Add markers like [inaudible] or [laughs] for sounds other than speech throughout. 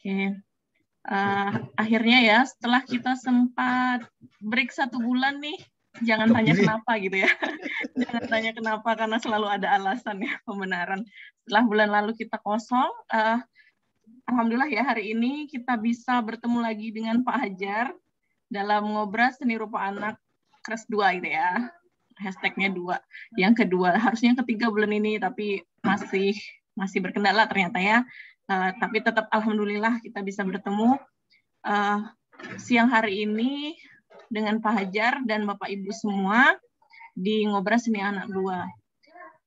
okay. uh, eh, akhirnya ya setelah kita sempat break satu bulan nih jangan tanya kenapa gitu ya [laughs] jangan tanya kenapa karena selalu ada alasan ya pembenaran setelah bulan lalu kita kosong uh, alhamdulillah ya hari ini kita bisa bertemu lagi dengan Pak Hajar dalam ngobrol seni rupa anak kelas dua gitu ya hashtagnya dua yang kedua harusnya ketiga bulan ini tapi masih masih berkendala ternyata ya Eh, tapi tetap alhamdulillah kita bisa bertemu uh, siang hari ini dengan Pak Hajar dan Bapak Ibu semua di Ngobras Seni Anak Dua.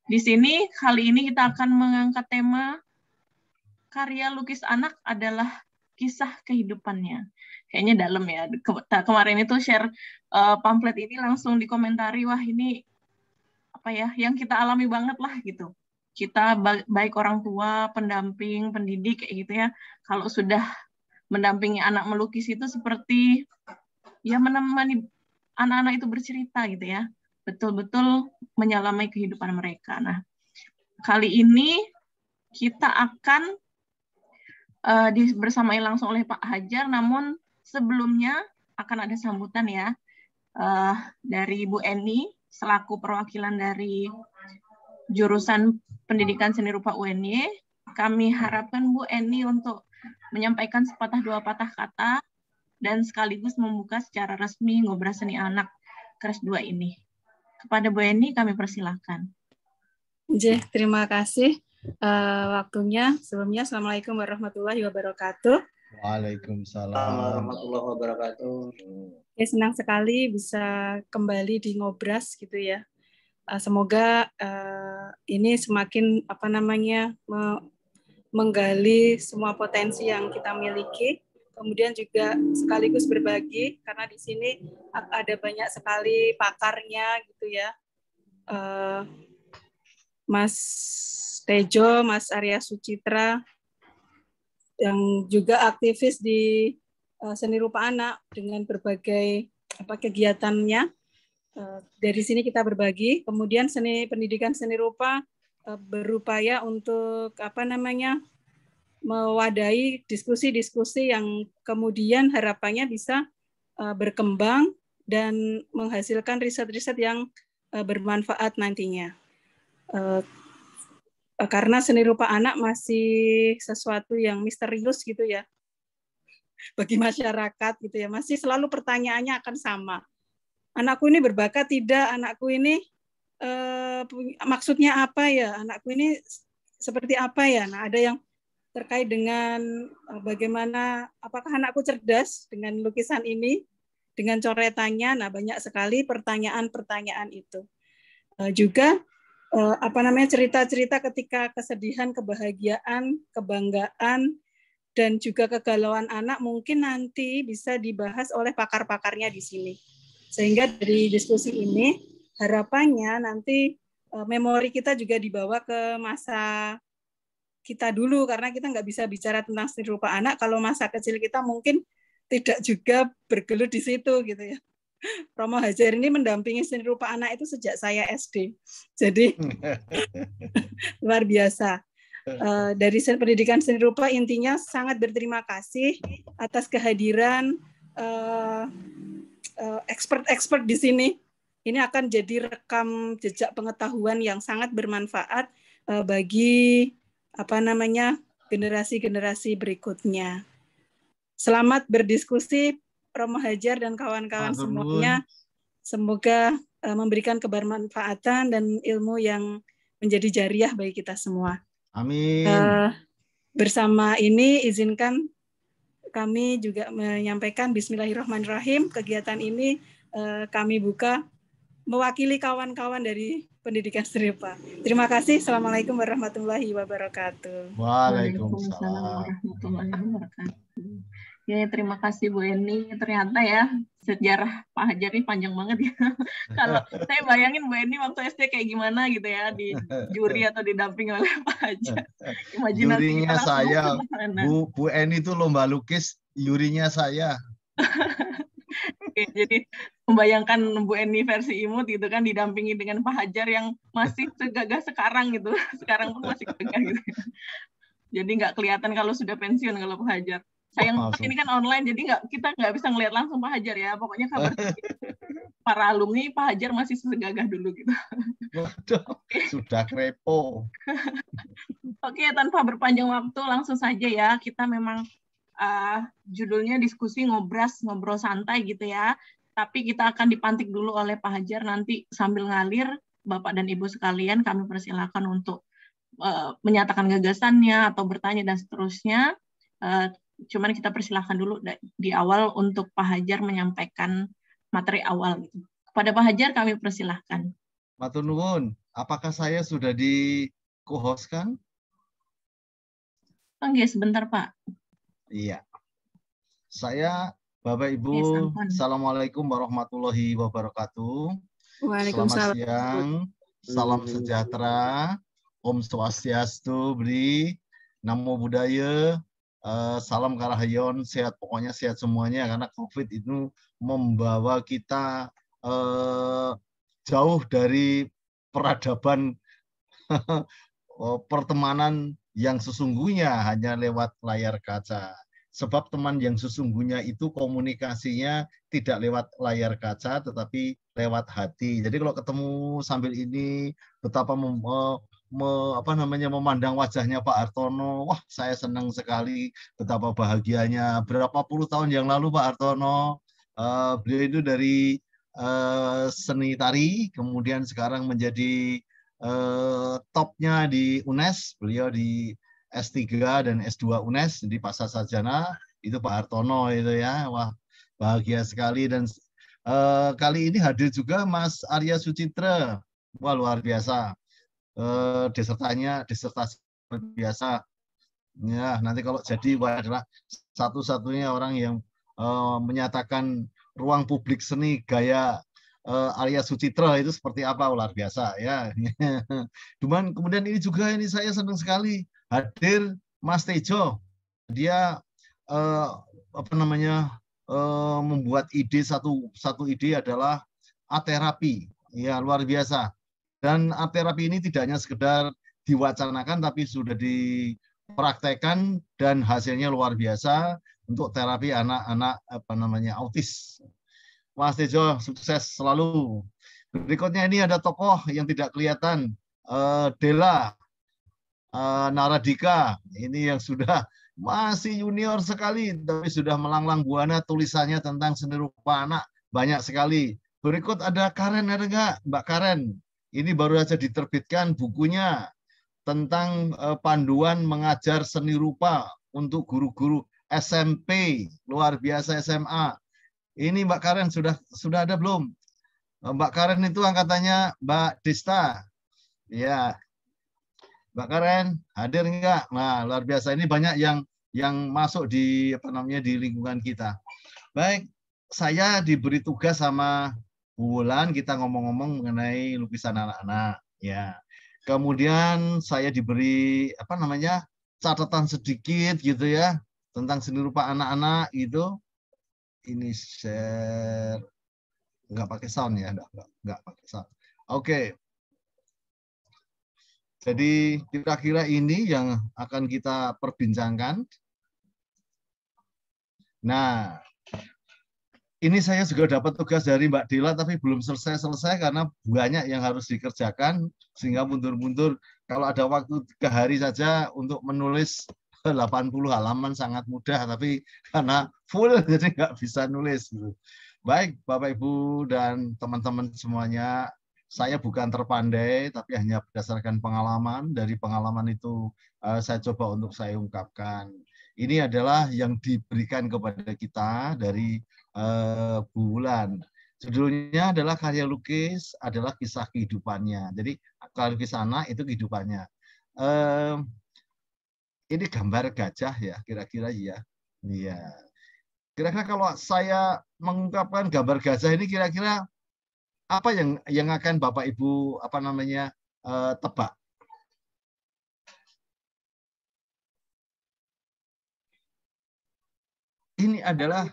Di sini kali ini kita akan mengangkat tema karya lukis anak adalah kisah kehidupannya. Kayaknya dalam ya. Ke kemarin itu share uh, pamflet ini langsung dikomentari wah ini apa ya yang kita alami banget lah gitu kita baik orang tua, pendamping, pendidik kayak gitu ya. Kalau sudah mendampingi anak melukis itu seperti ya menemani anak-anak itu bercerita gitu ya. Betul-betul menyelami kehidupan mereka. Nah, kali ini kita akan uh, eh, bersamai langsung oleh Pak Hajar namun sebelumnya akan ada sambutan ya uh, dari Bu Eni selaku perwakilan dari jurusan Pendidikan Seni Rupa UNY. Kami harapkan Bu Eni untuk menyampaikan sepatah dua patah kata dan sekaligus membuka secara resmi Ngobrol Seni Anak Kelas 2 ini. Kepada Bu Eni kami persilahkan. J, terima kasih uh, waktunya. Sebelumnya Assalamualaikum warahmatullahi wabarakatuh. Waalaikumsalam warahmatullahi wabarakatuh. Ya, senang sekali bisa kembali di ngobras gitu ya. Ah, semoga eh, ini semakin apa namanya menggali semua potensi yang kita miliki kemudian juga sekaligus berbagi karena di sini ada banyak sekali pakarnya gitu ya eh, Mas Tejo, Mas Arya Sucitra yang juga aktivis di eh, seni rupa anak dengan berbagai apa kegiatannya dari sini kita berbagi. Kemudian seni pendidikan seni rupa eh, berupaya untuk apa namanya mewadai diskusi-diskusi yang kemudian harapannya bisa eh, berkembang dan menghasilkan riset-riset yang eh, bermanfaat nantinya. Karena seni rupa anak masih sesuatu yang misterius gitu ya bagi masyarakat gitu ya masih selalu pertanyaannya akan sama anakku ini berbakat tidak, anakku ini uh, maksudnya apa ya, anakku ini seperti apa ya. Nah, ada yang terkait dengan eh, bagaimana apakah anakku cerdas dengan lukisan ini, dengan coretannya. Nah, banyak sekali pertanyaan-pertanyaan itu. uh, juga uh, apa namanya cerita-cerita ketika kesedihan, kebahagiaan, kebanggaan dan juga kegalauan anak mungkin nanti bisa dibahas oleh pakar-pakarnya di sini. Sehingga dari diskusi ini harapannya nanti e, memori kita juga dibawa ke masa kita dulu karena kita nggak bisa bicara tentang seni rupa anak kalau masa kecil kita mungkin tidak juga bergelut di situ gitu ya. Romo Hajar ini mendampingi seni rupa anak itu sejak saya SD. Jadi [laughs] luar biasa. Uh, dari pendidikan seni rupa intinya sangat berterima kasih atas kehadiran e, Eh, expert-expert di sini. Ini akan jadi rekam jejak pengetahuan yang sangat bermanfaat eh, bagi apa namanya generasi-generasi berikutnya. Selamat berdiskusi Romo Hajar dan kawan-kawan semuanya. Semoga eh, memberikan kebermanfaatan dan ilmu yang menjadi jariah bagi kita semua. Amin. bersama ini izinkan kami juga menyampaikan Bismillahirrahmanirrahim. Kegiatan ini eh, kami buka mewakili kawan-kawan dari pendidikan Seripa. Terima kasih. Assalamualaikum warahmatullahi wabarakatuh. Waalaikumsalam warahmatullahi Oke, terima kasih Bu Eni. Ternyata ya sejarah Pak Hajar ini panjang banget ya. [laughs] Kalau saya bayangin Bu Eni waktu SD kayak gimana gitu ya di juri atau didamping oleh [laughs] Pak Hajar. Imajinasi jurinya saya. Bu Bu Eni itu lomba lukis, jurinya saya. [laughs] Oke, jadi membayangkan Bu Eni versi imut gitu kan didampingi dengan Pak Hajar yang masih segagah sekarang gitu. Sekarang pun masih gagah gitu. Jadi nggak kelihatan kalau sudah pensiun kalau Pak Hajar sayang oh, ini kan online jadi nggak kita nggak bisa ngelihat langsung Pak Hajar ya pokoknya kabar [laughs] para alumni Pak Hajar masih segagah dulu gitu Waduh, okay. sudah krepo [laughs] oke okay, tanpa berpanjang waktu langsung saja ya kita memang uh, judulnya diskusi ngobras ngobrol santai gitu ya tapi kita akan dipantik dulu oleh Pak Hajar nanti sambil ngalir Bapak dan Ibu sekalian kami persilakan untuk uh, menyatakan gagasannya atau bertanya dan seterusnya. Eh, cuman kita persilahkan dulu di awal untuk Pak Hajar menyampaikan materi awal gitu. Kepada Pak Hajar kami persilahkan. Matur nuwun, apakah saya sudah di co-host kan? Oke, sebentar Pak. Iya. Saya Bapak Ibu, yes, Assalamualaikum warahmatullahi wabarakatuh. Waalaikumsalam. Selamat siang, salam sejahtera, Om Swastiastu, Bri, Namo Buddhaya, Eh, salam Karahayon, sehat pokoknya sehat semuanya karena COVID itu membawa kita uh, jauh dari peradaban [laughs] oh, pertemanan yang sesungguhnya hanya lewat layar kaca. Sebab teman yang sesungguhnya itu komunikasinya tidak lewat layar kaca, tetapi lewat hati. Jadi kalau ketemu sambil ini, betapa mem- eh, me, apa namanya memandang wajahnya Pak Artono, wah saya senang sekali betapa bahagianya. Berapa puluh tahun yang lalu Pak Artono, uh, eh, beliau itu dari uh, seni tari, kemudian sekarang menjadi uh, topnya di UNES, beliau di S3 dan S2 UNES di Pasar Sarjana, itu Pak Artono itu ya, wah bahagia sekali dan uh, kali ini hadir juga Mas Arya Sucitra, wah luar biasa eh, desertanya disertasi biasa ya nanti kalau jadi wah adalah satu-satunya orang yang eh, menyatakan ruang publik seni gaya uh, eh, Arya Sucitra itu seperti apa luar biasa ya. [laughs] Cuman kemudian ini juga ini saya senang sekali hadir Mas Tejo. Dia uh, apa namanya eh, membuat ide satu satu ide adalah aterapi. Ya luar biasa. Dan terapi ini tidak hanya sekedar diwacanakan, tapi sudah dipraktekkan dan hasilnya luar biasa untuk terapi anak-anak apa namanya autis. Mas Tejo, sukses selalu. Berikutnya ini ada tokoh yang tidak kelihatan, eh, Dela eh, Naradika. Ini yang sudah [laughs] masih junior sekali, tapi sudah melanglang buana tulisannya tentang seni rupa anak banyak sekali. Berikut ada Karen ada enggak? Mbak Karen? Ini baru saja diterbitkan bukunya tentang eh, panduan mengajar seni rupa untuk guru-guru SMP, luar biasa SMA. Ini Mbak Karen sudah sudah ada belum? Eh, Mbak Karen itu angkatannya Mbak Dista. Ya. Mbak Karen, hadir enggak? Nah, luar biasa ini banyak yang yang masuk di apa namanya di lingkungan kita. Baik, saya diberi tugas sama bulan kita ngomong-ngomong mengenai lukisan anak-anak ya kemudian saya diberi apa namanya catatan sedikit gitu ya tentang seni rupa anak-anak itu ini share nggak pakai sound ya nggak nggak, nggak pakai sound oke okay. jadi kira-kira ini yang akan kita perbincangkan nah ini saya juga dapat tugas dari Mbak Dila tapi belum selesai-selesai karena banyak yang harus dikerjakan sehingga mundur-mundur. Kalau ada waktu ke hari saja untuk menulis 80 [laughs] halaman sangat mudah tapi karena full [laughs] jadi nggak bisa nulis. Gitu. Baik Bapak Ibu dan teman-teman semuanya, saya bukan terpandai tapi hanya berdasarkan pengalaman. Dari pengalaman itu eh, saya coba untuk saya ungkapkan. Ini adalah yang diberikan kepada kita dari uh, bulan. Judulnya adalah karya lukis adalah kisah kehidupannya. Jadi karya lukis anak itu kehidupannya. Uh, ini gambar gajah ya, kira-kira ya. Iya. Kira-kira kalau saya mengungkapkan gambar gajah ini kira-kira apa yang yang akan Bapak Ibu apa namanya uh, tebak? ini adalah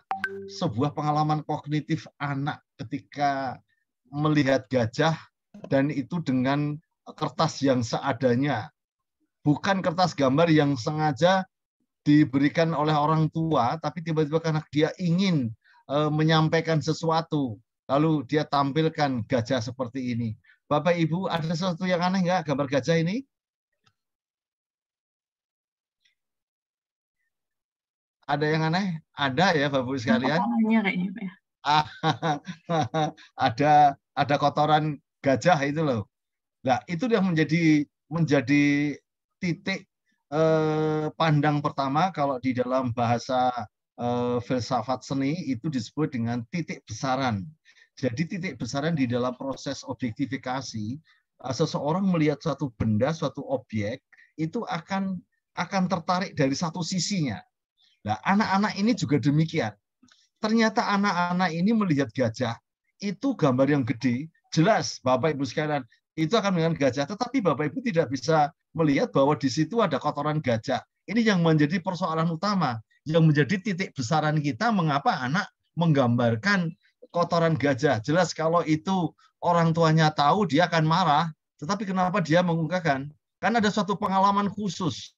sebuah pengalaman kognitif anak ketika melihat gajah dan itu dengan kertas yang seadanya. Bukan kertas gambar yang sengaja diberikan oleh orang tua, tapi tiba-tiba karena dia ingin e, menyampaikan sesuatu, lalu dia tampilkan gajah seperti ini. Bapak Ibu, ada sesuatu yang aneh nggak gambar gajah ini? ada yang aneh? Ada ya Bapak Ibu sekalian? Ada kayaknya Pak ya. [laughs] ada ada kotoran gajah itu loh. Nah, itu yang menjadi menjadi titik eh, pandang pertama kalau di dalam bahasa eh, filsafat seni itu disebut dengan titik besaran. Jadi titik besaran di dalam proses objektifikasi eh, seseorang melihat suatu benda, suatu objek itu akan akan tertarik dari satu sisinya. Nah, anak-anak ini juga demikian. Ternyata anak-anak ini melihat gajah, itu gambar yang gede, jelas Bapak Ibu sekalian, itu akan melihat gajah, tetapi Bapak Ibu tidak bisa melihat bahwa di situ ada kotoran gajah. Ini yang menjadi persoalan utama, yang menjadi titik besaran kita mengapa anak menggambarkan kotoran gajah. Jelas kalau itu orang tuanya tahu dia akan marah, tetapi kenapa dia mengungkapkan? Karena ada suatu pengalaman khusus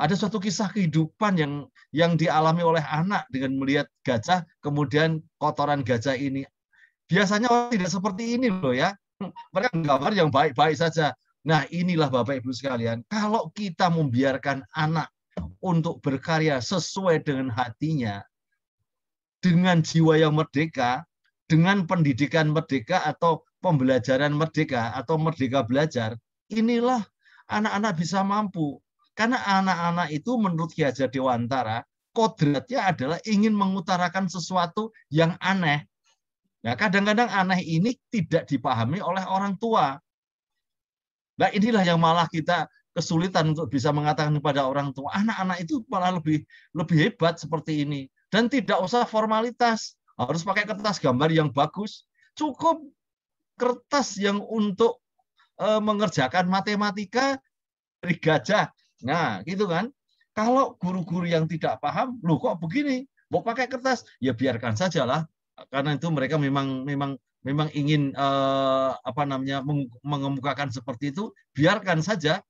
ada suatu kisah kehidupan yang yang dialami oleh anak dengan melihat gajah, kemudian kotoran gajah ini. Biasanya orang tidak seperti ini loh ya. Mereka gambar yang baik-baik saja. Nah inilah Bapak Ibu sekalian, kalau kita membiarkan anak untuk berkarya sesuai dengan hatinya, dengan jiwa yang merdeka, dengan pendidikan merdeka atau pembelajaran merdeka atau merdeka belajar, inilah anak-anak bisa mampu karena anak-anak itu menurut Ki Hajar Dewantara, kodratnya adalah ingin mengutarakan sesuatu yang aneh. Nah, kadang-kadang aneh ini tidak dipahami oleh orang tua. Nah, inilah yang malah kita kesulitan untuk bisa mengatakan kepada orang tua, anak-anak itu malah lebih lebih hebat seperti ini dan tidak usah formalitas. Harus pakai kertas gambar yang bagus, cukup kertas yang untuk eh, mengerjakan matematika dari gajah Nah, gitu kan. Kalau guru-guru yang tidak paham, lu kok begini? Mau pakai kertas? Ya biarkan saja lah Karena itu mereka memang memang memang ingin eh, apa namanya mengemukakan seperti itu, biarkan saja.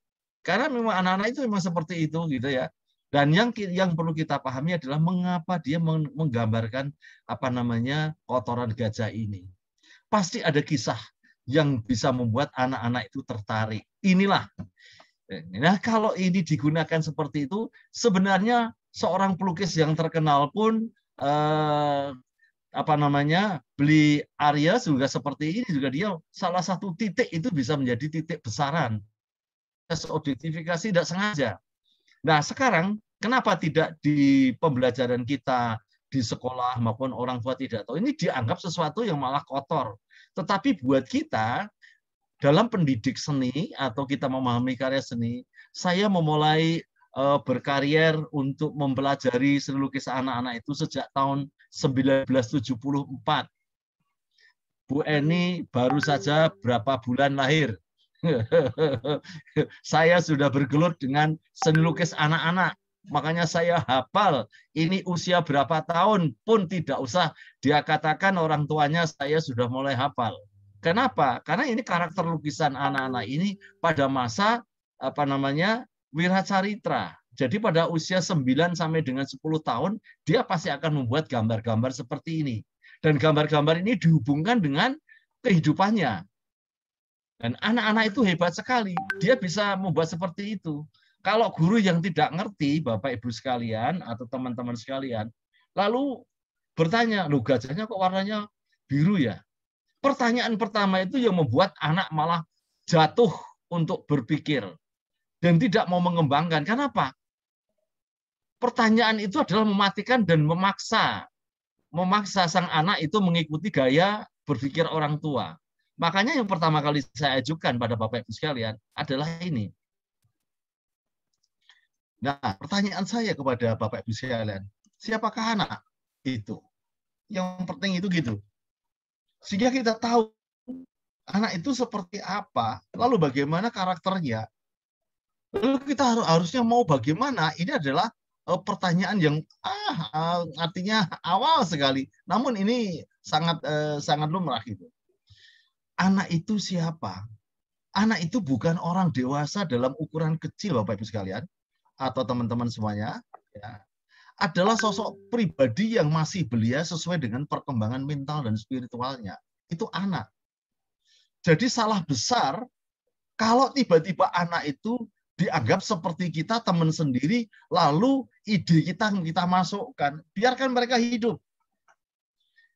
Karena memang anak-anak itu memang seperti itu gitu ya. Dan yang yang perlu kita pahami adalah mengapa dia menggambarkan apa namanya kotoran gajah ini. Pasti ada kisah yang bisa membuat anak-anak itu tertarik. Inilah Nah, kalau ini digunakan seperti itu, sebenarnya seorang pelukis yang terkenal pun eh, apa namanya beli area juga seperti ini juga dia salah satu titik itu bisa menjadi titik besaran objektifikasi tidak sengaja. Nah sekarang kenapa tidak di pembelajaran kita di sekolah maupun orang tua tidak tahu ini dianggap sesuatu yang malah kotor. Tetapi buat kita dalam pendidik seni atau kita memahami karya seni, saya memulai uh, berkarier untuk mempelajari seni lukis anak-anak itu sejak tahun 1974. Bu Eni baru saja berapa bulan lahir. [laughs] saya sudah bergelut dengan seni lukis anak-anak. Makanya saya hafal ini usia berapa tahun pun tidak usah dia katakan orang tuanya saya sudah mulai hafal. Kenapa? Karena ini karakter lukisan anak-anak ini pada masa apa namanya wiracaritra. Jadi pada usia 9 sampai dengan 10 tahun dia pasti akan membuat gambar-gambar seperti ini. Dan gambar-gambar ini dihubungkan dengan kehidupannya. Dan anak-anak itu hebat sekali. Dia bisa membuat seperti itu. Kalau guru yang tidak ngerti, Bapak Ibu sekalian atau teman-teman sekalian, lalu bertanya, "Loh, gajahnya kok warnanya biru ya?" pertanyaan pertama itu yang membuat anak malah jatuh untuk berpikir dan tidak mau mengembangkan. Kenapa? Pertanyaan itu adalah mematikan dan memaksa. Memaksa sang anak itu mengikuti gaya berpikir orang tua. Makanya yang pertama kali saya ajukan pada Bapak Ibu sekalian adalah ini. Nah, pertanyaan saya kepada Bapak Ibu sekalian, siapakah anak itu? Yang penting itu gitu. Sehingga kita tahu anak itu seperti apa, lalu bagaimana karakternya. Lalu kita harusnya mau bagaimana, ini adalah eh, pertanyaan yang ah, ah artinya awal sekali. Namun ini sangat uh, sangat lumrah itu Anak itu siapa? Anak itu bukan orang dewasa dalam ukuran kecil Bapak Ibu sekalian atau teman-teman semuanya. Ya adalah sosok pribadi yang masih belia sesuai dengan perkembangan mental dan spiritualnya. Itu anak. Jadi salah besar kalau tiba-tiba anak itu dianggap seperti kita teman sendiri, lalu ide kita kita masukkan. Biarkan mereka hidup.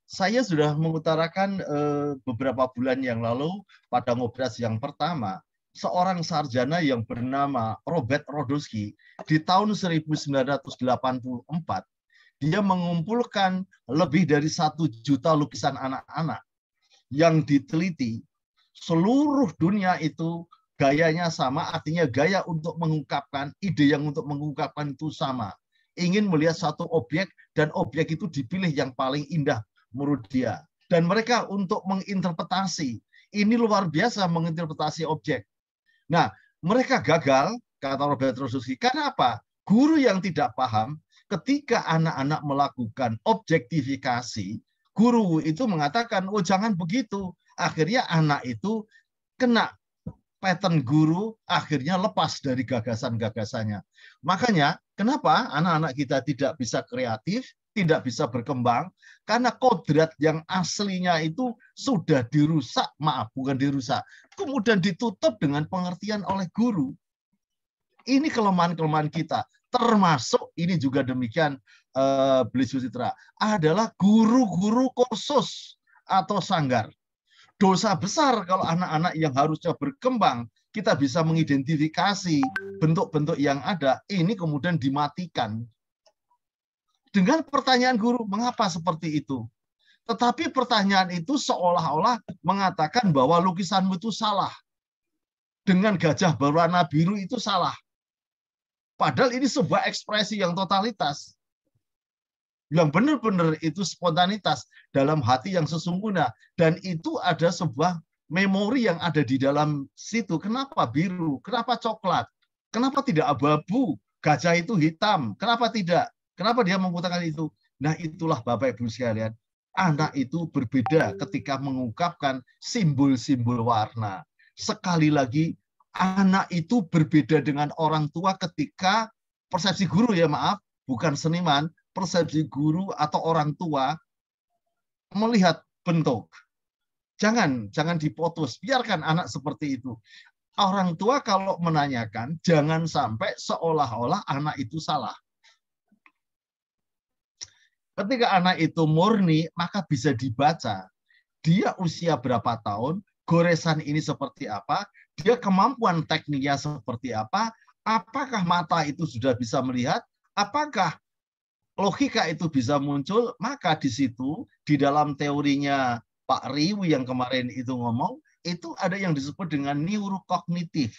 Saya sudah mengutarakan eh, beberapa bulan yang lalu pada ngobras yang pertama, seorang sarjana yang bernama Robert Rodowski di tahun 1984 dia mengumpulkan lebih dari satu juta lukisan anak-anak yang diteliti seluruh dunia itu gayanya sama artinya gaya untuk mengungkapkan ide yang untuk mengungkapkan itu sama ingin melihat satu objek dan objek itu dipilih yang paling indah menurut dia dan mereka untuk menginterpretasi ini luar biasa menginterpretasi objek Nah, mereka gagal, kata Robert Rosuski, karena apa? Guru yang tidak paham ketika anak-anak melakukan objektifikasi, guru itu mengatakan, oh jangan begitu. Akhirnya anak itu kena pattern guru, akhirnya lepas dari gagasan-gagasannya. Makanya, kenapa anak-anak kita tidak bisa kreatif, tidak bisa berkembang karena kodrat yang aslinya itu sudah dirusak, maaf bukan dirusak, kemudian ditutup dengan pengertian oleh guru. Ini kelemahan-kelemahan kita, termasuk ini juga demikian uh, eh, Beli Citra adalah guru-guru kursus atau sanggar. Dosa besar kalau anak-anak yang harusnya berkembang kita bisa mengidentifikasi bentuk-bentuk yang ada ini kemudian dimatikan dengan pertanyaan guru, mengapa seperti itu? Tetapi pertanyaan itu seolah-olah mengatakan bahwa lukisanmu itu salah. Dengan gajah berwarna biru itu salah. Padahal ini sebuah ekspresi yang totalitas. Yang benar-benar itu spontanitas dalam hati yang sesungguhnya. Dan itu ada sebuah memori yang ada di dalam situ. Kenapa biru? Kenapa coklat? Kenapa tidak abu-abu? Gajah itu hitam. Kenapa tidak? Kenapa dia memutakan itu? Nah itulah Bapak Ibu sekalian. Anak itu berbeda ketika mengungkapkan simbol-simbol warna. Sekali lagi, anak itu berbeda dengan orang tua ketika persepsi guru ya maaf, bukan seniman, persepsi guru atau orang tua melihat bentuk. Jangan, jangan dipotos, Biarkan anak seperti itu. Orang tua kalau menanyakan, jangan sampai seolah-olah anak itu salah. Ketika anak itu murni, maka bisa dibaca dia usia berapa tahun, goresan ini seperti apa, dia kemampuan tekniknya seperti apa, apakah mata itu sudah bisa melihat, apakah logika itu bisa muncul, maka di situ di dalam teorinya Pak Riwi yang kemarin itu ngomong, itu ada yang disebut dengan neurokognitif.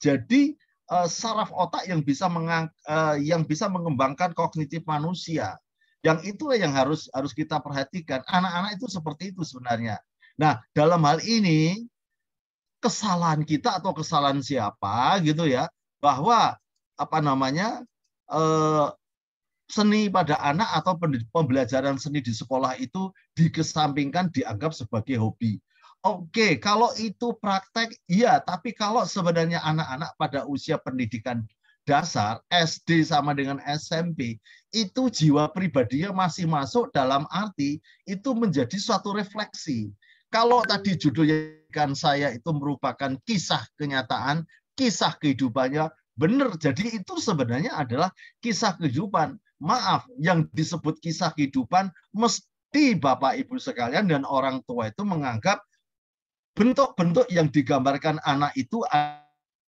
Jadi eh, saraf otak yang bisa mengang, eh, yang bisa mengembangkan kognitif manusia yang itulah yang harus harus kita perhatikan. Anak-anak itu seperti itu sebenarnya. Nah, dalam hal ini kesalahan kita atau kesalahan siapa gitu ya, bahwa apa namanya eh, seni pada anak atau pembelajaran seni di sekolah itu dikesampingkan dianggap sebagai hobi. Oke, kalau itu praktek, iya. Tapi kalau sebenarnya anak-anak pada usia pendidikan dasar SD sama dengan SMP itu jiwa pribadinya masih masuk dalam arti itu menjadi suatu refleksi. Kalau tadi judulnya kan saya itu merupakan kisah kenyataan, kisah kehidupannya benar. Jadi itu sebenarnya adalah kisah kehidupan. Maaf, yang disebut kisah kehidupan mesti Bapak Ibu sekalian dan orang tua itu menganggap bentuk-bentuk yang digambarkan anak itu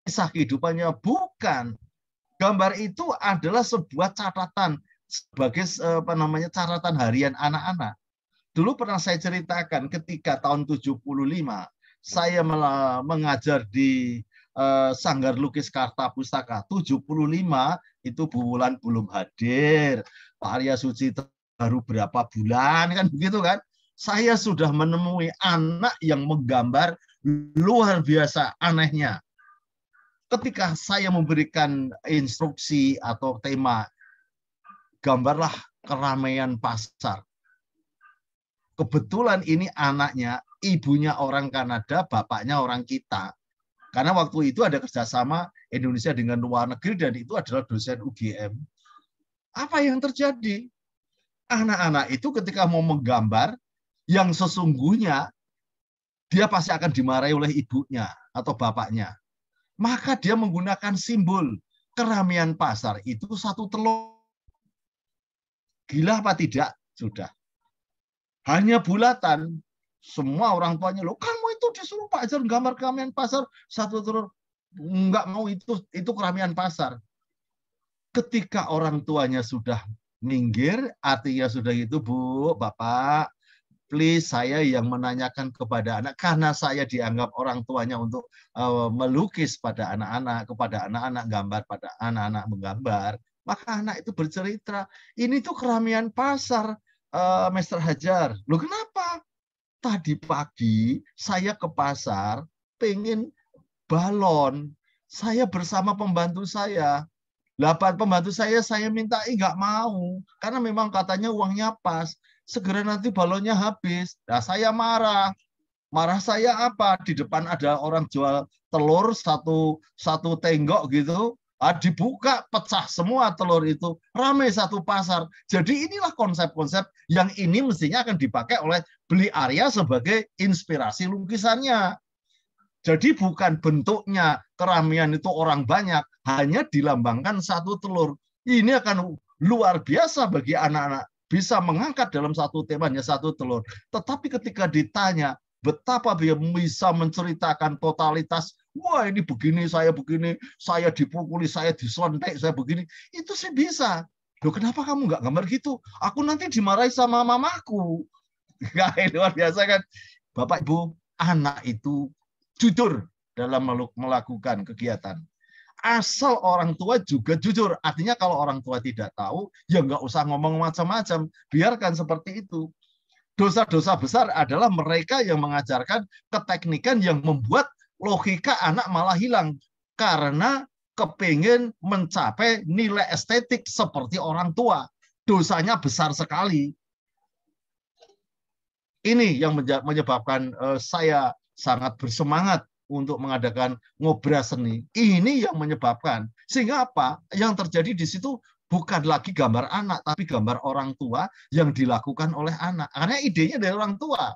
kisah kehidupannya bukan Gambar itu adalah sebuah catatan sebagai eh, apa namanya catatan harian anak-anak. Dulu pernah saya ceritakan ketika tahun 75 saya mengajar di eh, Sanggar Lukis Karta Pustaka 75 itu Bu Wulan belum hadir. Pak Arya Suci baru berapa bulan kan begitu kan. Saya sudah menemui anak yang menggambar luar biasa anehnya ketika saya memberikan instruksi atau tema gambarlah keramaian pasar. Kebetulan ini anaknya, ibunya orang Kanada, bapaknya orang kita. Karena waktu itu ada kerjasama Indonesia dengan luar negeri dan itu adalah dosen UGM. Apa yang terjadi? Anak-anak itu ketika mau menggambar, yang sesungguhnya dia pasti akan dimarahi oleh ibunya atau bapaknya. Maka dia menggunakan simbol keramaian pasar itu satu telur. Gila apa tidak? Sudah. Hanya bulatan. Semua orang tuanya, lo kamu itu disuruh Pak Ajar gambar keramaian pasar satu telur. Enggak mau itu, itu keramaian pasar. Ketika orang tuanya sudah minggir, artinya sudah itu, Bu, Bapak, please saya yang menanyakan kepada anak karena saya dianggap orang tuanya untuk uh, melukis pada anak-anak kepada anak-anak gambar pada anak-anak menggambar maka anak itu bercerita ini tuh keramian pasar uh, eh, Master Hajar lo kenapa tadi pagi saya ke pasar pengen balon saya bersama pembantu saya Lapan pembantu saya saya minta nggak mau karena memang katanya uangnya pas segera nanti balonnya habis. Nah, saya marah. Marah saya apa? Di depan ada orang jual telur satu satu tenggok gitu. Ah, dibuka pecah semua telur itu rame satu pasar. Jadi inilah konsep-konsep yang ini mestinya akan dipakai oleh beli Arya sebagai inspirasi lukisannya. Jadi bukan bentuknya keramian itu orang banyak, hanya dilambangkan satu telur. Ini akan luar biasa bagi anak-anak bisa mengangkat dalam satu temanya satu telur. Tetapi ketika ditanya betapa dia bisa menceritakan totalitas, wah ini begini, saya begini, saya dipukuli, saya disontek, saya begini, itu sih bisa. Loh kenapa kamu nggak gambar gitu? Aku nanti dimarahi sama mamaku. [laughs] Nah, luar biasa kan. Bapak Ibu, anak itu jujur dalam melakukan kegiatan asal orang tua juga jujur. Artinya kalau orang tua tidak tahu, ya nggak usah ngomong macam-macam. Biarkan seperti itu. Dosa-dosa besar adalah mereka yang mengajarkan keteknikan yang membuat logika anak malah hilang. Karena kepingin mencapai nilai estetik seperti orang tua. Dosanya besar sekali. Ini yang menyebabkan eh, saya sangat bersemangat untuk mengadakan ngobras seni. Ini yang menyebabkan sehingga apa? Yang terjadi di situ bukan lagi gambar anak tapi gambar orang tua yang dilakukan oleh anak. Karena idenya dari orang tua.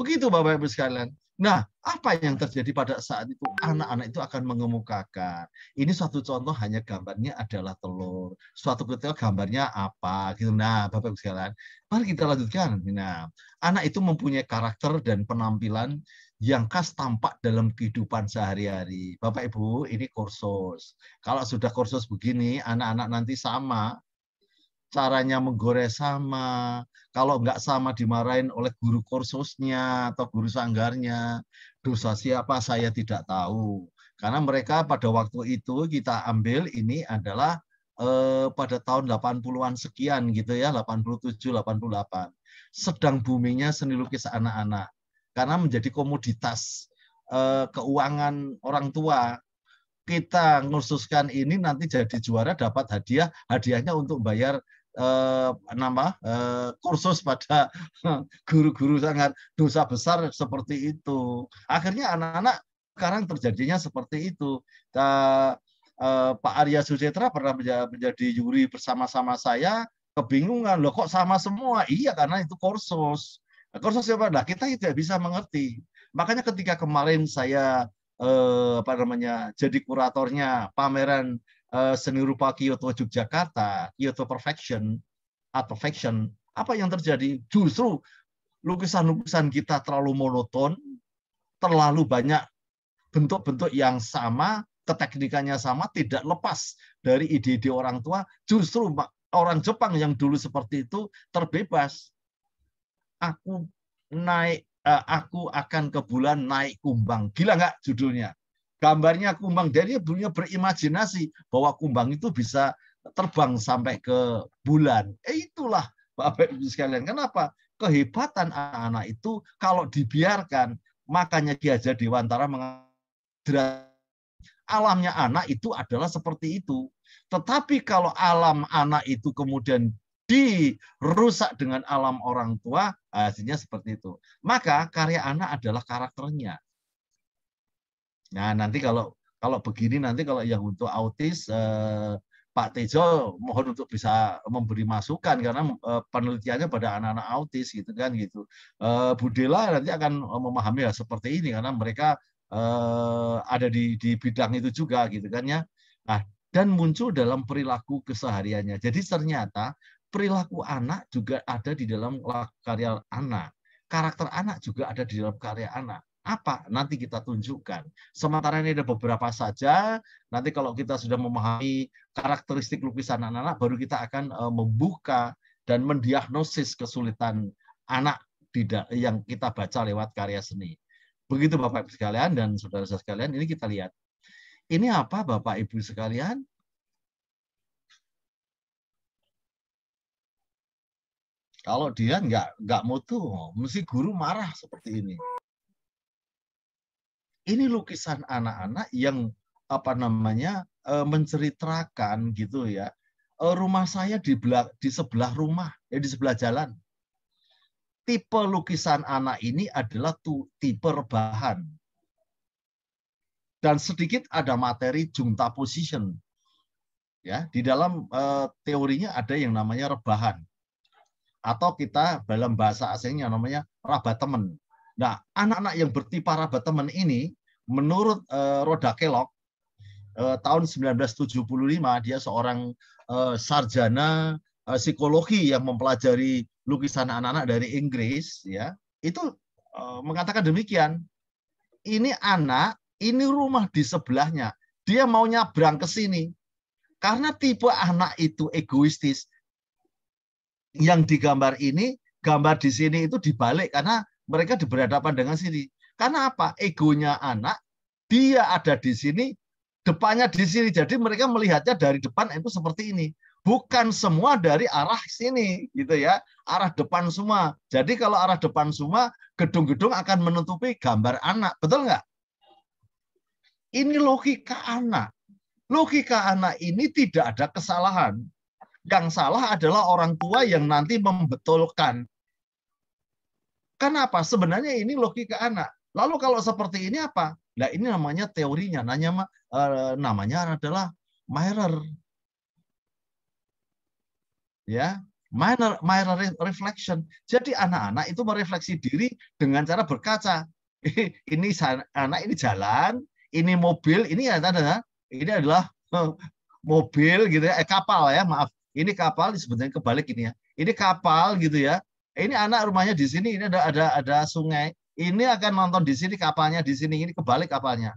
Begitu Bapak Ibu sekalian. Nah, apa yang terjadi pada saat itu? Anak-anak itu akan mengemukakan. Ini suatu contoh hanya gambarnya adalah telur. Suatu ketika gambarnya apa gitu. Nah, Bapak Ibu sekalian, mari kita lanjutkan. Nah, anak itu mempunyai karakter dan penampilan yang khas tampak dalam kehidupan sehari-hari. Bapak Ibu, ini kursus. Kalau sudah kursus begini, anak-anak nanti sama. Caranya menggores sama. Kalau nggak sama dimarahin oleh guru kursusnya atau guru sanggarnya. Dosa siapa saya tidak tahu. Karena mereka pada waktu itu kita ambil ini adalah eh, pada tahun 80-an sekian gitu ya, 87, 88. Sedang buminya seni lukis anak-anak karena menjadi komoditas eh, keuangan orang tua kita ngususkan ini nanti jadi juara dapat hadiah hadiahnya untuk bayar eh, nama eh, kursus pada [laughs] guru-guru sangat dosa besar seperti itu akhirnya anak-anak sekarang terjadinya seperti itu kita, eh, Pak Arya Sucetra pernah menjadi juri bersama-sama saya kebingungan loh kok sama semua iya karena itu kursus kursus Nah, kita tidak bisa mengerti. Makanya ketika kemarin saya eh, apa namanya jadi kuratornya pameran eh, seni rupa Kyoto Yogyakarta, Kyoto Perfection, Art Perfection, apa yang terjadi? Justru lukisan-lukisan kita terlalu monoton, terlalu banyak bentuk-bentuk yang sama, keteknikannya sama, tidak lepas dari ide-ide orang tua. Justru orang Jepang yang dulu seperti itu terbebas aku naik uh, aku akan ke bulan naik kumbang. Gila nggak judulnya? Gambarnya kumbang. Jadi punya berimajinasi bahwa kumbang itu bisa terbang sampai ke bulan. Eh itulah Bapak Ibu sekalian. Kenapa? Kehebatan anak-anak itu kalau dibiarkan, makanya dia jadi Dewantara mengalami alamnya anak itu adalah seperti itu. Tetapi kalau alam anak itu kemudian dirusak dengan alam orang tua, hasilnya seperti itu. Maka karya anak adalah karakternya. Nah, nanti kalau kalau begini nanti kalau yang untuk autis eh, Pak Tejo mohon untuk bisa memberi masukan karena eh, penelitiannya pada anak-anak autis gitu kan gitu. Eh, Budela nanti akan memahami ya seperti ini karena mereka eh, ada di di bidang itu juga gitu kan ya. Nah, dan muncul dalam perilaku kesehariannya. Jadi ternyata perilaku anak juga ada di dalam karya anak. Karakter anak juga ada di dalam karya anak apa nanti kita tunjukkan. Sementara ini ada beberapa saja, nanti kalau kita sudah memahami karakteristik lukisan anak-anak, baru kita akan e, membuka dan mendiagnosis kesulitan anak yang kita baca lewat karya seni. Begitu Bapak Ibu sekalian dan saudara-saudara sekalian, ini kita lihat. Ini apa Bapak Ibu sekalian? Kalau dia nggak nggak mutu, mesti guru marah seperti ini. Ini lukisan anak-anak yang apa namanya e, menceritakan gitu ya e, rumah saya di belak, di sebelah rumah ya di sebelah jalan. Tipe lukisan anak ini adalah tu, tipe rebahan dan sedikit ada materi junta position ya di dalam uh, teorinya ada yang namanya rebahan atau kita dalam bahasa asingnya namanya raba teman. Nah, anak-anak yang bertipe raba teman ini menurut uh, Roda Kelok uh, tahun 1975 dia seorang uh, sarjana uh, psikologi yang mempelajari lukisan anak-anak dari Inggris ya. Itu uh, mengatakan demikian. Ini anak, ini rumah di sebelahnya. Dia mau nyabrang ke sini. Karena tipe anak itu egoistis, yang digambar ini, gambar di sini itu dibalik karena mereka berhadapan dengan sini. Karena apa? Egonya anak, dia ada di sini, depannya di sini. Jadi mereka melihatnya dari depan itu seperti ini. Bukan semua dari arah sini, gitu ya. Arah depan semua. Jadi kalau arah depan semua, gedung-gedung akan menutupi gambar anak. Betul nggak? Ini logika anak. Logika anak ini tidak ada kesalahan yang salah adalah orang tua yang nanti membetulkan. Kenapa? Sebenarnya ini logika anak. Lalu kalau seperti ini apa? Nah ini namanya teorinya, Nanya uh, namanya adalah mirror. Ya, minor, minor reflection. Jadi anak-anak itu merefleksi diri dengan cara berkaca. [laughs] Ini anak ini jalan, ini mobil, ini adalah ya, ini adalah eh, mobil gitu ya, eh, kapal ya, maaf. Ini kapal sebenarnya kebalik ini ya. Ini kapal gitu ya. Ini anak rumahnya di sini, ini ada ada ada sungai. Ini akan nonton di sini kapalnya di sini, ini kebalik kapalnya.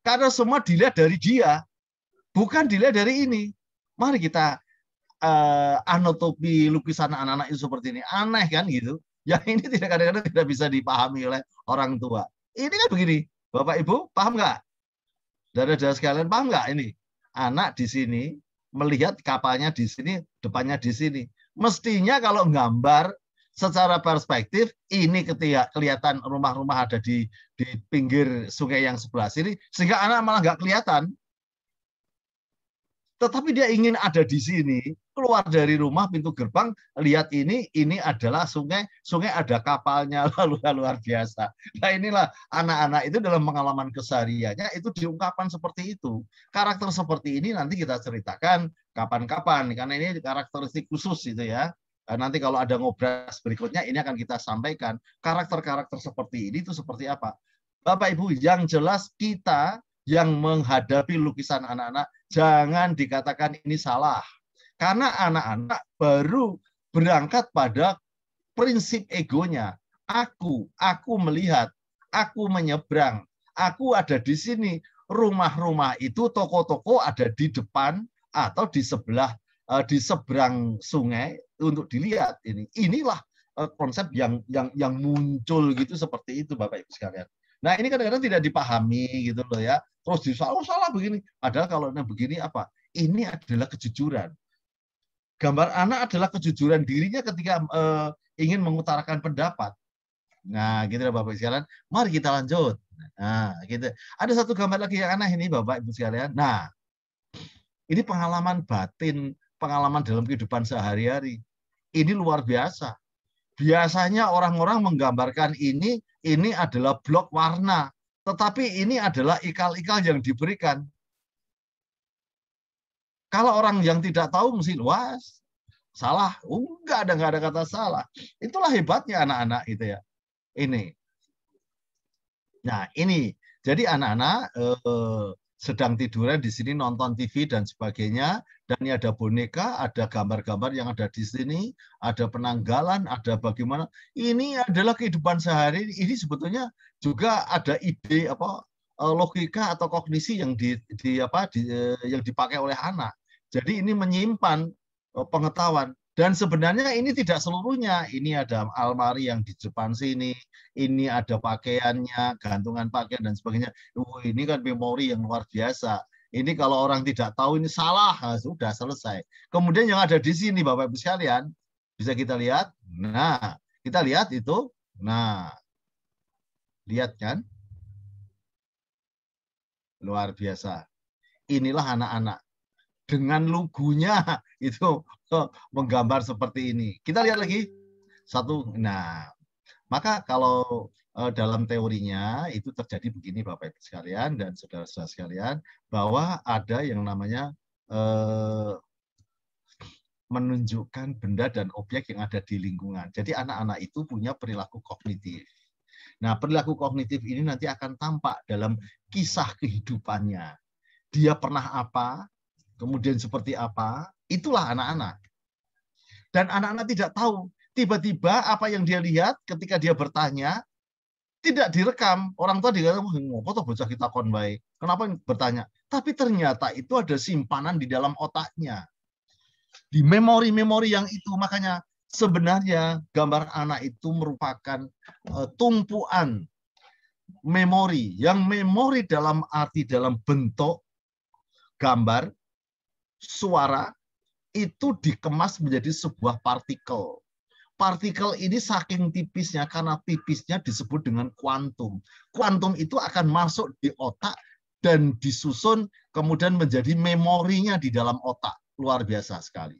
Karena semua dilihat dari dia, bukan dilihat dari ini. Mari kita uh, anotopi lukisan anak-anak itu seperti ini. Aneh kan gitu. [laughs] Ya ini tidak kadang-kadang tidak bisa dipahami oleh orang tua. Ini kan begini. Bapak Ibu, paham nggak? Dari-dari sekalian, paham nggak ini? Anak di sini melihat kapalnya di sini, depannya di sini. Mestinya kalau gambar secara perspektif ini ketika kelihatan rumah-rumah ada di di pinggir sungai yang sebelah sini sehingga anak malah nggak kelihatan. Tetapi dia ingin ada di sini keluar dari rumah pintu gerbang lihat ini ini adalah sungai sungai ada kapalnya [laughs] lalu luar biasa nah inilah anak-anak itu dalam pengalaman kesariannya itu diungkapan seperti itu karakter seperti ini nanti kita ceritakan kapan-kapan karena ini karakteristik khusus itu ya nah, nanti kalau ada ngobras berikutnya ini akan kita sampaikan karakter-karakter seperti ini itu seperti apa Bapak Ibu yang jelas kita yang menghadapi lukisan anak-anak jangan dikatakan ini salah karena anak-anak baru berangkat pada prinsip egonya. Aku, aku melihat, aku menyeberang, aku ada di sini. Rumah-rumah itu, toko-toko ada di depan atau di sebelah, eh, di seberang sungai untuk dilihat. Ini, inilah eh, konsep yang yang yang muncul gitu seperti itu, Bapak Ibu sekalian. Nah ini kadang-kadang tidak dipahami gitu loh ya. Terus disalah oh, salah begini. Padahal kalau begini apa? Ini adalah kejujuran gambar anak adalah kejujuran dirinya ketika uh, ingin mengutarakan pendapat. Nah, gitu ya Bapak sekalian. Mari kita lanjut. Nah, gitu. Ada satu gambar lagi yang aneh ini Bapak Ibu sekalian. Nah, ini pengalaman batin, pengalaman dalam kehidupan sehari-hari. Ini luar biasa. Biasanya orang-orang menggambarkan ini, ini adalah blok warna. Tetapi ini adalah ikal-ikal yang diberikan. Kalau orang yang tidak tahu mesti luas, salah. Oh, enggak ada enggak ada kata salah. Itulah hebatnya anak-anak itu ya. Ini. Nah, ini. Jadi anak-anak eh, sedang tiduran di sini nonton TV dan sebagainya dan ini ada boneka, ada gambar-gambar yang ada di sini, ada penanggalan, ada bagaimana. Ini adalah kehidupan sehari. Ini sebetulnya juga ada ide apa eh, logika atau kognisi yang di, di apa di, eh, yang dipakai oleh anak. Jadi ini menyimpan eh, pengetahuan dan sebenarnya ini tidak seluruhnya. Ini ada almari yang di depan sini, ini ada pakaiannya, gantungan pakaian dan sebagainya. Uh, ini kan memori yang luar biasa. Ini kalau orang tidak tahu ini salah, nah, sudah selesai. Kemudian yang ada di sini Bapak Ibu sekalian, bisa kita lihat. Nah, kita lihat itu. Nah, lihat kan? Luar biasa. Inilah anak-anak dengan lugunya [laughs] itu menggambar seperti ini. Kita lihat lagi satu. Nah, maka kalau eh, dalam teorinya itu terjadi begini Bapak Ibu sekalian dan saudara-saudara sekalian bahwa ada yang namanya eh, menunjukkan benda dan objek yang ada di lingkungan. Jadi anak-anak itu punya perilaku kognitif. Nah, perilaku kognitif ini nanti akan tampak dalam kisah kehidupannya. Dia pernah apa, kemudian seperti apa, itulah anak-anak. Dan anak-anak tidak tahu, tiba-tiba apa yang dia lihat ketika dia bertanya, tidak direkam. Orang tua dikatakan, oh, kok bocah kita konbay? Kenapa bertanya? Tapi ternyata itu ada simpanan di dalam otaknya. Di memori-memori yang itu. Makanya sebenarnya gambar anak itu merupakan uh, tumpuan memori. Yang memori dalam arti, dalam bentuk gambar suara itu dikemas menjadi sebuah partikel. Partikel ini saking tipisnya karena tipisnya disebut dengan kuantum. Kuantum itu akan masuk di otak dan disusun kemudian menjadi memorinya di dalam otak. Luar biasa sekali.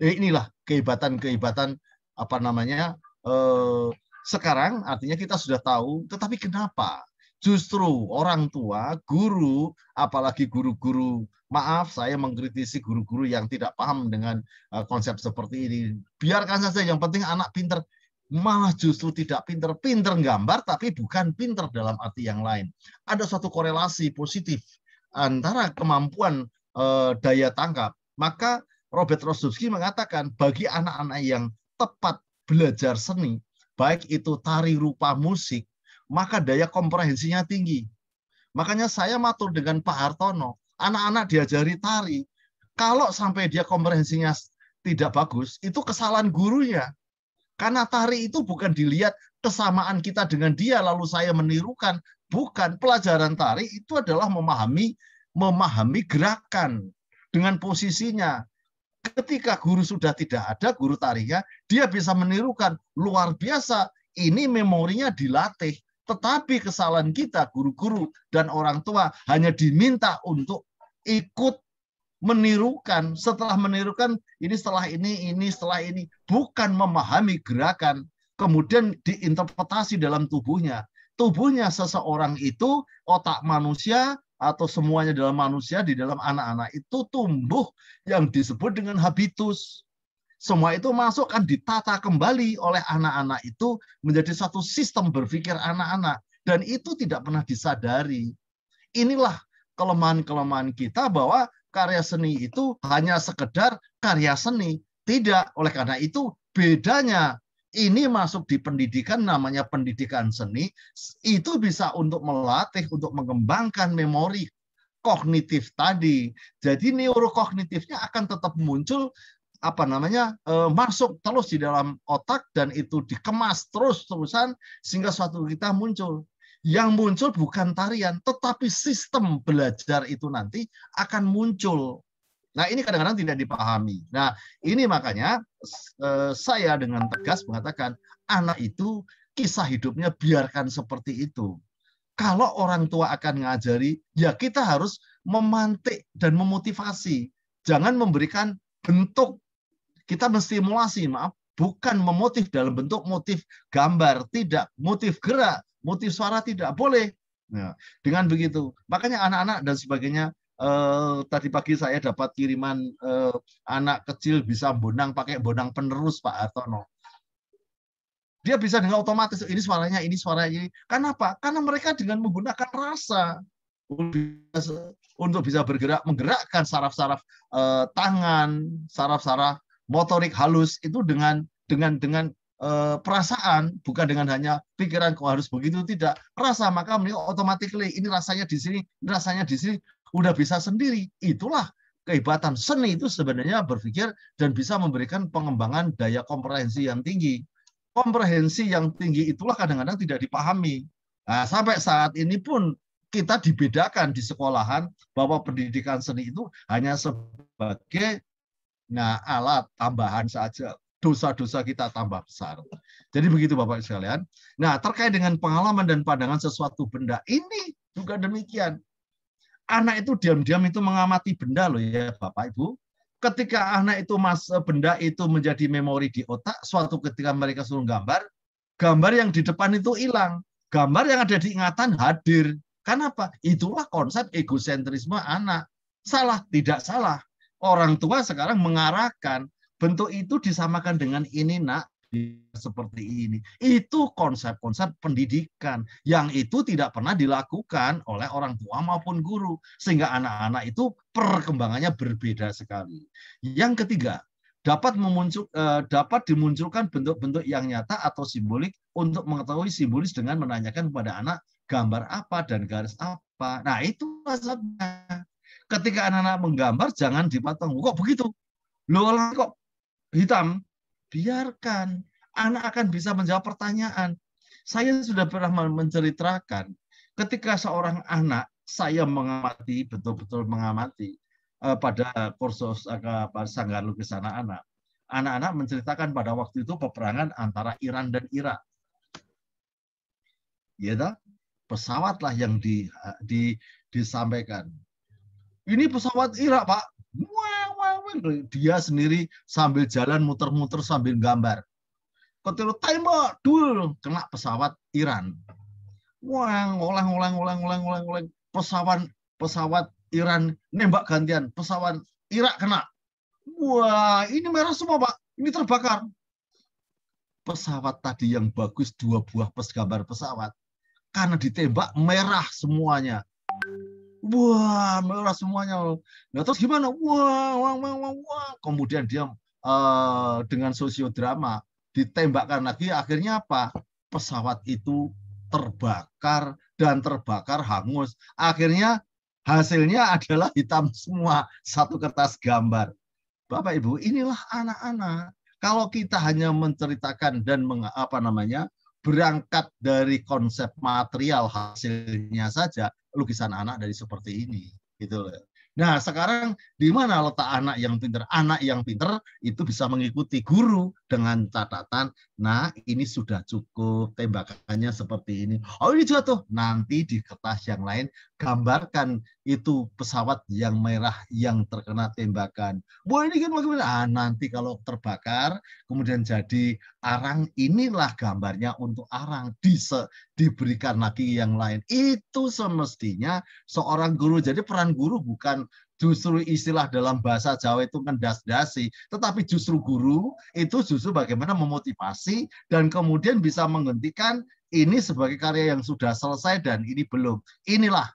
Jadi eh, inilah kehebatan-kehebatan apa namanya eh, sekarang artinya kita sudah tahu, tetapi kenapa Justru orang tua, guru, apalagi guru-guru, maaf saya mengkritisi guru-guru yang tidak paham dengan eh, konsep seperti ini. Biarkan saja, yang penting anak pinter. Malah justru tidak pinter. Pinter gambar, tapi bukan pinter dalam arti yang lain. Ada suatu korelasi positif antara kemampuan eh, daya tangkap. Maka Robert Rostovsky mengatakan, bagi anak-anak yang tepat belajar seni, baik itu tari rupa musik, maka daya komprehensinya tinggi. Makanya saya matur dengan Pak Hartono, anak-anak diajari tari. Kalau sampai dia komprehensinya tidak bagus, itu kesalahan gurunya. Karena tari itu bukan dilihat kesamaan kita dengan dia lalu saya menirukan, bukan pelajaran tari itu adalah memahami memahami gerakan dengan posisinya. Ketika guru sudah tidak ada, guru tarinya, dia bisa menirukan luar biasa. Ini memorinya dilatih. Tetapi kesalahan kita, guru-guru dan orang tua hanya diminta untuk ikut menirukan. Setelah menirukan, ini setelah ini, ini setelah ini. Bukan memahami gerakan, kemudian diinterpretasi dalam tubuhnya. Tubuhnya seseorang itu, otak manusia, atau semuanya dalam manusia, di dalam anak-anak itu tumbuh yang disebut dengan habitus semua itu masuk kan ditata kembali oleh anak-anak itu menjadi satu sistem berpikir anak-anak dan itu tidak pernah disadari. Inilah kelemahan-kelemahan kita bahwa karya seni itu hanya sekedar karya seni. Tidak, oleh karena itu bedanya ini masuk di pendidikan namanya pendidikan seni, itu bisa untuk melatih, untuk mengembangkan memori kognitif tadi. Jadi neurokognitifnya akan tetap muncul apa namanya e, masuk terus di dalam otak dan itu dikemas terus terusan sehingga suatu kita muncul yang muncul bukan tarian tetapi sistem belajar itu nanti akan muncul nah ini kadang-kadang tidak dipahami nah ini makanya e, saya dengan tegas mengatakan anak itu kisah hidupnya biarkan seperti itu kalau orang tua akan ngajari ya kita harus memantik dan memotivasi jangan memberikan bentuk kita menstimulasi, maaf, bukan memotif dalam bentuk motif gambar, tidak motif gerak, motif suara tidak boleh. Nah, dengan begitu, makanya anak-anak dan sebagainya eh, tadi pagi saya dapat kiriman eh, anak kecil bisa bonang pakai bonang penerus Pak Hartono. Dia bisa dengan otomatis ini suaranya, ini suaranya ini. Kenapa? Karena mereka dengan menggunakan rasa untuk bisa bergerak menggerakkan saraf-saraf eh, tangan, saraf-saraf motorik halus itu dengan dengan dengan e, perasaan bukan dengan hanya pikiran kok harus begitu tidak rasa maka menilai otomatis ini rasanya di sini rasanya di sini udah bisa sendiri itulah kehebatan seni itu sebenarnya berpikir dan bisa memberikan pengembangan daya komprehensi yang tinggi komprehensi yang tinggi itulah kadang-kadang tidak dipahami nah, sampai saat ini pun kita dibedakan di sekolahan bahwa pendidikan seni itu hanya sebagai Nah, alat tambahan saja dosa-dosa kita tambah besar. Jadi begitu Bapak sekalian. Nah, terkait dengan pengalaman dan pandangan sesuatu benda ini juga demikian. Anak itu diam-diam itu mengamati benda loh ya Bapak Ibu. Ketika anak itu mas eh, benda itu menjadi memori di otak, suatu ketika mereka suruh gambar, gambar yang di depan itu hilang. Gambar yang ada di ingatan hadir. Kenapa? Itulah konsep egosentrisme anak. Salah, tidak salah orang tua sekarang mengarahkan bentuk itu disamakan dengan ini nak seperti ini. Itu konsep-konsep pendidikan yang itu tidak pernah dilakukan oleh orang tua maupun guru sehingga anak-anak itu perkembangannya berbeda sekali. Yang ketiga, dapat memuncul eh, dapat dimunculkan bentuk-bentuk yang nyata atau simbolik untuk mengetahui simbolis dengan menanyakan kepada anak gambar apa dan garis apa. Nah, itu maksudnya ketika anak-anak menggambar jangan dipotong. Kok begitu? Loh, kok hitam? Biarkan. Anak akan bisa menjawab pertanyaan. Saya sudah pernah menceritakan ketika seorang anak saya mengamati betul-betul mengamati eh, pada kursus eh, sanggar lukis anak-anak. Anak-anak menceritakan pada waktu itu peperangan antara Iran dan Irak. Ya, pesawatlah yang di, eh, di, disampaikan ini pesawat Irak Pak. Dia sendiri sambil jalan muter-muter sambil gambar. ketika tembak dul kena pesawat Iran. Wah, ulang, ulang, ulang, ulang, ulang, ulang. Pesawat pesawat Iran nembak gantian, pesawat Irak kena. Wah, ini merah semua Pak. Ini terbakar. Pesawat tadi yang bagus dua buah pes gambar pesawat karena ditembak merah semuanya wah merah semuanya. Nah terus gimana? Wah, wah, wah, wah, wah. Kemudian dia uh, dengan sosiodrama ditembakkan lagi. Akhirnya apa? Pesawat itu terbakar dan terbakar hangus. Akhirnya hasilnya adalah hitam semua satu kertas gambar. Bapak Ibu, inilah anak-anak. Kalau kita hanya menceritakan dan meng, apa namanya berangkat dari konsep material hasilnya saja, lukisan anak dari seperti ini gitu loh. Nah, sekarang di mana letak anak yang pinter? Anak yang pinter itu bisa mengikuti guru dengan catatan, nah ini sudah cukup tembakannya seperti ini. Oh ini juga tuh Nanti di kertas yang lain gambarkan itu pesawat yang merah yang terkena tembakan. Wah ini kan bagaimana? Ah, nanti kalau terbakar kemudian jadi arang inilah gambarnya untuk arang se diberikan lagi yang lain. Itu semestinya seorang guru. Jadi peran guru bukan justru istilah dalam bahasa Jawa itu ngendas-dasi, tetapi justru guru itu justru bagaimana memotivasi dan kemudian bisa menghentikan ini sebagai karya yang sudah selesai dan ini belum. Inilah.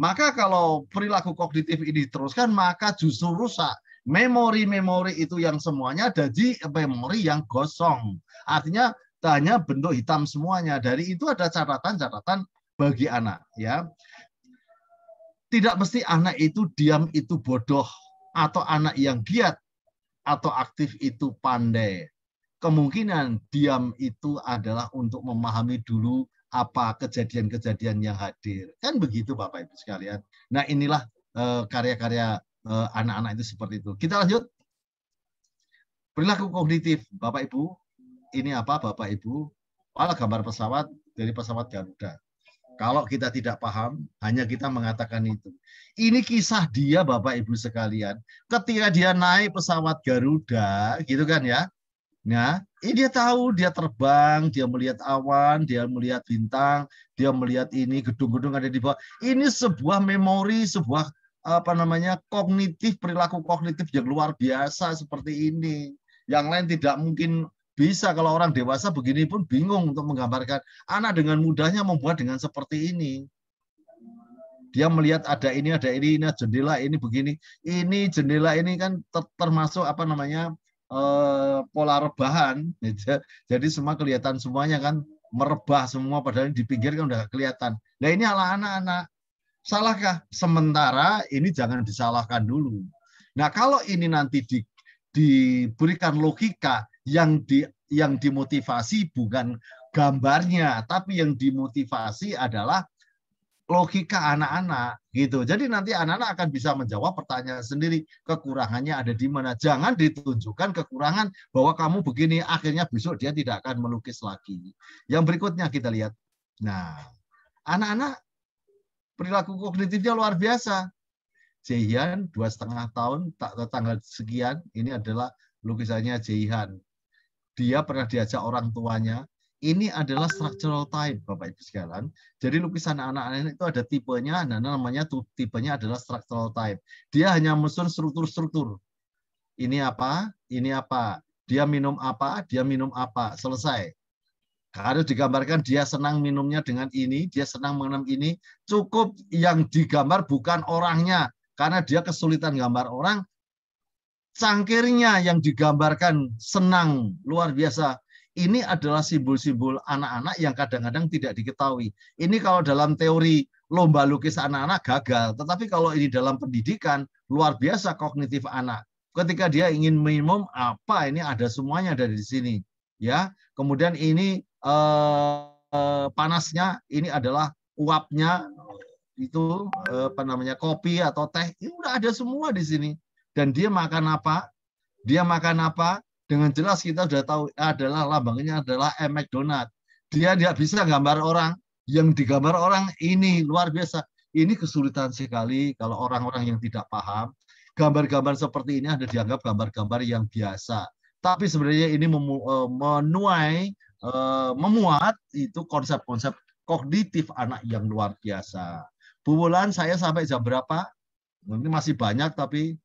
Maka kalau perilaku kognitif ini diteruskan, maka justru rusak. Memori-memori itu yang semuanya ada di memori yang gosong. Artinya hanya bentuk hitam semuanya. Dari itu ada catatan-catatan bagi anak. ya tidak mesti anak itu diam itu bodoh, atau anak yang giat, atau aktif itu pandai. Kemungkinan diam itu adalah untuk memahami dulu apa kejadian-kejadian yang hadir. Kan begitu Bapak Ibu sekalian. Nah inilah eh, karya-karya eh, anak-anak itu seperti itu. Kita lanjut. Perilaku kognitif Bapak Ibu. Ini apa Bapak Ibu? Pala gambar pesawat dari pesawat Garuda. Kalau kita tidak paham, hanya kita mengatakan itu. Ini kisah dia Bapak Ibu sekalian. Ketika dia naik pesawat Garuda, gitu kan ya. Nah, ini dia tahu dia terbang, dia melihat awan, dia melihat bintang, dia melihat ini gedung-gedung ada di bawah. Ini sebuah memori, sebuah apa namanya kognitif perilaku kognitif yang luar biasa seperti ini. Yang lain tidak mungkin bisa kalau orang dewasa begini pun bingung untuk menggambarkan. Anak dengan mudahnya membuat dengan seperti ini. Dia melihat ada ini, ada ini, ini jendela, ini begini. Ini jendela ini kan termasuk apa namanya eh, pola rebahan. [laughs] Jadi semua kelihatan semuanya kan merebah semua padahal di pinggir kan udah kelihatan. Nah ini ala anak-anak. Salahkah? Sementara ini jangan disalahkan dulu. Nah kalau ini nanti di, diberikan logika yang di yang dimotivasi bukan gambarnya, tapi yang dimotivasi adalah logika anak-anak gitu. Jadi nanti anak-anak akan bisa menjawab pertanyaan sendiri kekurangannya ada di mana. Jangan ditunjukkan kekurangan bahwa kamu begini akhirnya besok dia tidak akan melukis lagi. Yang berikutnya kita lihat. Nah, anak-anak perilaku kognitifnya luar biasa. Jihan dua setengah tahun tak tanggal sekian ini adalah lukisannya Jihan dia pernah diajak orang tuanya. Ini adalah structural type, Bapak Ibu sekalian. Jadi lukisan anak-anak itu ada tipenya, nah namanya tuh tipenya adalah structural type. Dia hanya menyusun struktur-struktur. Ini apa? Ini apa? Dia minum apa? Dia minum apa? Selesai. Harus digambarkan dia senang minumnya dengan ini, dia senang minum ini. Cukup yang digambar bukan orangnya, karena dia kesulitan gambar orang, cangkirnya yang digambarkan senang luar biasa. Ini adalah simbol-simbol anak-anak yang kadang-kadang tidak diketahui. Ini kalau dalam teori lomba lukis anak-anak gagal, tetapi kalau ini dalam pendidikan luar biasa kognitif anak. Ketika dia ingin minimum apa ini ada semuanya dari sini, ya. Kemudian ini eh, panasnya ini adalah uapnya itu eh, apa namanya kopi atau teh, ini udah ada semua di sini dan dia makan apa? Dia makan apa? Dengan jelas kita sudah tahu adalah lambangnya adalah M. McDonald. Dia tidak bisa gambar orang. Yang digambar orang ini luar biasa. Ini kesulitan sekali kalau orang-orang yang tidak paham. Gambar-gambar seperti ini ada dianggap gambar-gambar yang biasa. Tapi sebenarnya ini e, menuai, e, memuat itu konsep-konsep kognitif anak yang luar biasa. Bulan saya sampai jam berapa? Mungkin masih banyak, tapi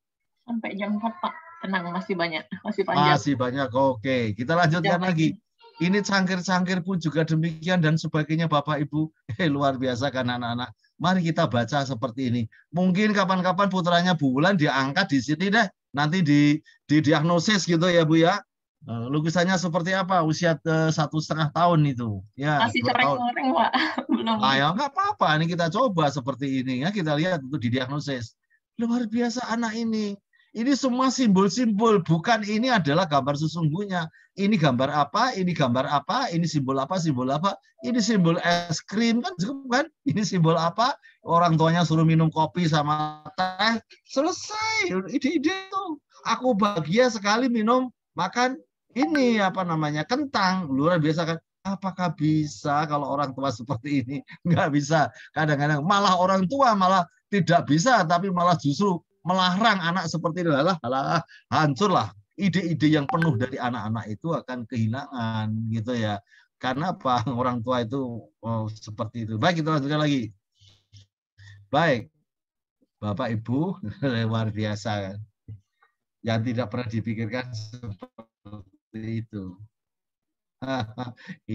Sampai jam 4, Pak. Tenang, masih banyak. Masih panjang. Masih banyak. Oke, kita lanjutkan Jangan. lagi. Ini cangkir-cangkir pun juga demikian dan sebagainya Bapak Ibu. [laughs] Eh, luar biasa kan anak-anak. Mari kita baca seperti ini. Mungkin kapan-kapan putranya Bulan diangkat di sini deh. Nanti di di diagnosis gitu ya Bu ya eh, lukisannya seperti apa usia eh, satu setengah tahun itu ya masih cereng-cereng pak [laughs] belum ah ya nggak apa-apa ini kita coba seperti ini ya kita lihat untuk didiagnosis luar biasa anak ini ini semua simbol-simbol, bukan ini adalah gambar sesungguhnya. Ini gambar apa, ini gambar apa, ini simbol apa, simbol apa, ini simbol es krim kan cukup kan? Ini simbol apa? Orang tuanya suruh minum kopi sama teh, selesai. Ide-ide itu. Aku bahagia sekali minum makan ini apa namanya kentang luar biasa kan apakah bisa kalau orang tua seperti ini? Nggak bisa. Kadang-kadang malah orang tua malah tidak bisa, tapi malah justru melarang anak seperti itu lah, lah hancurlah ide-ide yang penuh dari anak-anak itu akan kehilangan gitu ya. Karena apa? [laughs] Orang tua itu oh, seperti itu. Baik, kita lanjutkan lagi. Baik. Bapak Ibu [laughs] luar biasa yang tidak pernah dipikirkan seperti itu. [laughs]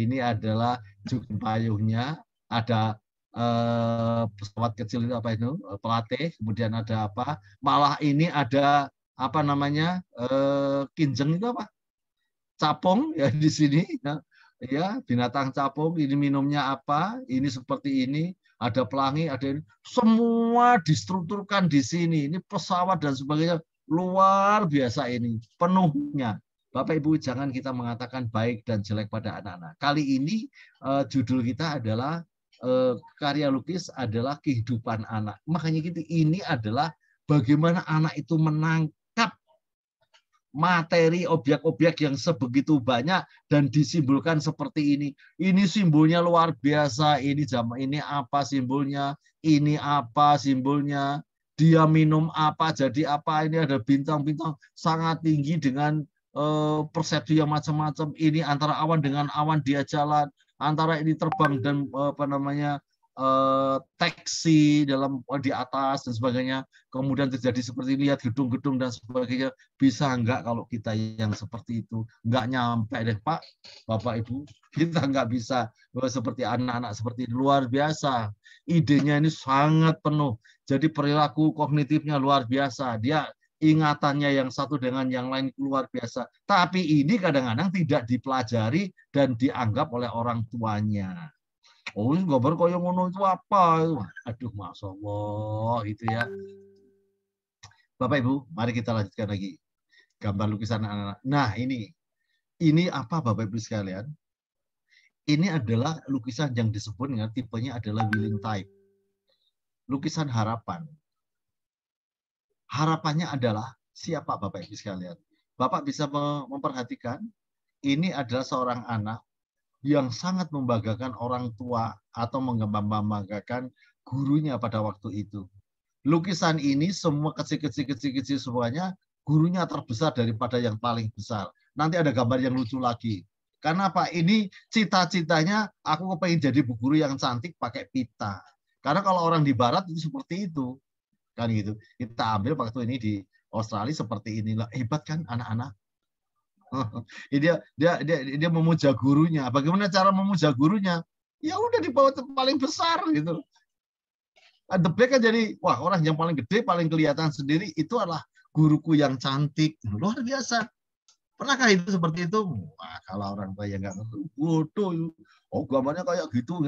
Ini adalah jukun payuhnya, ada Eh, pesawat kecil itu apa itu eh, pelatih kemudian ada apa malah ini ada apa namanya eh, kinjeng itu apa capung ya di sini ya, iya, binatang capung ini minumnya apa ini seperti ini ada pelangi ada ini semua distrukturkan di sini ini pesawat dan sebagainya luar biasa ini penuhnya Bapak Ibu jangan kita mengatakan baik dan jelek pada anak-anak. Kali ini uh, judul kita adalah Eh, karya lukis adalah kehidupan anak. Makanya gitu ini adalah bagaimana anak itu menangkap materi obyek-obyek yang sebegitu banyak dan disimbolkan seperti ini. Ini simbolnya luar biasa, ini jam ini apa simbolnya, ini apa simbolnya, dia minum apa jadi apa, ini ada bintang-bintang sangat tinggi dengan eh, persepsi yang macam-macam ini antara awan dengan awan dia jalan antara ini terbang dan eh, apa namanya eh, taksi dalam eh, di atas dan sebagainya kemudian terjadi seperti lihat ya, gedung-gedung dan sebagainya bisa enggak kalau kita yang seperti itu enggak nyampe deh Pak Bapak Ibu [laughs] kita enggak bisa eh, seperti anak-anak seperti ini. luar biasa idenya ini sangat penuh jadi perilaku kognitifnya luar biasa dia ingatannya yang satu dengan yang lain luar biasa. Tapi ini kadang-kadang tidak dipelajari dan dianggap oleh orang tuanya. Oh, gambar kaya ngono itu apa? Aduh, Masya Allah, gitu ya. Bapak Ibu, mari kita lanjutkan lagi. Gambar lukisan anak-anak. Nah, ini. Ini apa Bapak Ibu sekalian? Ini adalah lukisan yang disebut dengan tipenya adalah willing type. Lukisan harapan harapannya adalah siapa Bapak Ibu sekalian. Bapak bisa memperhatikan ini adalah seorang anak yang sangat membanggakan orang tua atau membanggakan gurunya pada waktu itu. Lukisan ini semua kecil-kecil kecil-kecil semuanya gurunya terbesar daripada yang paling besar. Nanti ada gambar yang lucu lagi. Karena pak Ini cita-citanya aku kepengen jadi bu guru yang cantik pakai pita. Karena kalau orang di barat itu seperti itu kan gitu kita ambil waktu ini di Australia seperti inilah hebat kan anak-anak [laughs] dia dia dia dia memuja gurunya bagaimana cara memuja gurunya ya udah dibawa paling besar gitu ah, the mereka jadi wah orang yang paling gede paling kelihatan sendiri itu adalah guruku yang cantik luar biasa Pernahkah itu seperti itu? Wah, kalau orang tua yang nggak ngerti, waduh, oh gambarnya kayak gitu,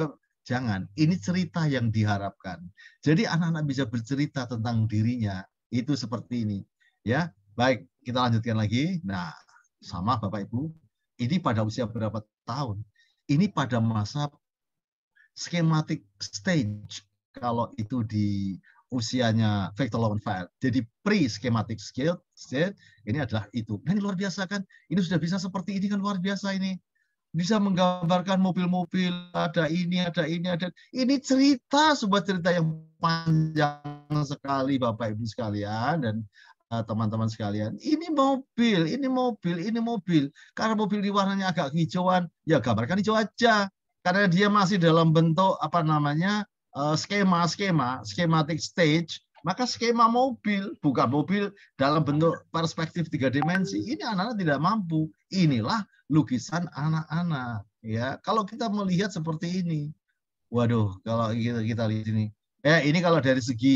Jangan. Ini cerita yang diharapkan. Jadi anak-anak bisa bercerita tentang dirinya. Itu seperti ini. Ya, baik. Kita lanjutkan lagi. Nah, sama Bapak Ibu. Ini pada usia berapa tahun? Ini pada masa schematic stage. Kalau itu di usianya vector loan file. Jadi pre-schematic skill ini adalah itu. Nah, ini luar biasa kan? Ini sudah bisa seperti ini kan luar biasa ini bisa menggambarkan mobil-mobil ada ini ada ini ada ini cerita sebuah cerita yang panjang sekali Bapak Ibu sekalian dan eh, teman-teman uh, sekalian ini mobil ini mobil ini mobil karena mobil di warnanya agak hijauan ya gambarkan hijau aja karena dia masih dalam bentuk apa namanya uh, skema skema schematic stage maka skema mobil, buka mobil dalam bentuk perspektif tiga dimensi, ini anak-anak tidak mampu. Inilah lukisan anak-anak. Ya, kalau kita melihat seperti ini, waduh, kalau kita, kita lihat ini, ya ini kalau dari segi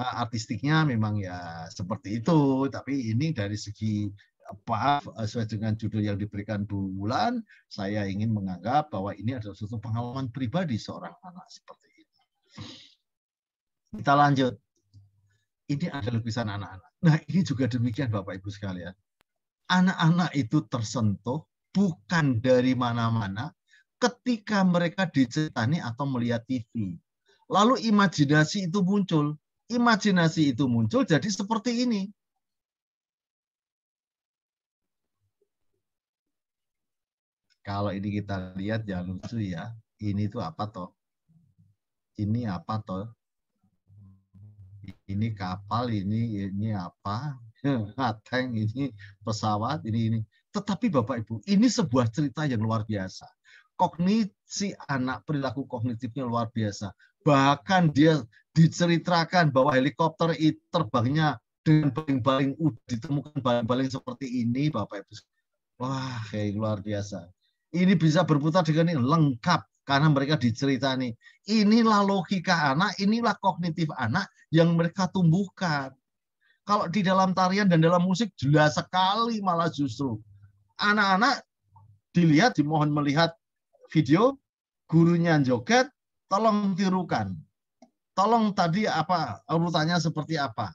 uh, artistiknya memang ya seperti itu, tapi ini dari segi apa eh, sesuai dengan judul yang diberikan Bu saya ingin menganggap bahwa ini adalah suatu pengalaman pribadi seorang anak seperti ini. Kita lanjut. Ini ada lukisan anak-anak. Nah ini juga demikian Bapak Ibu sekalian. Anak-anak itu tersentuh bukan dari mana-mana ketika mereka diceritani atau melihat TV. Lalu imajinasi itu muncul. Imajinasi itu muncul jadi seperti ini. Kalau ini kita lihat ya lucu ya. Ini tuh apa toh? Ini apa toh? ini kapal ini ini apa [laughs] tank ini pesawat ini ini tetapi Bapak Ibu ini sebuah cerita yang luar biasa kognisi anak perilaku kognitifnya luar biasa bahkan dia diceritakan bahwa helikopter itu terbangnya dengan baling-baling udah ditemukan baling-baling seperti ini Bapak Ibu wah kayak luar biasa ini bisa berputar dengan ini lengkap karena mereka diceritani, inilah logika anak, inilah kognitif anak yang mereka tumbuhkan. Kalau di dalam tarian dan dalam musik jelas sekali malah justru. Anak-anak dilihat, dimohon melihat video, gurunya joget, tolong tirukan. Tolong tadi apa, urutannya seperti apa.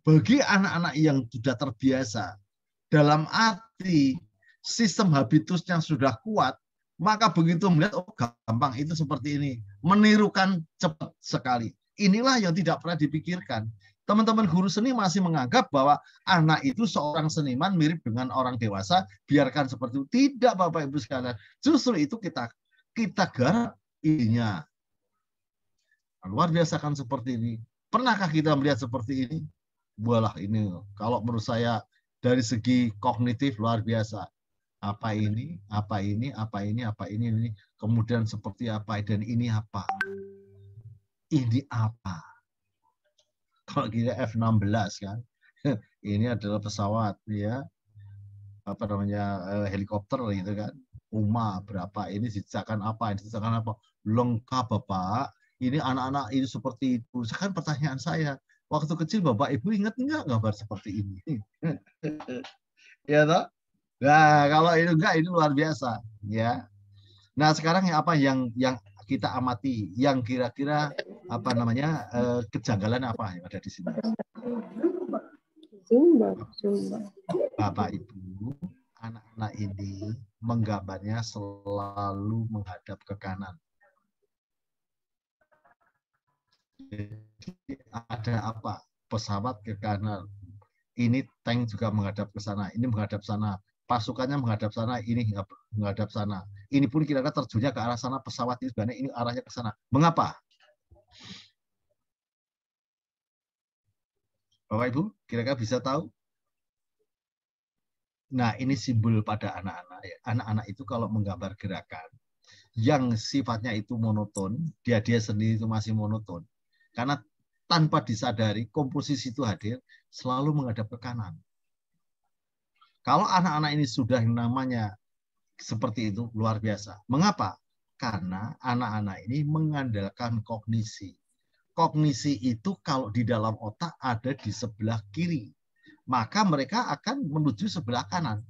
Bagi anak-anak yang sudah terbiasa, dalam arti sistem habitusnya sudah kuat, maka begitu melihat oh gampang itu seperti ini menirukan cepat sekali inilah yang tidak pernah dipikirkan teman-teman guru seni masih menganggap bahwa anak itu seorang seniman mirip dengan orang dewasa biarkan seperti itu tidak bapak ibu sekalian justru itu kita kita garap ininya luar biasa kan seperti ini pernahkah kita melihat seperti ini bualah ini kalau menurut saya dari segi kognitif luar biasa apa ini, apa ini, apa ini, apa ini, ini, kemudian seperti apa, dan ini apa. Ini apa? Kalau kita F-16 kan, [laughs] ini adalah pesawat, ya, apa namanya eh, helikopter gitu kan, UMA berapa, ini sisakan apa, ini sisakan apa, lengkap bapak. Ini anak-anak ini seperti itu. Sekarang pertanyaan saya, waktu kecil bapak ibu ingat nggak gambar seperti ini? [laughs] ya toh? Nah, kalau itu enggak ini luar biasa, ya. Nah, sekarang yang apa yang yang kita amati, yang kira-kira apa namanya eh, kejanggalan apa yang ada di sini? Bapak Ibu, anak-anak ini menggambarnya selalu menghadap ke kanan. Jadi ada apa? Pesawat ke kanan. Ini tank juga menghadap ke sana. Ini menghadap sana pasukannya menghadap sana, ini menghadap sana. Ini pun kira-kira terjunnya ke arah sana, pesawat ini sebenarnya ini arahnya ke sana. Mengapa? Bapak Ibu, kira-kira bisa tahu? Nah, ini simbol pada anak-anak. Ya. Anak-anak itu kalau menggambar gerakan yang sifatnya itu monoton, dia dia sendiri itu masih monoton. Karena tanpa disadari komposisi itu hadir selalu menghadap ke kanan. Kalau anak-anak ini sudah namanya seperti itu, luar biasa. Mengapa? Karena anak-anak ini mengandalkan kognisi. Kognisi itu kalau di dalam otak ada di sebelah kiri. Maka mereka akan menuju sebelah kanan.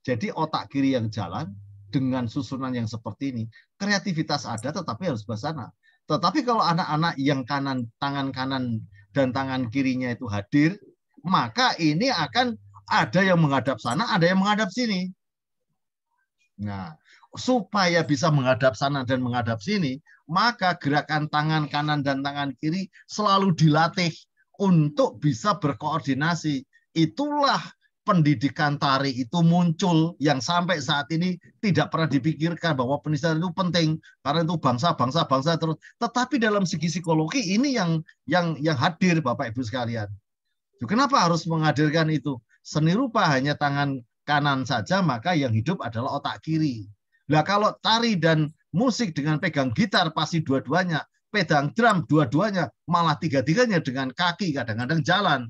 Jadi otak kiri yang jalan dengan susunan yang seperti ini, kreativitas ada tetapi harus ke sana. Tetapi kalau anak-anak yang kanan tangan kanan dan tangan kirinya itu hadir, maka ini akan ada yang menghadap sana, ada yang menghadap sini. Nah, supaya bisa menghadap sana dan menghadap sini, maka gerakan tangan kanan dan tangan kiri selalu dilatih untuk bisa berkoordinasi. Itulah pendidikan tari itu muncul yang sampai saat ini tidak pernah dipikirkan bahwa penistaan itu penting karena itu bangsa bangsa bangsa terus tetapi dalam segi psikologi ini yang yang yang hadir Bapak Ibu sekalian. Kenapa harus menghadirkan itu? Seni rupa hanya tangan kanan saja, maka yang hidup adalah otak kiri. Nah kalau tari dan musik dengan pegang gitar pasti dua-duanya, pegang drum dua-duanya, malah tiga-tiganya dengan kaki kadang-kadang jalan.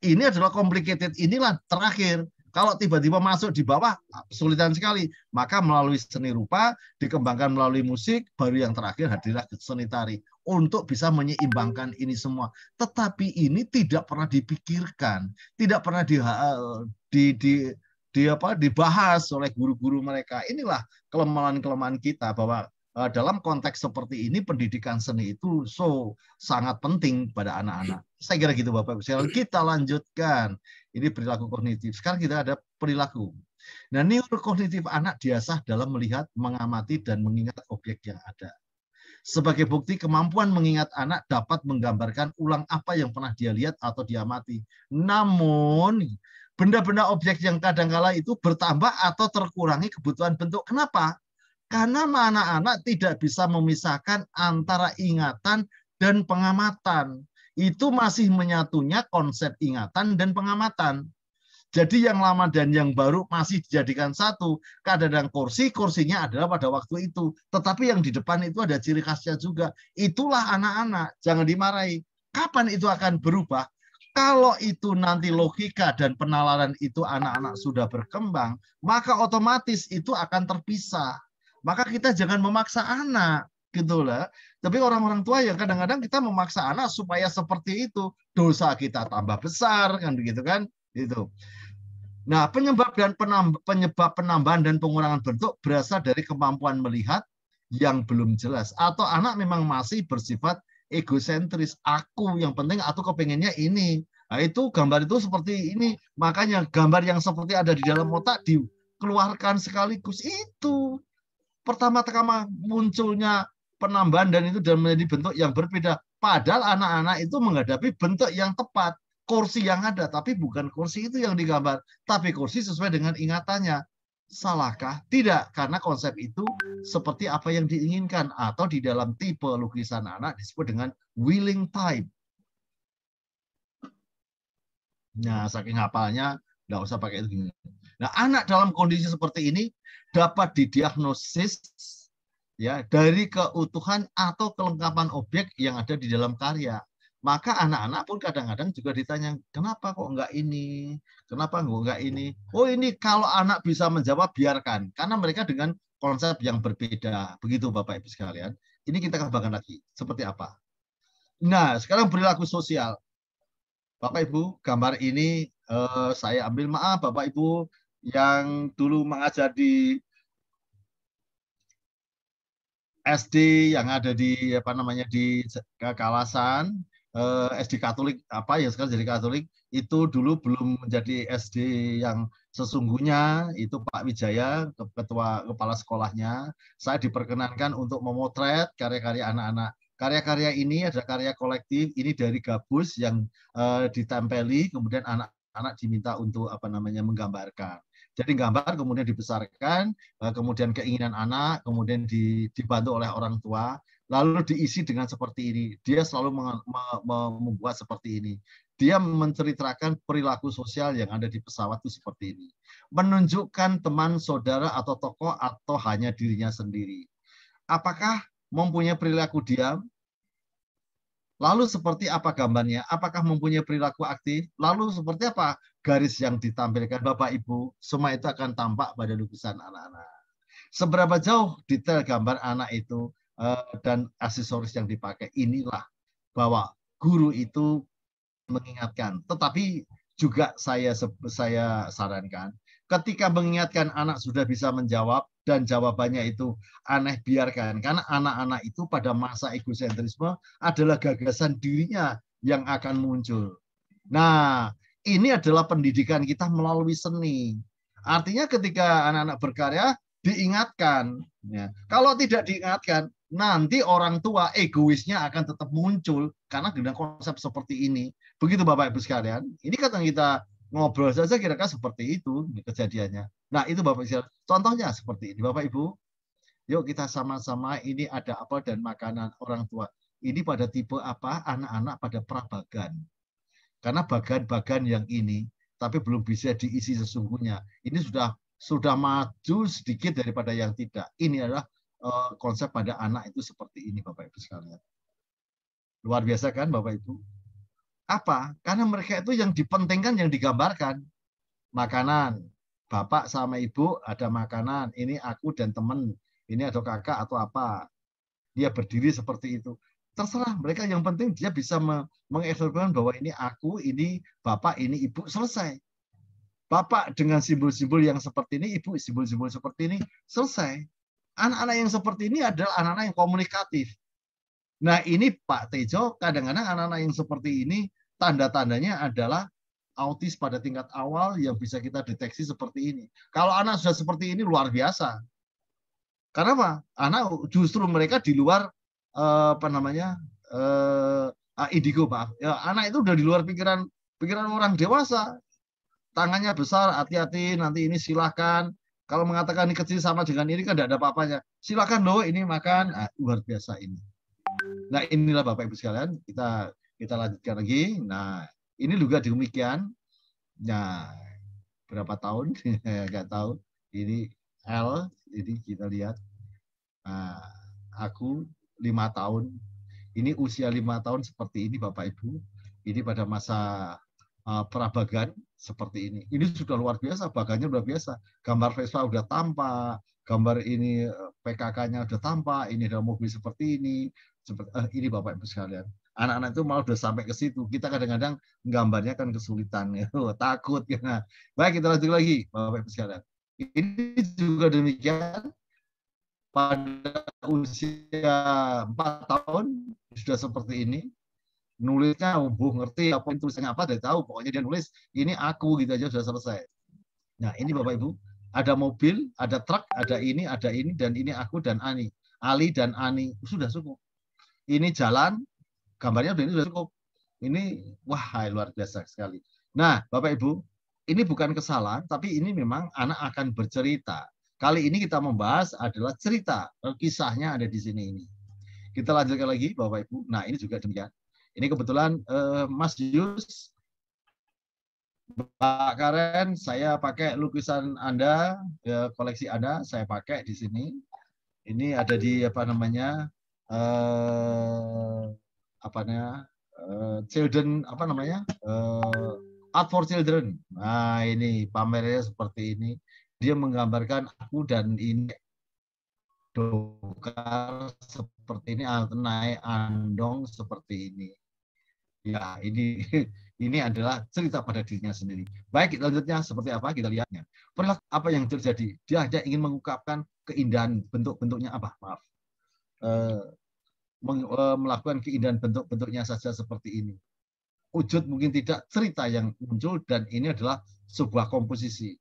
Ini adalah complicated, inilah terakhir. Kalau tiba-tiba masuk di bawah, kesulitan sekali. Maka melalui seni rupa, dikembangkan melalui musik, baru yang terakhir hadirlah seni tari untuk bisa menyeimbangkan ini semua. Tetapi ini tidak pernah dipikirkan, tidak pernah di, eh, di, di di apa dibahas oleh guru-guru mereka. Inilah kelemahan-kelemahan kita bahwa eh, dalam konteks seperti ini pendidikan seni itu so sangat penting pada anak-anak. Saya kira gitu Bapak Ibu. kita lanjutkan. Ini perilaku kognitif. Sekarang kita ada perilaku. Nah, neurokognitif anak diasah dalam melihat, mengamati dan mengingat objek yang ada. Sebagai bukti kemampuan mengingat anak dapat menggambarkan ulang apa yang pernah dia lihat atau dia mati. Namun benda-benda objek yang kadang-kala itu bertambah atau terkurangi kebutuhan bentuk. Kenapa? Karena anak-anak tidak bisa memisahkan antara ingatan dan pengamatan. Itu masih menyatunya konsep ingatan dan pengamatan. Jadi yang lama dan yang baru masih dijadikan satu. Kadang-kadang kursi, kursinya adalah pada waktu itu. Tetapi yang di depan itu ada ciri khasnya juga. Itulah anak-anak, jangan dimarahi. Kapan itu akan berubah? Kalau itu nanti logika dan penalaran itu anak-anak sudah berkembang, maka otomatis itu akan terpisah. Maka kita jangan memaksa anak gitu lah. Tapi orang-orang tua yang kadang-kadang kita memaksa anak supaya seperti itu, dosa kita tambah besar kan begitu kan? Itu. Nah, penyebab dan penamb penyebab penambahan dan pengurangan bentuk berasal dari kemampuan melihat yang belum jelas atau anak memang masih bersifat egosentris aku yang penting atau kepengennya ini nah, itu gambar itu seperti ini makanya gambar yang seperti ada di dalam otak dikeluarkan sekaligus itu pertama-tama munculnya penambahan dan itu dan menjadi bentuk yang berbeda padahal anak-anak itu menghadapi bentuk yang tepat kursi yang ada, tapi bukan kursi itu yang digambar, tapi kursi sesuai dengan ingatannya. Salahkah? Tidak, karena konsep itu seperti apa yang diinginkan atau di dalam tipe lukisan anak disebut dengan willing type. Nah, saking hafalnya nggak usah pakai itu. Nah, anak dalam kondisi seperti ini dapat didiagnosis ya dari keutuhan atau kelengkapan objek yang ada di dalam karya maka anak-anak pun kadang-kadang juga ditanya, kenapa kok enggak ini? Kenapa kok enggak iya. ini? Oh ini kalau anak bisa menjawab, biarkan. Karena mereka dengan konsep yang berbeda. Begitu Bapak-Ibu sekalian. Ini kita kembangkan lagi. Seperti apa? Nah, sekarang perilaku sosial. Bapak-Ibu, gambar ini eh, saya ambil. Maaf Bapak-Ibu yang dulu mengajar di SD yang ada di apa namanya di kekalasan. Eh, SD Katolik apa ya sekarang jadi Katolik itu dulu belum menjadi SD yang sesungguhnya itu Pak Wijaya ketua kepala sekolahnya saya diperkenankan untuk memotret karya-karya anak-anak karya-karya ini ada karya kolektif ini dari gabus yang eh, ditempeli kemudian anak-anak diminta untuk apa namanya menggambarkan jadi gambar kemudian dibesarkan eh, kemudian keinginan anak kemudian dibantu oleh orang tua lalu diisi dengan seperti ini. Dia selalu membuat seperti ini. Dia menceritakan perilaku sosial yang ada di pesawat itu seperti ini. Menunjukkan teman, saudara, atau tokoh, atau hanya dirinya sendiri. Apakah mempunyai perilaku diam? Lalu seperti apa gambarnya? Apakah mempunyai perilaku aktif? Lalu seperti apa garis yang ditampilkan Bapak Ibu? Semua itu akan tampak pada lukisan anak-anak. Seberapa jauh detail gambar anak itu Eh, dan aksesoris yang dipakai inilah bahwa guru itu mengingatkan. Tetapi juga saya saya sarankan ketika mengingatkan anak sudah bisa menjawab dan jawabannya itu aneh biarkan karena anak-anak itu pada masa egosentrisme adalah gagasan dirinya yang akan muncul. Nah, ini adalah pendidikan kita melalui seni. Artinya ketika anak-anak berkarya diingatkan ya. Kalau tidak diingatkan nanti orang tua egoisnya akan tetap muncul karena dengan konsep seperti ini. Begitu Bapak Ibu sekalian. Ini kata kita ngobrol saja kira-kira seperti itu kejadiannya. Nah, itu Bapak Ibu. Contohnya seperti ini Bapak Ibu. Yuk kita sama-sama ini ada apa dan makanan orang tua. Ini pada tipe apa? Anak-anak pada prabagan. Karena bagan-bagan yang ini tapi belum bisa diisi sesungguhnya. Ini sudah sudah maju sedikit daripada yang tidak. Ini adalah Eh, konsep pada anak itu seperti ini Bapak Ibu sekalian. Luar biasa kan Bapak Ibu? Apa? Karena mereka itu yang dipentingkan yang digambarkan. Makanan. Bapak sama Ibu ada makanan. Ini aku dan teman. Ini ada kakak atau apa. Dia berdiri seperti itu. Terserah mereka yang penting dia bisa mengeksplorkan bahwa ini aku, ini bapak, ini ibu. Selesai. Bapak dengan simbol-simbol yang seperti ini, ibu simbol-simbol seperti ini, selesai anak-anak yang seperti ini adalah anak-anak yang komunikatif. Nah ini Pak Tejo, kadang-kadang anak-anak yang seperti ini tanda-tandanya adalah autis pada tingkat awal yang bisa kita deteksi seperti ini. Kalau anak sudah seperti ini luar biasa. Karena apa? Anak justru mereka di luar eh, apa namanya eh, ah, indigo maaf. Ya, anak itu udah di luar pikiran pikiran orang dewasa. Tangannya besar, hati-hati nanti ini silahkan kalau mengatakan ini kecil sama dengan ini kan tidak ada apa-apanya. Silakan loh ini makan nah, luar biasa ini. Nah inilah Bapak Ibu sekalian kita kita lanjutkan lagi. Nah ini juga demikian. Nah berapa tahun? [laughs] Gak tahu. Ini L. Ini kita lihat. Nah, aku lima tahun. Ini usia lima tahun seperti ini Bapak Ibu. Ini pada masa uh, perabagan seperti ini. Ini sudah luar biasa, bagannya luar biasa. Gambar Vespa sudah tampak, gambar ini eh, PKK-nya sudah tampak, ini ada mobil seperti ini, seperti eh, ini Bapak Ibu sekalian. Anak-anak itu malah sudah sampai ke situ. Kita kadang-kadang gambarnya kan kesulitan, ya. [laughs] takut. Ya. Nah, Baik, kita lanjut lagi, Bapak Ibu sekalian. Ini juga demikian pada usia 4 tahun sudah seperti ini nulisnya hubung oh, ngerti apa yang tulisannya apa dia tahu pokoknya dia nulis ini aku gitu aja sudah selesai nah ini bapak ibu ada mobil ada truk ada ini ada ini dan ini aku dan Ani Ali dan Ani sudah cukup ini jalan gambarnya udah ini sudah cukup ini wah luar biasa sekali nah bapak ibu ini bukan kesalahan tapi ini memang anak akan bercerita kali ini kita membahas adalah cerita eh, kisahnya ada di sini ini kita lanjutkan lagi Bapak Ibu. Nah, ini juga demikian. Ini kebetulan eh, Mas Yus, Pak Karen, saya pakai lukisan Anda, ya, koleksi Anda, saya pakai di sini. Ini ada di apa namanya, eh, apa namanya, eh, children apa namanya, eh, art for children. Nah ini pamernya seperti ini. Dia menggambarkan aku dan ini dokar seperti ini, naik andong seperti ini. Ya, ini [laughs] ini adalah cerita pada dirinya sendiri. Baik, lanjutnya seperti apa kita lihatnya. Perilaku apa yang terjadi? Dia hanya ingin mengungkapkan keindahan bentuk-bentuknya apa? Maaf. E, melakukan keindahan bentuk-bentuknya saja seperti ini. Wujud mungkin tidak cerita yang muncul dan ini adalah sebuah komposisi.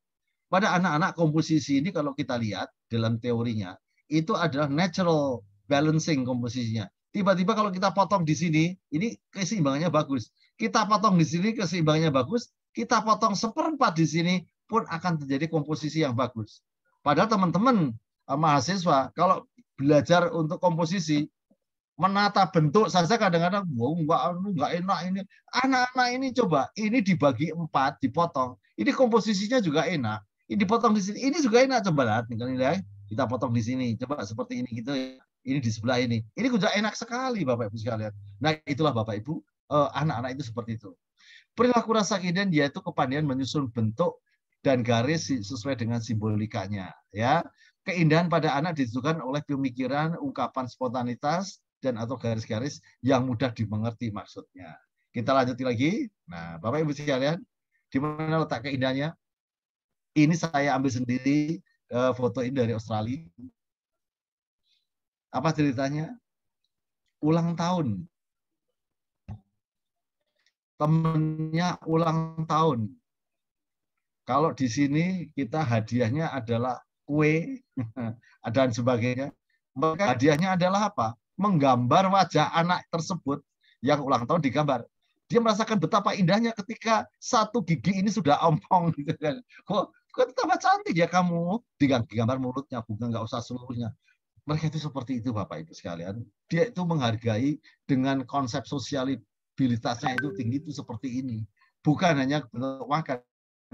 Pada anak-anak komposisi ini kalau kita lihat dalam teorinya itu adalah natural balancing komposisinya. Tiba-tiba kalau kita potong di sini, ini keseimbangannya bagus. Kita potong di sini keseimbangannya bagus, kita potong seperempat di sini pun akan terjadi komposisi yang bagus. Padahal teman-teman eh, mahasiswa kalau belajar untuk komposisi menata bentuk saja kadang-kadang wow nggak anu, nggak enak ini anak-anak ini coba ini dibagi empat dipotong ini komposisinya juga enak ini dipotong di sini ini juga enak coba lihat nih kita potong di sini coba seperti ini gitu ya ini di sebelah ini. Ini sudah enak sekali Bapak Ibu sekalian. Nah itulah Bapak Ibu, eh, anak-anak itu seperti itu. Perilaku rasa kiden yaitu kepanian menyusun bentuk dan garis sesuai dengan simbolikanya. Ya, keindahan pada anak ditentukan oleh pemikiran, ungkapan spontanitas dan atau garis-garis yang mudah dimengerti maksudnya. Kita lanjut lagi. Nah, Bapak Ibu sekalian, di mana letak keindahannya? Ini saya ambil sendiri eh, foto ini dari Australia apa ceritanya? Ulang tahun. Temennya ulang tahun. Kalau di sini kita hadiahnya adalah kue [laughs] dan sebagainya. Maka hadiahnya adalah apa? Menggambar wajah anak tersebut yang ulang tahun digambar. Dia merasakan betapa indahnya ketika satu gigi ini sudah ompong [laughs] gitu kan. Kok kok tambah cantik ya kamu digambar mulutnya bukan nggak usah seluruhnya mereka itu seperti itu Bapak Ibu sekalian. Dia itu menghargai dengan konsep sosialibilitasnya itu tinggi itu seperti ini. Bukan hanya makan.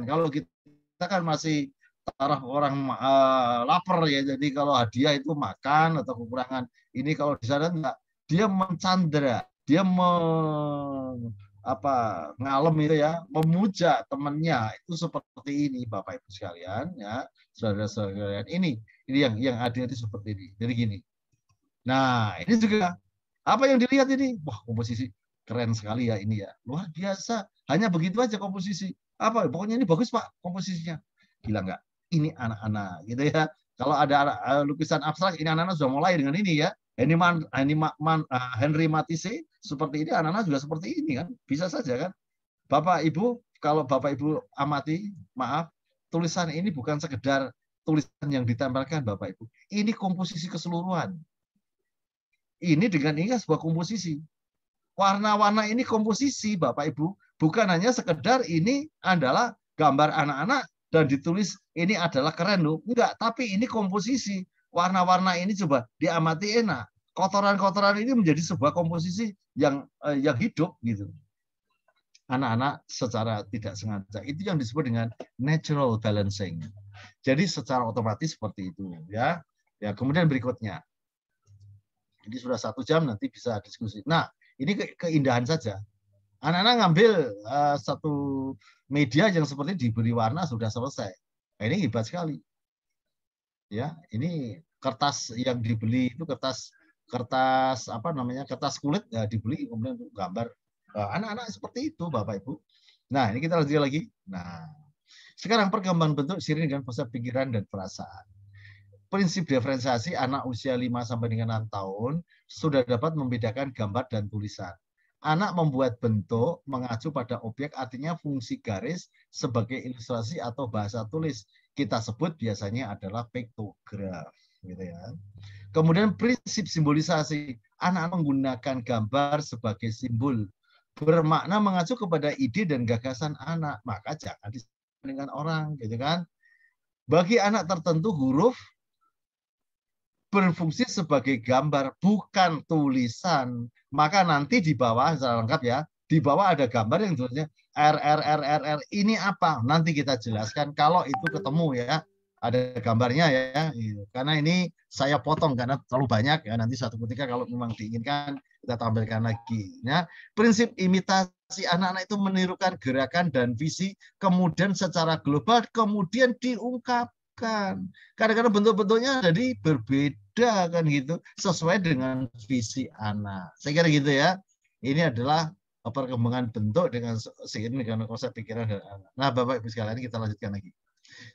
Kalau kita kan masih taraf orang uh, lapar ya. Jadi kalau hadiah itu makan atau kekurangan. Ini kalau di sana enggak. Dia mencandra, dia meng apa ngalem itu ya memuja temannya itu seperti ini Bapak Ibu sekalian ya saudara-saudara sekalian ini ini yang yang hadir itu seperti ini jadi gini nah ini juga apa yang dilihat ini wah komposisi keren sekali ya ini ya luar biasa hanya begitu aja komposisi apa pokoknya ini bagus Pak komposisinya gila nggak ini anak-anak gitu ya kalau ada eh, lukisan abstrak ini anak-anak sudah mulai dengan ini ya ini Man, ini Man, eh, Henry Matisse seperti ini, anak-anak juga seperti ini kan. Bisa saja kan. Bapak Ibu, kalau Bapak Ibu amati, maaf, tulisan ini bukan sekedar tulisan yang ditempelkan Bapak Ibu. Ini komposisi keseluruhan. Ini dengan ini kan sebuah komposisi. Warna-warna ini komposisi Bapak Ibu. Bukan hanya sekedar ini adalah gambar anak-anak dan ditulis ini adalah keren loh. Enggak, tapi ini komposisi. Warna-warna ini coba diamati enak kotoran-kotoran ini menjadi sebuah komposisi yang eh, yang hidup gitu. Anak-anak secara tidak sengaja itu yang disebut dengan natural balancing. Jadi secara otomatis seperti itu ya. Ya kemudian berikutnya. Jadi sudah satu jam nanti bisa diskusi. Nah ini ke keindahan saja. Anak-anak ngambil uh, satu media yang seperti diberi warna sudah selesai. Nah, ini hebat sekali. Ya, ini kertas yang dibeli itu kertas kertas apa namanya kertas kulit ya, dibeli kemudian untuk gambar eh, anak-anak seperti itu Bapak Ibu. Nah ini kita lanjut lagi. Nah sekarang perkembangan bentuk sirine dengan proses pikiran dan perasaan. Prinsip diferensiasi anak usia 5 sampai dengan 6 tahun sudah dapat membedakan gambar dan tulisan. Anak membuat bentuk mengacu pada objek artinya fungsi garis sebagai ilustrasi atau bahasa tulis. Kita sebut biasanya adalah pictograph gitu ya. Kemudian prinsip simbolisasi. Anak menggunakan gambar sebagai simbol. Bermakna mengacu kepada ide dan gagasan anak. Maka jangan dengan orang. gitu kan? Bagi anak tertentu huruf berfungsi sebagai gambar, bukan tulisan. Maka nanti di bawah, secara lengkap ya, di bawah ada gambar yang tulisnya R, R, R, R, R. Ini apa? Nanti kita jelaskan kalau itu ketemu ya ada gambarnya ya iya. karena ini saya potong karena terlalu banyak ya nanti satu ketika kalau memang diinginkan kita tampilkan lagi ya prinsip imitasi anak-anak itu menirukan gerakan dan visi kemudian secara global kemudian diungkapkan kadang-kadang bentuk-bentuknya jadi berbeda kan gitu sesuai dengan visi anak saya kira gitu ya ini adalah perkembangan bentuk dengan seiring dengan konsep pikiran dan anak. Nah, Bapak Ibu sekalian kita lanjutkan lagi.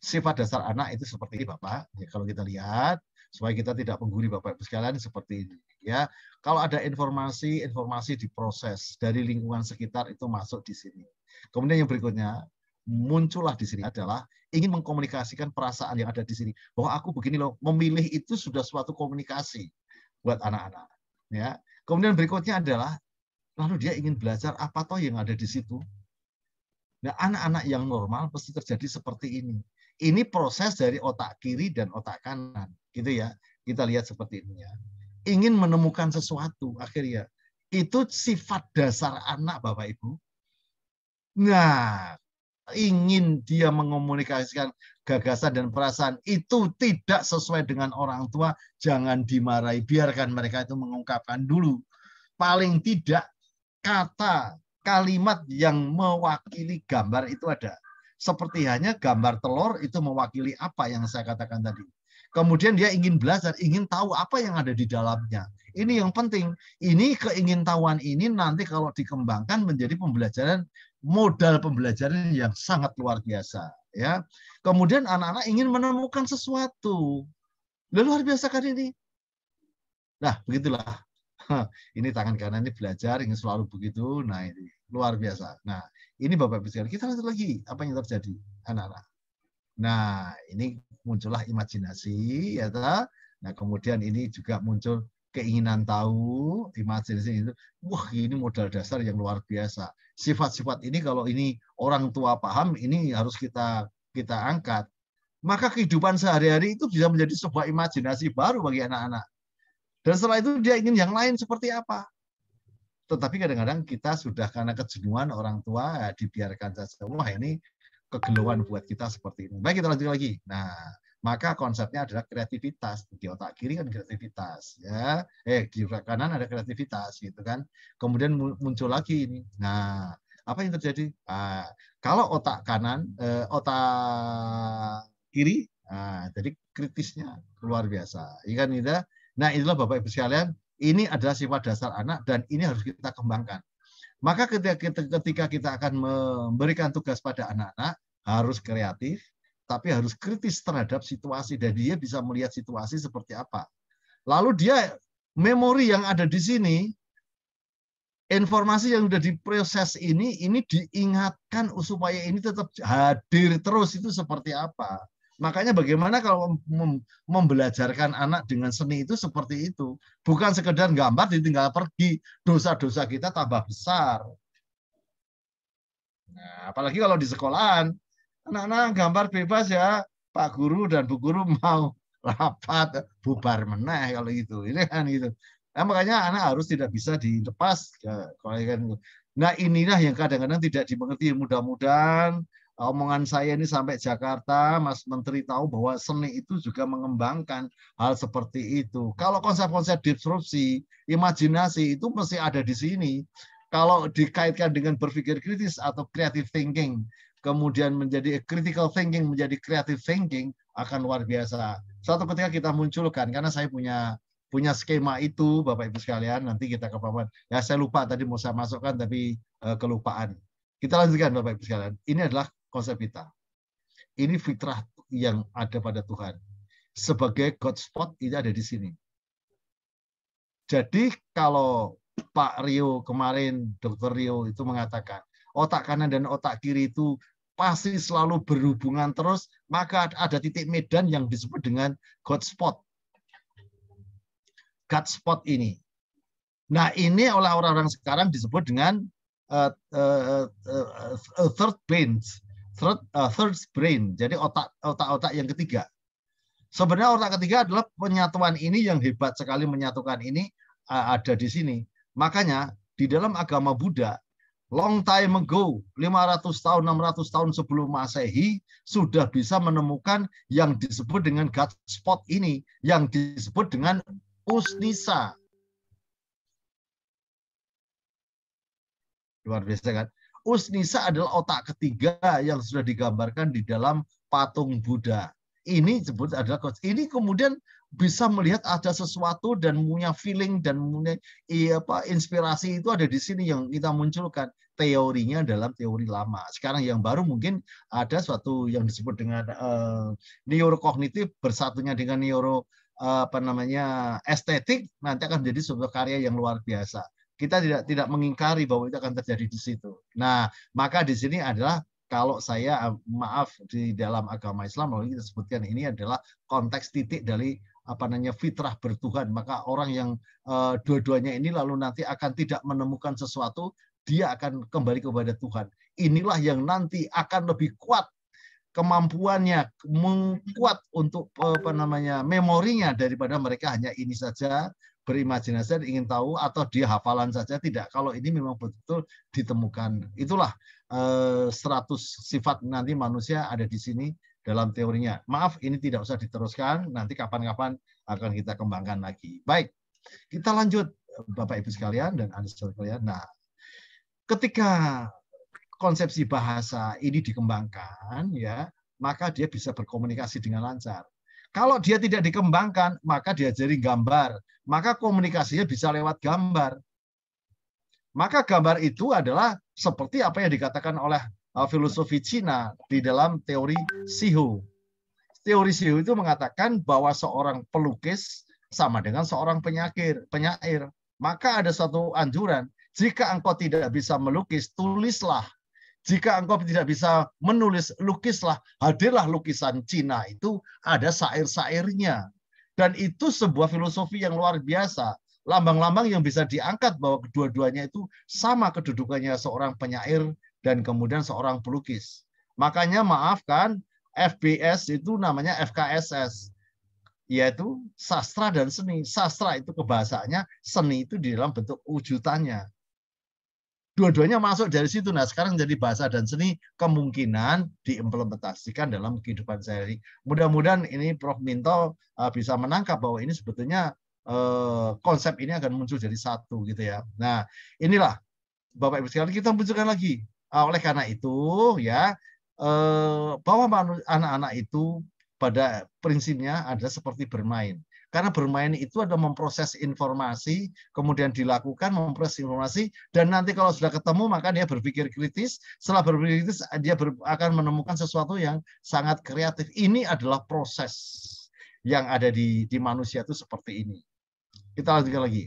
Sifat dasar anak itu seperti ini, Bapak. Ya, kalau kita lihat, supaya kita tidak mengguri Bapak Ibu sekalian seperti ini. Ya, kalau ada informasi, informasi diproses dari lingkungan sekitar itu masuk di sini. Kemudian yang berikutnya, muncullah di sini adalah ingin mengkomunikasikan perasaan yang ada di sini. Bahwa aku begini loh, memilih itu sudah suatu komunikasi buat anak-anak. Ya. Kemudian berikutnya adalah lalu dia ingin belajar apa toh yang ada di situ. Nah, anak-anak yang normal pasti terjadi seperti ini. Ini proses dari otak kiri dan otak kanan, gitu ya. Kita lihat seperti ini ya. Ingin menemukan sesuatu akhirnya. Itu sifat dasar anak Bapak Ibu. Nah, ingin dia mengomunikasikan gagasan dan perasaan itu tidak sesuai dengan orang tua, jangan dimarahi, biarkan mereka itu mengungkapkan dulu. Paling tidak kata kalimat yang mewakili gambar itu ada. Seperti hanya gambar telur itu mewakili apa yang saya katakan tadi. Kemudian dia ingin belajar, ingin tahu apa yang ada di dalamnya. Ini yang penting. Ini keingintahuan ini nanti kalau dikembangkan menjadi pembelajaran modal pembelajaran yang sangat luar biasa. Ya, kemudian anak-anak ingin menemukan sesuatu. Luar biasa kan ini. Nah, begitulah. Ini tangan kanan ini belajar, ingin selalu begitu. Nah, ini luar biasa. Nah, ini Bapak Ibu kita lihat lagi apa yang terjadi anak-anak. Nah, ini muncullah imajinasi ya ta? Nah, kemudian ini juga muncul keinginan tahu, imajinasi itu, wah ini modal dasar yang luar biasa. Sifat-sifat ini kalau ini orang tua paham, ini harus kita kita angkat. Maka kehidupan sehari-hari itu bisa menjadi sebuah imajinasi baru bagi anak-anak. Dan setelah itu dia ingin yang lain seperti apa? Tetapi kadang-kadang kita sudah karena kejenuhan orang tua ya, dibiarkan saja. Wah ini kegelowan buat kita seperti ini. Baik kita lanjut lagi. Nah, maka konsepnya adalah kreativitas di otak kiri kan kreativitas ya eh di otak kanan ada kreativitas gitu kan kemudian muncul lagi ini nah apa yang terjadi nah, kalau otak kanan eh, otak kiri nah, jadi kritisnya luar biasa ikan ya, kan nah itulah bapak ibu sekalian ini adalah sifat dasar anak dan ini harus kita kembangkan. Maka ketika kita, akan memberikan tugas pada anak-anak, harus kreatif, tapi harus kritis terhadap situasi. Dan dia bisa melihat situasi seperti apa. Lalu dia memori yang ada di sini, informasi yang sudah diproses ini, ini diingatkan supaya ini tetap hadir terus. Itu seperti apa? Makanya bagaimana kalau membelajarkan anak dengan seni itu seperti itu. Bukan sekedar gambar ditinggal pergi. Dosa-dosa kita tambah besar. Nah, apalagi kalau di sekolahan. Anak-anak gambar bebas ya. Pak Guru dan Bu Guru [laughs] mau rapat. Bubar meneh kalau itu. Ini [laughs] ya kan gitu. Nah, makanya anak harus tidak bisa dilepas. Ya, nah inilah yang kadang-kadang tidak dimengerti. Mudah-mudahan omongan saya ini sampai Jakarta, Mas Menteri tahu bahwa seni itu juga mengembangkan hal seperti itu. Kalau konsep-konsep disrupsi, imajinasi itu mesti ada di sini. Kalau dikaitkan dengan berpikir kritis atau creative thinking, kemudian menjadi critical thinking, menjadi creative thinking, akan luar biasa. Suatu ketika kita munculkan, karena saya punya punya skema itu, Bapak Ibu sekalian, nanti kita kepaman. Ya saya lupa tadi mau saya masukkan, tapi eh, kelupaan. Kita lanjutkan Bapak Ibu sekalian. Ini adalah konsep kita. Ini fitrah yang ada pada Tuhan. Sebagai God spot ini ada di sini. Jadi kalau Pak Rio kemarin, Dokter Rio itu mengatakan otak kanan dan otak kiri itu pasti selalu berhubungan terus, maka ada titik medan yang disebut dengan God spot. God spot ini. Nah ini oleh orang-orang sekarang disebut dengan uh, uh, uh, third brain third, uh, third brain, jadi otak otak yang ketiga. Sebenarnya otak ketiga adalah penyatuan ini yang hebat sekali menyatukan ini uh, ada di sini. Makanya di dalam agama Buddha long time ago, 500 tahun, 600 tahun sebelum Masehi, sudah bisa menemukan yang disebut dengan God spot ini, yang disebut dengan Usnisa. Luar biasa kan? Usnisa adalah otak ketiga yang sudah digambarkan di dalam patung Buddha. Ini disebut adalah ini kemudian bisa melihat ada sesuatu dan punya feeling dan punya iya, apa inspirasi itu ada di sini yang kita munculkan teorinya dalam teori lama. Sekarang yang baru mungkin ada suatu yang disebut dengan uh, neurokognitif bersatunya dengan neuro uh, apa namanya estetik nanti akan jadi sebuah karya yang luar biasa kita tidak tidak mengingkari bahwa itu akan terjadi di situ. Nah, maka di sini adalah kalau saya eh, maaf di dalam agama Islam lalu kita sebutkan ini adalah konteks titik dari apa namanya fitrah bertuhan maka orang yang uh, dua-duanya ini lalu nanti akan tidak menemukan sesuatu dia akan kembali kepada Tuhan inilah yang nanti akan lebih kuat kemampuannya mengkuat untuk eh, apa namanya memorinya daripada mereka hanya ini saja berimajinasi dan ingin tahu atau dia hafalan saja tidak. Kalau ini memang betul ditemukan. Itulah eh, 100 sifat nanti manusia ada di sini dalam teorinya. Maaf ini tidak usah diteruskan, nanti kapan-kapan akan kita kembangkan lagi. Baik. Kita lanjut Bapak Ibu sekalian dan Anda sekalian. Nah, ketika konsepsi bahasa ini dikembangkan ya, maka dia bisa berkomunikasi dengan lancar. Kalau dia tidak dikembangkan, maka diajari gambar. Maka komunikasinya bisa lewat gambar. Maka gambar itu adalah seperti apa yang dikatakan oleh uh, filosofi Cina di dalam teori Sihu. Teori Sihu itu mengatakan bahwa seorang pelukis sama dengan seorang penyakir, penyair. Maka ada satu anjuran, jika engkau tidak bisa melukis, tulislah jika engkau tidak bisa menulis, lukislah. Hadirlah lukisan Cina itu ada sair-sairnya. Dan itu sebuah filosofi yang luar biasa. Lambang-lambang yang bisa diangkat bahwa kedua-duanya itu sama kedudukannya seorang penyair dan kemudian seorang pelukis. Makanya maafkan FBS itu namanya FKSS yaitu sastra dan seni. Sastra itu kebahasaannya, seni itu di dalam bentuk wujudannya dua-duanya masuk dari situ. Nah, sekarang jadi bahasa dan seni kemungkinan diimplementasikan dalam kehidupan sehari. Mudah-mudahan ini Prof. Minto eh, bisa menangkap bahwa ini sebetulnya eh, konsep ini akan muncul jadi satu gitu ya. Nah, inilah Bapak Ibu sekalian kita munculkan lagi. Ah, oleh karena itu ya eh, bahwa anak-anak itu pada prinsipnya ada seperti bermain. Karena bermain itu ada memproses informasi, kemudian dilakukan memproses informasi, dan nanti kalau sudah ketemu maka dia berpikir kritis. Setelah berpikir kritis, dia ber, akan menemukan sesuatu yang sangat kreatif. Ini adalah proses yang ada di, di manusia itu seperti ini. Kita lanjutkan lagi.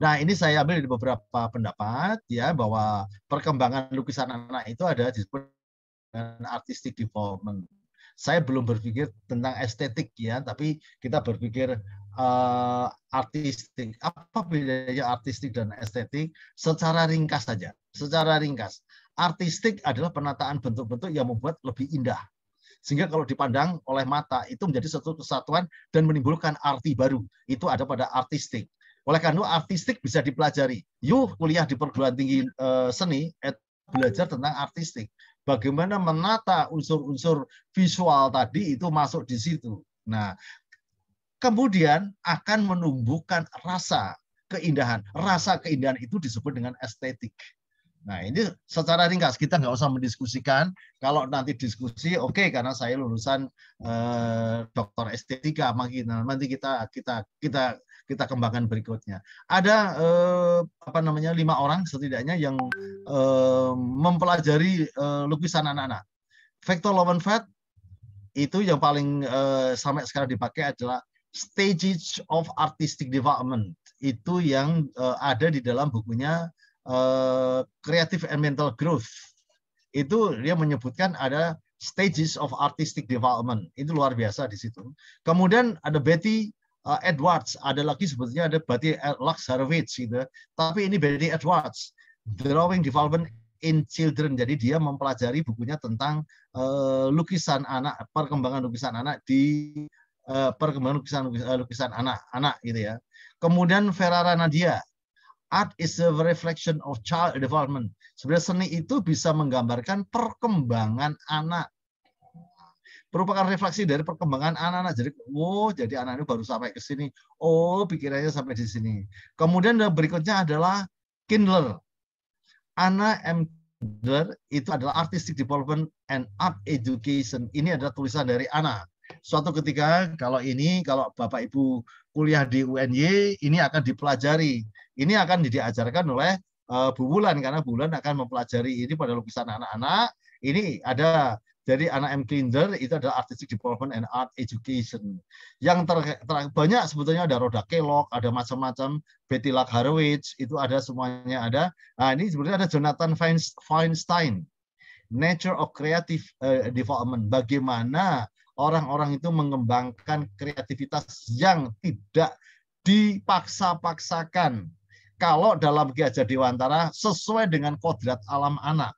Nah, ini saya ambil dari beberapa pendapat ya bahwa perkembangan lukisan anak itu ada di dengan artistic development saya belum berpikir tentang estetik ya, tapi kita berpikir uh, artistik. Apa bedanya artistik dan estetik? Secara ringkas saja, secara ringkas. Artistik adalah penataan bentuk-bentuk yang membuat lebih indah. Sehingga kalau dipandang oleh mata itu menjadi satu kesatuan dan menimbulkan arti baru. Itu ada pada artistik. Oleh karena itu, artistik bisa dipelajari. Yuk kuliah di perguruan tinggi eh, seni, eh, belajar tentang artistik bagaimana menata unsur-unsur visual tadi itu masuk di situ. Nah, kemudian akan menumbuhkan rasa keindahan. Rasa keindahan itu disebut dengan estetik. Nah ini secara ringkas kita nggak usah mendiskusikan. Kalau nanti diskusi, oke okay, karena saya lulusan eh, dokter estetika, makin nanti kita kita kita kita kembangkan berikutnya. Ada eh, apa namanya lima orang setidaknya yang eh, mempelajari eh, lukisan anak-anak. Vector Lowenfeld itu yang paling eh, sampai sekarang dipakai adalah Stages of Artistic Development. Itu yang eh, ada di dalam bukunya eh, Creative and Mental Growth. Itu dia menyebutkan ada stages of artistic development. Itu luar biasa di situ. Kemudian ada Betty uh, Edwards, ada lagi sebetulnya ada berarti eh, Lux Horowitz gitu. Tapi ini Betty Edwards, Drawing Development in Children. Jadi dia mempelajari bukunya tentang uh, lukisan anak, perkembangan lukisan anak di uh, perkembangan lukisan lukisan anak-anak gitu ya. Kemudian Ferrara Nadia, art is a reflection of child development. Sebenarnya seni itu bisa menggambarkan perkembangan anak merupakan refleksi dari perkembangan anak-anak. Jadi, oh, jadi anak ini baru sampai ke sini. Oh, pikirannya sampai di sini. Kemudian berikutnya adalah Kindler. anak M. Kindler itu adalah Artistic Development and Art Education. Ini adalah tulisan dari anak Suatu ketika kalau ini, kalau Bapak Ibu kuliah di UNY, ini akan dipelajari. Ini akan diajarkan oleh eh, Bu Bulan, karena Bulan akan mempelajari ini pada lukisan anak-anak. Ini ada jadi anak M. Kinder itu adalah Artistic Development and Art Education. Yang ter, ter banyak sebetulnya ada Roda Kelok, ada macam-macam, Betty Luck itu ada semuanya ada. Nah, ini sebenarnya ada Jonathan Feinstein, Nature of Creative uh, Development. Bagaimana orang-orang itu mengembangkan kreativitas yang tidak dipaksa-paksakan. Kalau dalam Ki Hajar Dewantara sesuai dengan kodrat alam anak.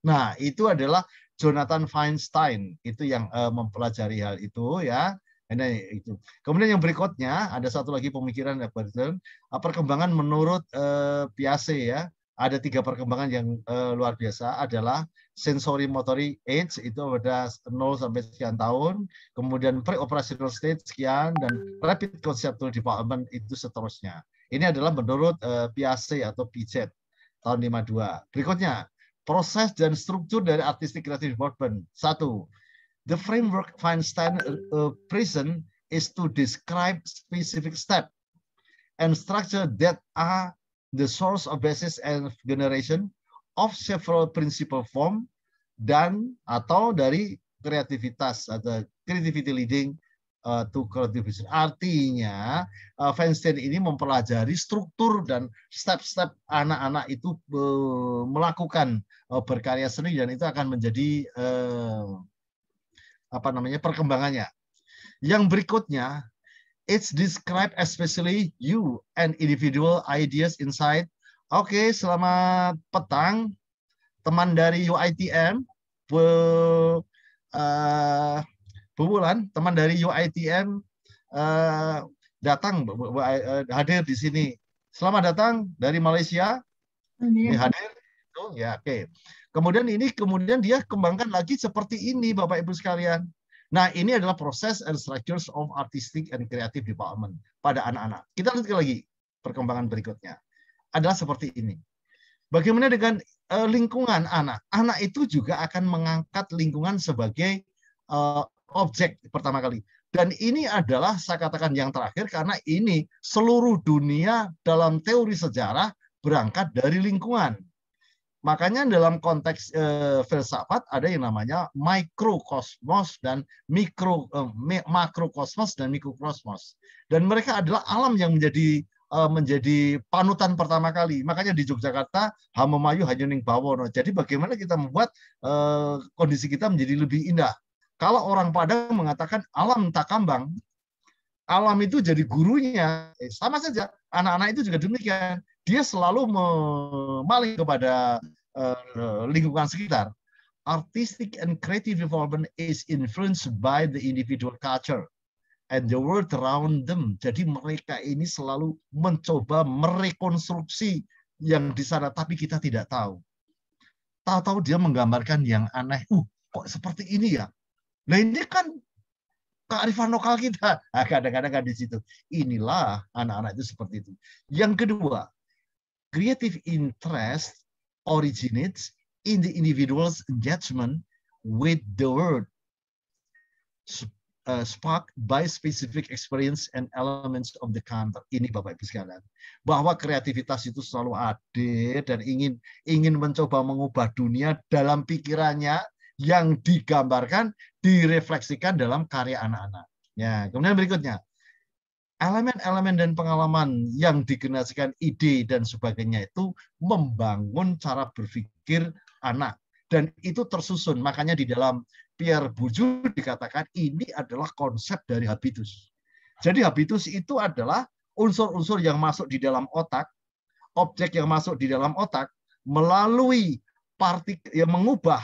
Nah, itu adalah Jonathan Feinstein itu yang uh, mempelajari hal itu ya. Ini itu. Kemudian yang berikutnya ada satu lagi pemikiran Bertrand, eh, perkembangan menurut uh, eh, Piase ya. Ada tiga perkembangan yang uh, luar biasa adalah sensory motory age itu ada 0 sampai sekian tahun, kemudian pre-operational stage sekian dan rapid conceptual development itu seterusnya. Ini adalah menurut uh, Piase atau Piaget tahun 52. Berikutnya proses dan struktur dari artistik kreatif development. Satu, the framework Feinstein uh, prison is to describe specific step and structure that are the source of basis and generation of several principal form dan atau dari kreativitas atau creativity leading uh, eh, to cultivation. Artinya uh, eh, Feinstein ini mempelajari struktur dan step-step anak-anak itu uh, melakukan uh, berkarya seni dan itu akan menjadi uh, apa namanya perkembangannya. Yang berikutnya it's described especially you and individual ideas inside. Oke, okay, selamat petang teman dari UITM. Bu, uh, Bu teman dari UITM eh, datang eh, hadir di sini. Selamat datang dari Malaysia. Iya. Ini hadir. Oh, ya, oke. Okay. Kemudian ini kemudian dia kembangkan lagi seperti ini Bapak Ibu sekalian. Nah, ini adalah proses and structures of artistic and creative development pada anak-anak. Kita lihat lagi perkembangan berikutnya. Adalah seperti ini. Bagaimana dengan eh, lingkungan anak? Anak itu juga akan mengangkat lingkungan sebagai objek pertama kali. Dan ini adalah saya katakan yang terakhir karena ini seluruh dunia dalam teori sejarah berangkat dari lingkungan. Makanya dalam konteks eh, filsafat ada yang namanya mikrokosmos dan mikro eh, makrokosmos dan mikrokosmos. Dan mereka adalah alam yang menjadi eh, menjadi panutan pertama kali. Makanya di Yogyakarta Hamamayu Hanyuning Bawono. Jadi bagaimana kita membuat eh, kondisi kita menjadi lebih indah kalau orang Padang mengatakan alam tak kambang, alam itu jadi gurunya. Eh, sama saja, anak-anak itu juga demikian. Dia selalu memaling kepada eh, lingkungan sekitar. Artistic and creative development is influenced by the individual culture and the world around them. Jadi mereka ini selalu mencoba merekonstruksi yang di sana, tapi kita tidak tahu. Tahu-tahu dia menggambarkan yang aneh. Uh, kok seperti ini ya? Nah ini kan kearifan lokal kita. Nah, kadang-kadang kan di situ. Inilah anak-anak itu seperti itu. Yang kedua, creative interest originates in the individual's judgment with the word uh, sparked by specific experience and elements of the counter. Ini Bapak Ibu sekalian, bahwa kreativitas itu selalu ada dan ingin ingin mencoba mengubah dunia dalam pikirannya yang digambarkan direfleksikan dalam karya anak-anak. Ya, kemudian berikutnya elemen-elemen dan pengalaman yang digenerasikan ide dan sebagainya itu membangun cara berpikir anak dan itu tersusun. Makanya di dalam Pierre Bourdieu dikatakan ini adalah konsep dari habitus. Jadi habitus itu adalah unsur-unsur yang masuk di dalam otak, objek yang masuk di dalam otak melalui partik yang mengubah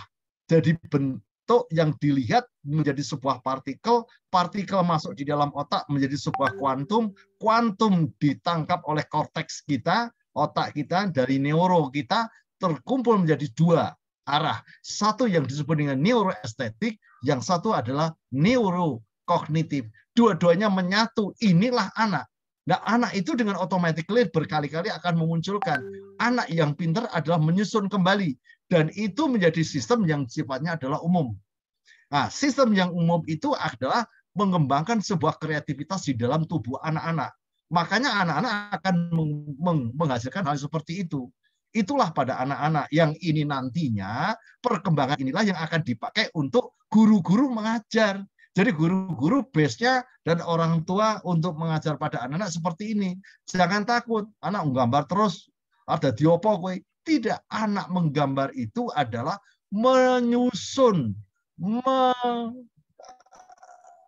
jadi bentuk yang dilihat menjadi sebuah partikel, partikel masuk di dalam otak menjadi sebuah kuantum, kuantum ditangkap oleh korteks kita, otak kita dari neuro kita terkumpul menjadi dua arah. Satu yang disebut dengan neuroestetik, yang satu adalah neurokognitif. Dua-duanya menyatu, inilah anak. Nah, anak itu dengan otomatis berkali-kali akan memunculkan anak yang pintar adalah menyusun kembali dan itu menjadi sistem yang sifatnya adalah umum. Nah, sistem yang umum itu adalah mengembangkan sebuah kreativitas di dalam tubuh anak-anak. Makanya anak-anak akan menghasilkan hal seperti itu. Itulah pada anak-anak yang ini nantinya perkembangan inilah yang akan dipakai untuk guru-guru mengajar. Jadi guru-guru base-nya dan orang tua untuk mengajar pada anak-anak seperti ini. Jangan takut, anak menggambar terus ada diopo kowe. Tidak anak menggambar itu adalah menyusun, me,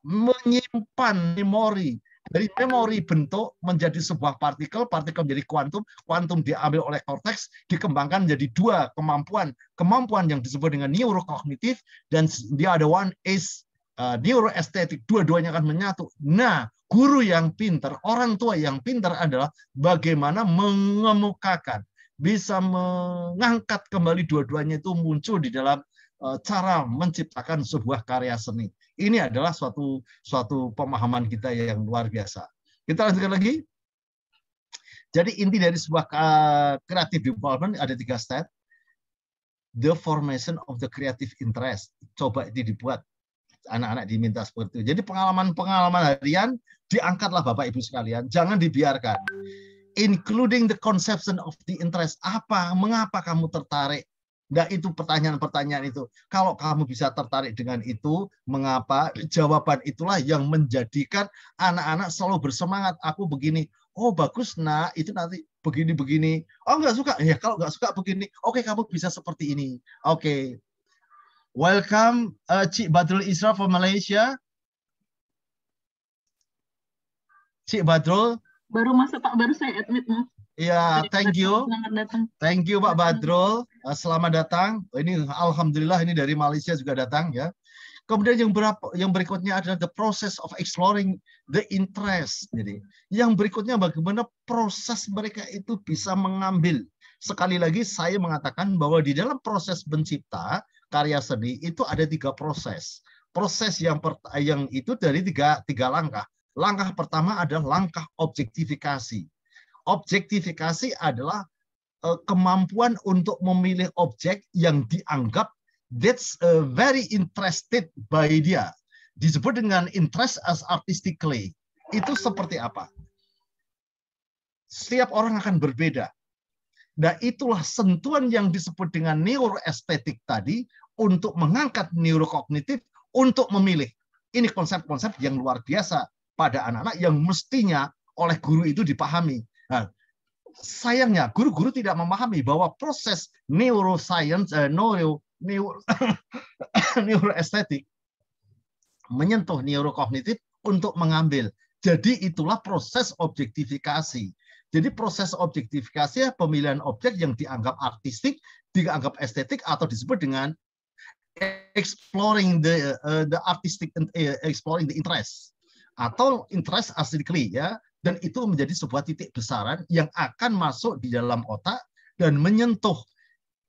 menyimpan memori. Dari memori bentuk menjadi sebuah partikel, partikel menjadi kuantum, kuantum diambil oleh korteks, dikembangkan menjadi dua kemampuan. Kemampuan yang disebut dengan neurokognitif, dan the other one is uh, neuroestetik. Dua-duanya akan menyatu. Nah, guru yang pintar orang tua yang pintar adalah bagaimana mengemukakan, bisa mengangkat kembali dua-duanya itu muncul di dalam eh, cara menciptakan sebuah karya seni. Ini adalah suatu suatu pemahaman kita yang luar biasa. Kita lanjutkan lagi. Jadi inti dari sebuah kreatif eh, development ada tiga step. The formation of the creative interest. Coba itu dibuat. Anak-anak diminta seperti itu. Jadi pengalaman-pengalaman harian diangkatlah Bapak Ibu sekalian. Jangan dibiarkan including the conception of the interest. Apa, mengapa kamu tertarik? Nah, itu pertanyaan-pertanyaan itu. Kalau kamu bisa tertarik dengan itu, mengapa? Jawaban itulah yang menjadikan anak-anak selalu bersemangat. Aku begini, oh bagus nah, itu nanti begini-begini. Oh, nggak suka? Ya, kalau nggak suka begini. Oke, okay, kamu bisa seperti ini. Oke. Okay. Welcome uh, Cik Badrul Isra from Malaysia. Cik Badrul, baru masuk Pak, baru saya admit Mas. Iya, thank you. Thank you Pak Badrol, eh, selamat datang. Ini alhamdulillah ini dari Malaysia juga datang ya. Kemudian yang berapa yang berikutnya adalah the process of exploring the interest. Jadi, yang berikutnya bagaimana proses mereka itu bisa mengambil. Sekali lagi saya mengatakan bahwa di dalam proses mencipta karya seni itu ada tiga proses. Proses yang yang itu dari tiga tiga langkah Langkah pertama adalah langkah objektifikasi. Objektifikasi adalah eh, kemampuan untuk memilih objek yang dianggap that's eh, very interested by dia. Disebut dengan interest as artistically. Itu seperti apa? Setiap orang akan berbeda. Nah, itulah sentuhan yang disebut dengan neuroestetik tadi untuk mengangkat neurokognitif untuk memilih. Ini konsep-konsep yang luar biasa pada anak-anak yang mestinya oleh guru itu dipahami. Nah, sayangnya guru-guru tidak memahami bahwa proses neuroscience, uh, neuro, neuro, [coughs] neuroestetik menyentuh neurokognitif untuk mengambil. Jadi itulah proses objektifikasi. Jadi proses objektifikasi ya, pemilihan objek yang dianggap artistik, dianggap estetik atau disebut dengan exploring the uh, the artistic uh, exploring the interest atau interest asli ya dan itu menjadi sebuah titik besaran yang akan masuk di dalam otak dan menyentuh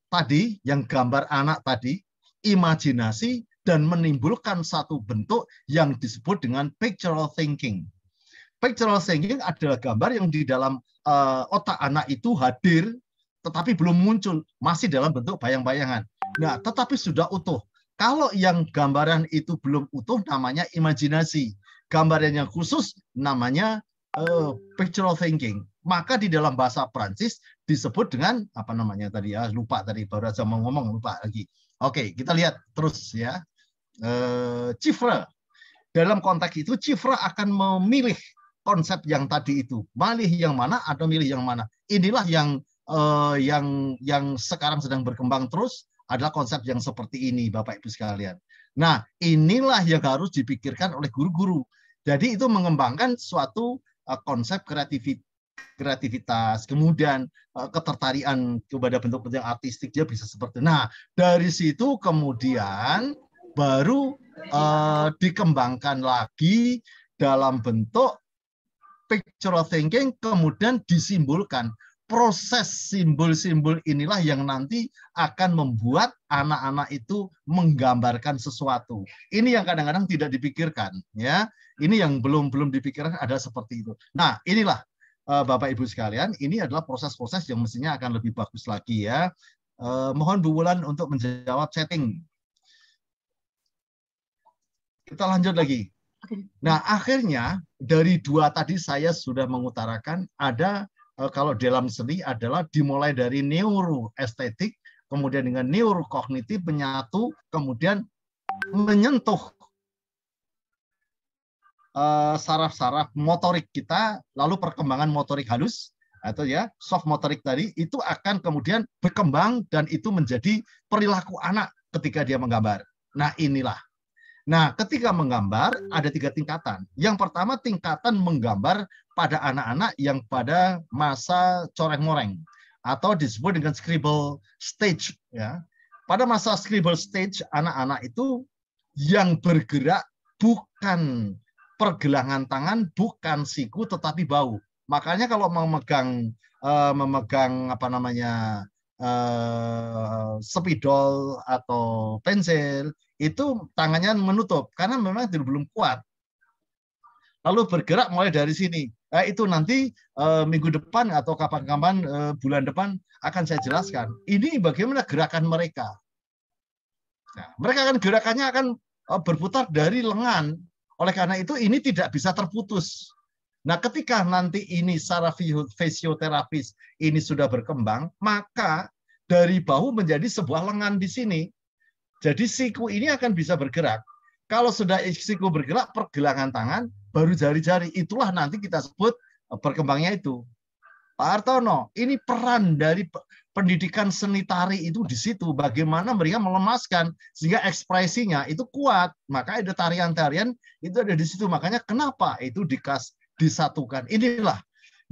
tadi yang gambar anak tadi imajinasi dan menimbulkan satu bentuk yang disebut dengan pictorial thinking. Pictorial thinking adalah gambar yang di dalam uh, otak anak itu hadir tetapi belum muncul, masih dalam bentuk bayang-bayangan. Nah, tetapi sudah utuh. Kalau yang gambaran itu belum utuh namanya imajinasi yang khusus namanya uh, pictorial thinking. Maka di dalam bahasa Prancis disebut dengan apa namanya tadi ya lupa tadi baru aja mau ngomong lupa lagi. Oke, kita lihat terus ya. Uh, eh, cifra dalam konteks itu Cifra akan memilih konsep yang tadi itu, malih yang mana atau milih yang mana. Inilah yang uh, yang yang sekarang sedang berkembang terus adalah konsep yang seperti ini, Bapak Ibu sekalian. Nah, inilah yang harus dipikirkan oleh guru-guru. Jadi itu mengembangkan suatu uh, konsep kreativitas kreativitas, kemudian uh, ketertarikan kepada bentuk-bentuk artistik dia bisa seperti. Nah, dari situ kemudian baru uh, dikembangkan lagi dalam bentuk picture thinking kemudian disimbolkan proses simbol-simbol inilah yang nanti akan membuat anak-anak itu menggambarkan sesuatu. Ini yang kadang-kadang tidak dipikirkan, ya. Ini yang belum belum dipikirkan ada seperti itu. Nah, inilah eh, Bapak Ibu sekalian, ini adalah proses-proses yang mestinya akan lebih bagus lagi ya. Eh, mohon Bu Wulan untuk menjawab setting. Kita lanjut lagi. Nah, akhirnya dari dua tadi saya sudah mengutarakan ada Eh, kalau dalam seni adalah dimulai dari neuroestetik, kemudian dengan neurokognitif menyatu, kemudian menyentuh eh, saraf-saraf motorik kita, lalu perkembangan motorik halus atau ya soft motorik tadi itu akan kemudian berkembang dan itu menjadi perilaku anak ketika dia menggambar. Nah inilah. Nah ketika menggambar ada tiga tingkatan. Yang pertama tingkatan menggambar pada anak-anak yang pada masa coreng-moreng atau disebut dengan scribble stage ya. Pada masa scribble stage anak-anak itu yang bergerak bukan pergelangan tangan, bukan siku tetapi bau. Makanya kalau memegang uh, eh, memegang apa namanya uh, spidol atau pensil itu tangannya menutup karena memang belum kuat lalu bergerak mulai dari sini. Nah, itu nanti uh, minggu depan atau kapan-kapan uh, bulan depan akan saya jelaskan. Ini bagaimana gerakan mereka. Nah, mereka akan gerakannya akan uh, berputar dari lengan. Oleh karena itu ini tidak bisa terputus. Nah, ketika nanti ini secara fisioterapis ini sudah berkembang, maka dari bahu menjadi sebuah lengan di sini. Jadi siku ini akan bisa bergerak. Kalau sudah siku bergerak, pergelangan tangan baru jari-jari. Itulah nanti kita sebut eh, berkembangnya itu. Pak Hartono, ini peran dari pendidikan seni tari itu di situ. Bagaimana mereka melemaskan sehingga ekspresinya itu kuat. Maka ada tarian-tarian itu ada di situ. Makanya kenapa itu dikas disatukan. Inilah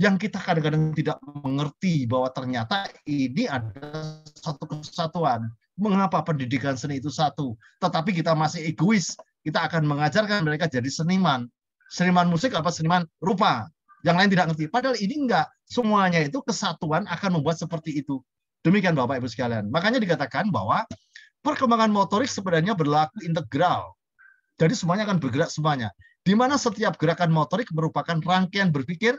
yang kita kadang-kadang tidak mengerti bahwa ternyata ini ada satu kesatuan. Mengapa pendidikan seni itu satu? Tetapi kita masih egois. Kita akan mengajarkan mereka jadi seniman seniman musik apa seniman rupa. Yang lain tidak ngerti. Padahal ini enggak. Semuanya itu kesatuan akan membuat seperti itu. Demikian Bapak Ibu sekalian. Makanya dikatakan bahwa perkembangan motorik sebenarnya berlaku integral. Jadi semuanya akan bergerak semuanya. Di mana setiap gerakan motorik merupakan rangkaian berpikir,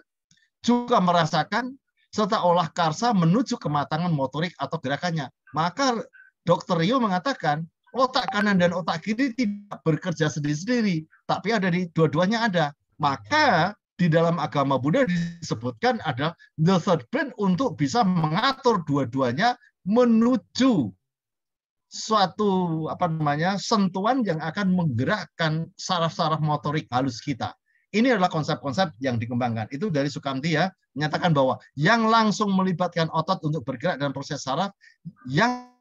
juga merasakan, serta olah karsa menuju kematangan motorik atau gerakannya. Maka Dokter Rio mengatakan, otak kanan dan otak kiri tidak bekerja sendiri-sendiri, tapi ada di dua-duanya ada. Maka di dalam agama Buddha disebutkan ada the third brain untuk bisa mengatur dua-duanya menuju suatu apa namanya sentuhan yang akan menggerakkan saraf-saraf motorik halus kita. Ini adalah konsep-konsep yang dikembangkan. Itu dari Sukamti ya, menyatakan bahwa yang langsung melibatkan otot untuk bergerak dalam proses saraf, yang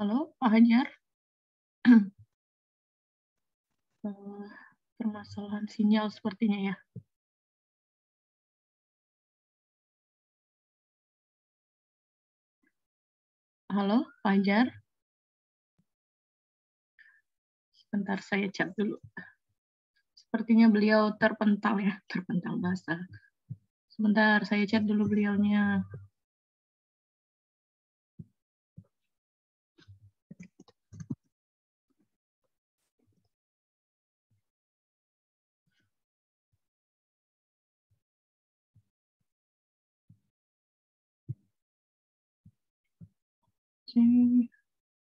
Halo, Pak Hajar. [clears throat] Eh, permasalahan sinyal sepertinya ya. Halo, Pak Hajar. Sebentar saya cek dulu. Sepertinya beliau terpental ya, terpental basah Sebentar saya chat dulu beliaunya. sih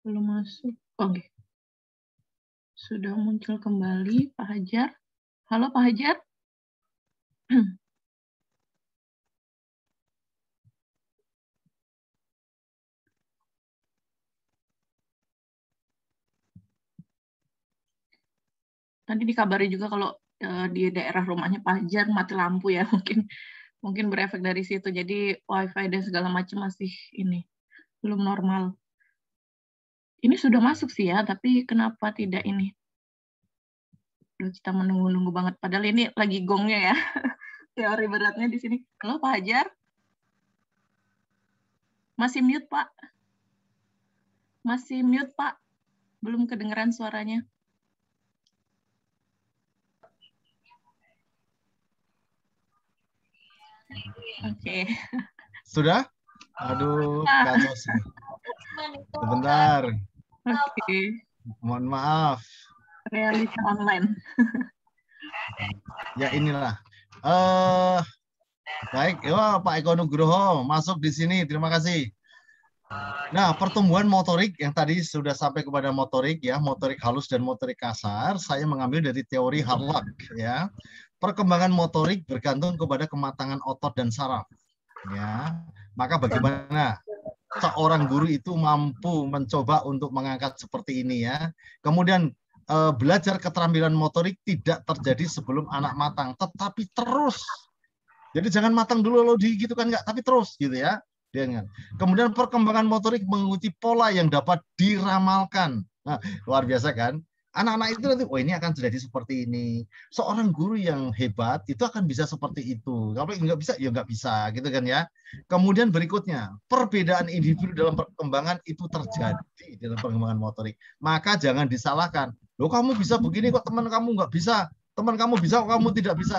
belum masuk. Oh, oke. Okay. Sudah muncul kembali Pak Hajar. Halo Pak Hajar. [clears throat] Tadi dikabari juga kalau e, di daerah rumahnya Pak Hajar mati lampu ya [laughs] mungkin mungkin berefek dari situ. Jadi wifi dan segala macam masih ini belum normal. Ini sudah masuk sih ya, tapi kenapa tidak ini? Duh, kita menunggu-nunggu banget. Padahal ini lagi gongnya ya. [laughs] Teori beratnya di sini. Halo Pak Hajar? Masih mute Pak? Masih mute Pak? Belum kedengeran suaranya. Oke. Okay. Sudah? Aduh, ah. Kak kan. Sebentar. Oke. Okay. Mohon maaf. Realita online. ya inilah. Eh uh, baik, ya Pak Eko Nugroho masuk di sini. Terima kasih. Nah, pertumbuhan motorik yang tadi sudah sampai kepada motorik ya, motorik halus dan motorik kasar, saya mengambil dari teori Harlock ya. Perkembangan motorik bergantung kepada kematangan otot dan saraf. Ya. Maka bagaimana seorang guru itu mampu mencoba untuk mengangkat seperti ini ya. Kemudian eh, belajar keterampilan motorik tidak terjadi sebelum anak matang, tetapi terus. Jadi jangan matang dulu lo di gitu kan nggak? tapi terus gitu ya. Dengan. Iya Kemudian perkembangan motorik mengikuti pola yang dapat diramalkan. Nah, luar biasa kan? anak-anak itu nanti oh ini akan terjadi seperti ini seorang guru yang hebat itu akan bisa seperti itu kalau nggak bisa ya nggak bisa gitu kan ya kemudian berikutnya perbedaan individu dalam perkembangan itu terjadi dalam perkembangan motorik maka jangan disalahkan Lo kamu bisa begini kok teman kamu nggak bisa teman kamu bisa kok kamu tidak bisa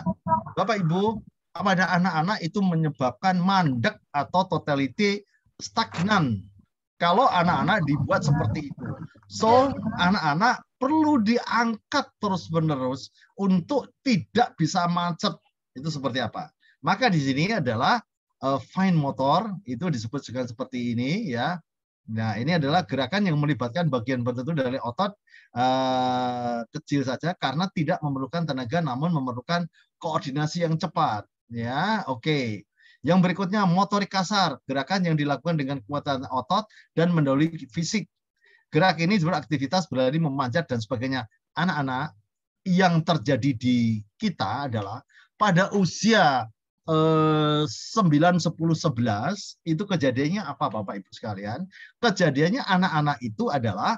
bapak ibu pada anak-anak itu menyebabkan mandek atau totality stagnan kalau anak-anak dibuat seperti itu So ya. anak-anak perlu diangkat terus-menerus untuk tidak bisa macet. Itu seperti apa? Maka di sini adalah uh, fine motor itu disebut juga seperti ini ya. Nah, ini adalah gerakan yang melibatkan bagian tertentu dari otot uh, kecil saja karena tidak memerlukan tenaga namun memerlukan koordinasi yang cepat ya. Oke. Okay. Yang berikutnya motorik kasar, gerakan yang dilakukan dengan kekuatan otot dan mendahului fisik Gerak ini juga aktivitas berlari memanjat dan sebagainya. Anak-anak yang terjadi di kita adalah pada usia eh, sembilan, sepuluh, sebelas itu kejadiannya apa Bapak Ibu sekalian? Kejadiannya anak-anak itu adalah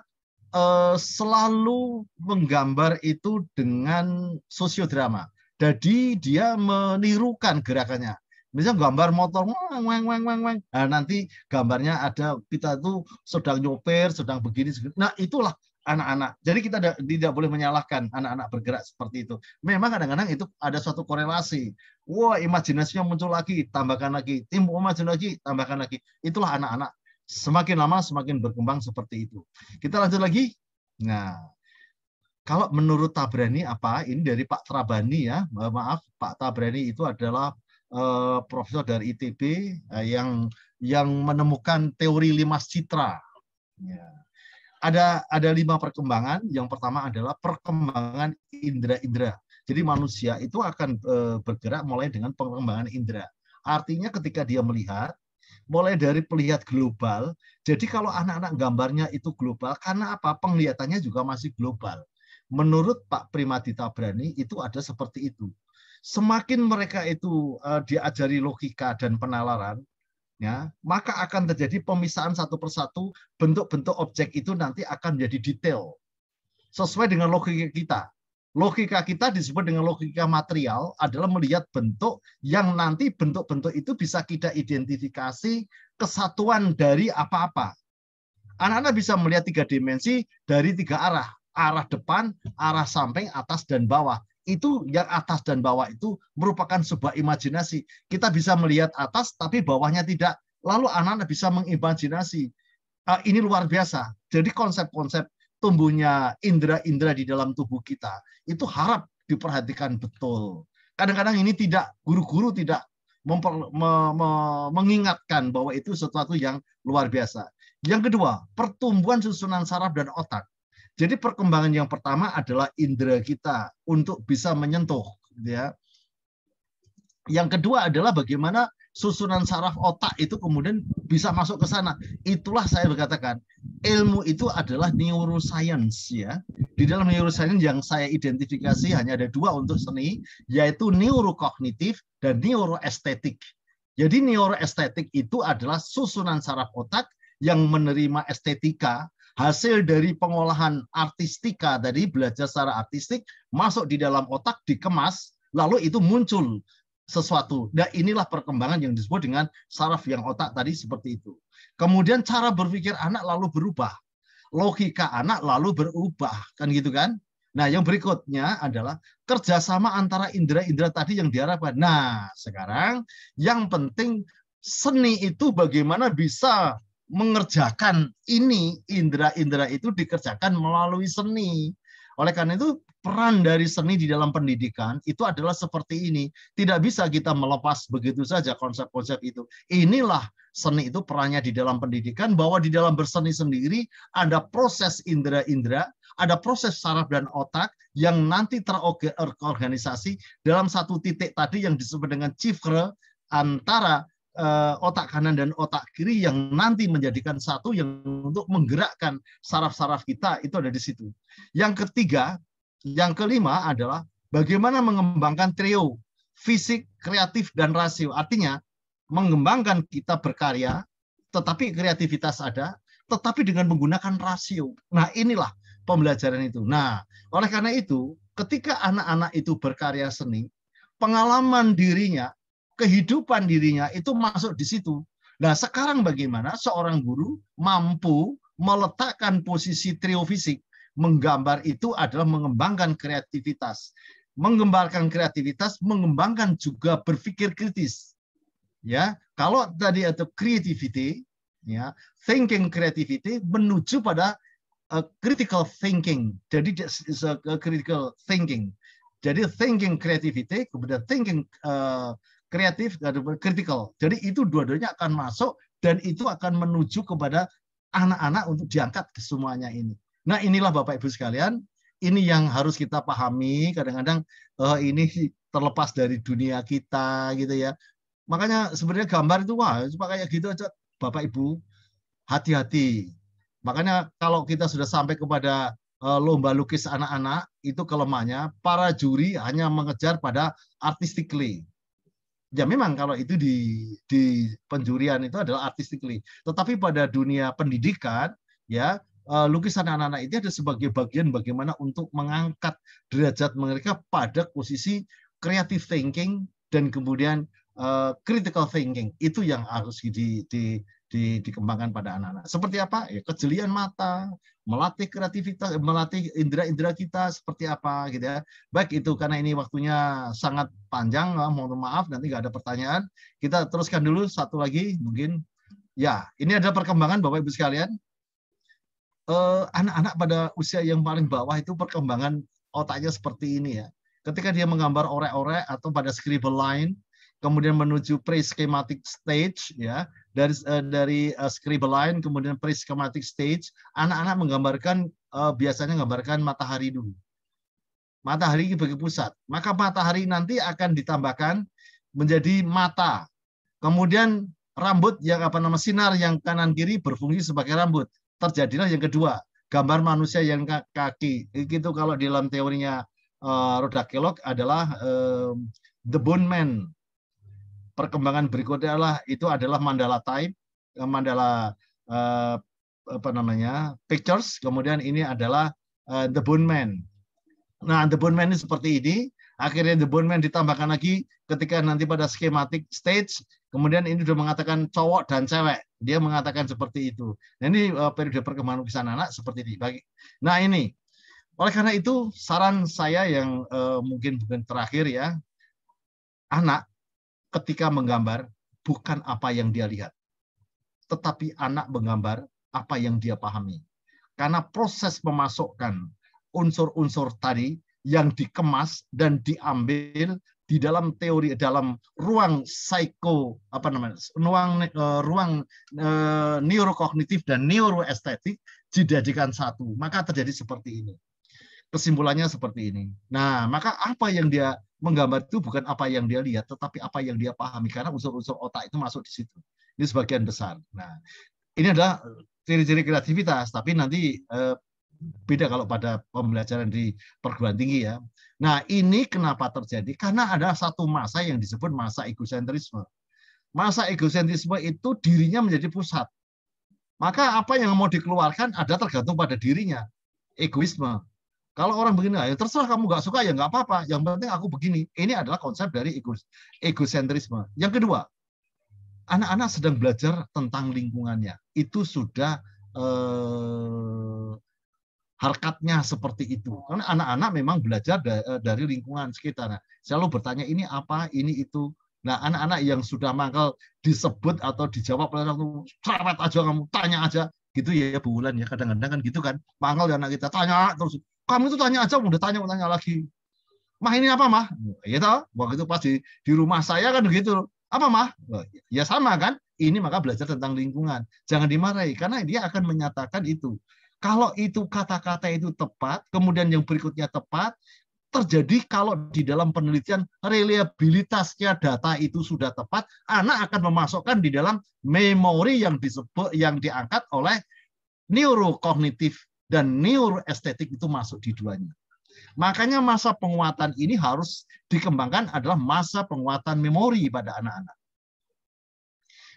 eh, selalu menggambar itu dengan sosiodrama. Jadi dia menirukan gerakannya misalnya gambar motor, weng, weng, weng, weng. Nah, nanti gambarnya ada kita itu sedang nyoper sedang begini. Nah, itulah anak-anak. Jadi kita tidak boleh menyalahkan anak-anak bergerak seperti itu. Memang kadang-kadang itu ada suatu korelasi. Wah, imajinasinya muncul lagi, tambahkan lagi. Timbul imajinasi, tambahkan lagi. Itulah anak-anak. Semakin lama, semakin berkembang seperti itu. Kita lanjut lagi. Nah, kalau menurut Tabrani apa? Ini dari Pak Trabani ya. Maaf, Pak Tabrani itu adalah eh, profesor dari ITB eh, yang yang menemukan teori lima citra. Ya. Ada ada lima perkembangan. Yang pertama adalah perkembangan indera-indera. Jadi manusia itu akan eh, bergerak mulai dengan pengembangan indera. Artinya ketika dia melihat, mulai dari pelihat global. Jadi kalau anak-anak gambarnya itu global, karena apa? Penglihatannya juga masih global. Menurut Pak Primadita Brani itu ada seperti itu semakin mereka itu uh, diajari logika dan penalaran, ya maka akan terjadi pemisahan satu persatu bentuk-bentuk objek itu nanti akan menjadi detail sesuai dengan logika kita. Logika kita disebut dengan logika material adalah melihat bentuk yang nanti bentuk-bentuk itu bisa kita identifikasi kesatuan dari apa-apa. Anak-anak bisa melihat tiga dimensi dari tiga arah. Arah depan, arah samping, atas, dan bawah itu yang atas dan bawah itu merupakan sebuah imajinasi. Kita bisa melihat atas tapi bawahnya tidak. Lalu anak-anak bisa mengimajinasi. Uh, ini luar biasa. Jadi konsep-konsep tumbuhnya indera-indera di dalam tubuh kita itu harap diperhatikan betul. Kadang-kadang ini tidak guru-guru tidak memper, me, me, mengingatkan bahwa itu sesuatu yang luar biasa. Yang kedua, pertumbuhan susunan saraf dan otak. Jadi perkembangan yang pertama adalah indera kita untuk bisa menyentuh, gitu ya. Yang kedua adalah bagaimana susunan saraf otak itu kemudian bisa masuk ke sana. Itulah saya berkatakan, ilmu itu adalah neuroscience ya. Di dalam neuroscience yang saya identifikasi hanya ada dua untuk seni, yaitu neurokognitif dan neuroestetik. Jadi neuroestetik itu adalah susunan saraf otak yang menerima estetika hasil dari pengolahan artistika tadi belajar secara artistik masuk di dalam otak dikemas lalu itu muncul sesuatu. Nah, inilah perkembangan yang disebut dengan saraf yang otak tadi seperti itu. Kemudian cara berpikir anak lalu berubah. Logika anak lalu berubah, kan gitu kan? Nah, yang berikutnya adalah kerjasama antara indera-indera tadi yang diharapkan. Nah, sekarang yang penting seni itu bagaimana bisa mengerjakan ini indera-indera itu dikerjakan melalui seni. Oleh karena itu peran dari seni di dalam pendidikan itu adalah seperti ini. Tidak bisa kita melepas begitu saja konsep-konsep itu. Inilah seni itu perannya di dalam pendidikan bahwa di dalam berseni sendiri ada proses indera-indera, ada proses saraf dan otak yang nanti terorganisasi dalam satu titik tadi yang disebut dengan cifre antara Eh, otak kanan dan otak kiri yang nanti menjadikan satu yang untuk menggerakkan saraf-saraf kita itu ada di situ. Yang ketiga, yang kelima adalah bagaimana mengembangkan trio fisik, kreatif dan rasio. Artinya mengembangkan kita berkarya tetapi kreativitas ada, tetapi dengan menggunakan rasio. Nah, inilah pembelajaran itu. Nah, oleh karena itu, ketika anak-anak itu berkarya seni, pengalaman dirinya kehidupan dirinya itu masuk di situ. Nah, sekarang bagaimana seorang guru mampu meletakkan posisi trio fisik? Menggambar itu adalah mengembangkan kreativitas. Mengembangkan kreativitas, mengembangkan juga berpikir kritis. Ya, kalau tadi atau creativity, ya, thinking creativity menuju pada uh, critical thinking. Jadi critical thinking. Jadi thinking creativity, kemudian thinking uh, kreatif, kritikal. Jadi itu dua-duanya akan masuk dan itu akan menuju kepada anak-anak untuk diangkat ke semuanya ini. Nah inilah Bapak Ibu sekalian, ini yang harus kita pahami. Kadang-kadang uh, ini terlepas dari dunia kita gitu ya. Makanya sebenarnya gambar itu wah cuma kayak gitu aja Bapak Ibu hati-hati. Makanya kalau kita sudah sampai kepada uh, lomba lukis anak-anak itu kelemahannya para juri hanya mengejar pada artistically ya memang kalau itu di di penjurian itu adalah artistically. Tetapi pada dunia pendidikan ya eh, lukisan anak-anak itu ada sebagai bagian bagaimana untuk mengangkat derajat mereka pada posisi creative thinking dan kemudian uh, critical thinking itu yang harus di, di di, dikembangkan pada anak-anak. Seperti apa? Ya, kejelian mata, melatih kreativitas, eh, melatih indera-indera kita seperti apa gitu ya. Baik itu karena ini waktunya sangat panjang, ah, mohon maaf nanti nggak ada pertanyaan. Kita teruskan dulu satu lagi mungkin. Ya, ini adalah perkembangan Bapak Ibu sekalian. Eh, anak-anak eh, pada usia yang paling bawah itu perkembangan otaknya seperti ini ya. Ketika dia menggambar orek-orek atau pada scribble line, kemudian menuju pre-schematic stage ya dari uh, dari uh, line kemudian pre-schematic stage anak-anak menggambarkan uh, biasanya menggambarkan matahari dulu matahari sebagai pusat maka matahari nanti akan ditambahkan menjadi mata kemudian rambut yang apa nama sinar yang kanan kiri berfungsi sebagai rambut terjadilah yang kedua gambar manusia yang kaki itu kalau di dalam teorinya uh, roda kelok adalah uh, the bone man perkembangan berikutnya adalah itu adalah mandala type, eh, mandala uh, apa namanya pictures. Kemudian ini adalah uh, the bone man. Nah, the bone man ini seperti ini. Akhirnya the bone man ditambahkan lagi ketika nanti pada schematic stage. Kemudian ini sudah mengatakan cowok dan cewek. Dia mengatakan seperti itu. Nah, ini uh, periode perkembangan lukisan anak seperti ini. Bagi. Nah, ini oleh karena itu, saran saya yang uh, mungkin bukan terakhir ya, anak ketika menggambar bukan apa yang dia lihat, tetapi anak menggambar apa yang dia pahami. Karena proses memasukkan unsur-unsur tadi yang dikemas dan diambil di dalam teori dalam ruang psiko apa namanya ruang eh, ruang eh, neurokognitif dan neuroestetik dijadikan satu maka terjadi seperti ini kesimpulannya seperti ini nah maka apa yang dia menggambar itu bukan apa yang dia lihat, tetapi apa yang dia pahami karena unsur-unsur otak itu masuk di situ. Ini sebagian besar. Nah, ini adalah ciri-ciri kreativitas, tapi nanti eh, beda kalau pada pembelajaran di perguruan tinggi ya. Nah, ini kenapa terjadi? Karena ada satu masa yang disebut masa egosentrisme. Masa egosentrisme itu dirinya menjadi pusat. Maka apa yang mau dikeluarkan ada tergantung pada dirinya. Egoisme. Kalau orang begini, ya terserah kamu nggak suka ya nggak apa-apa. Yang penting aku begini. Ini adalah konsep dari ego, egosentrisme. Yang kedua, anak-anak sedang belajar tentang lingkungannya. Itu sudah eh, harkatnya seperti itu. Karena anak-anak memang belajar eh, dari lingkungan sekitar. Nah, selalu bertanya ini apa, ini itu. Nah, anak-anak yang sudah mangkal disebut atau dijawab oleh orang aja kamu, tanya aja. Gitu ya, ya Bu Wulan ya. Kadang-kadang kan gitu kan. Mangkal ya anak kita, tanya terus kamu itu tanya aja udah tanya tanya lagi mah ini apa mah ya tahu. waktu itu pas di, di rumah saya kan begitu apa mah oh, ya sama kan ini maka belajar tentang lingkungan jangan dimarahi karena dia akan menyatakan itu kalau itu kata-kata itu tepat kemudian yang berikutnya tepat terjadi kalau di dalam penelitian reliabilitasnya data itu sudah tepat anak akan memasukkan di dalam memori yang disebut yang diangkat oleh neurokognitif dan neuroestetik itu masuk di duanya. Makanya masa penguatan ini harus dikembangkan adalah masa penguatan memori pada anak-anak.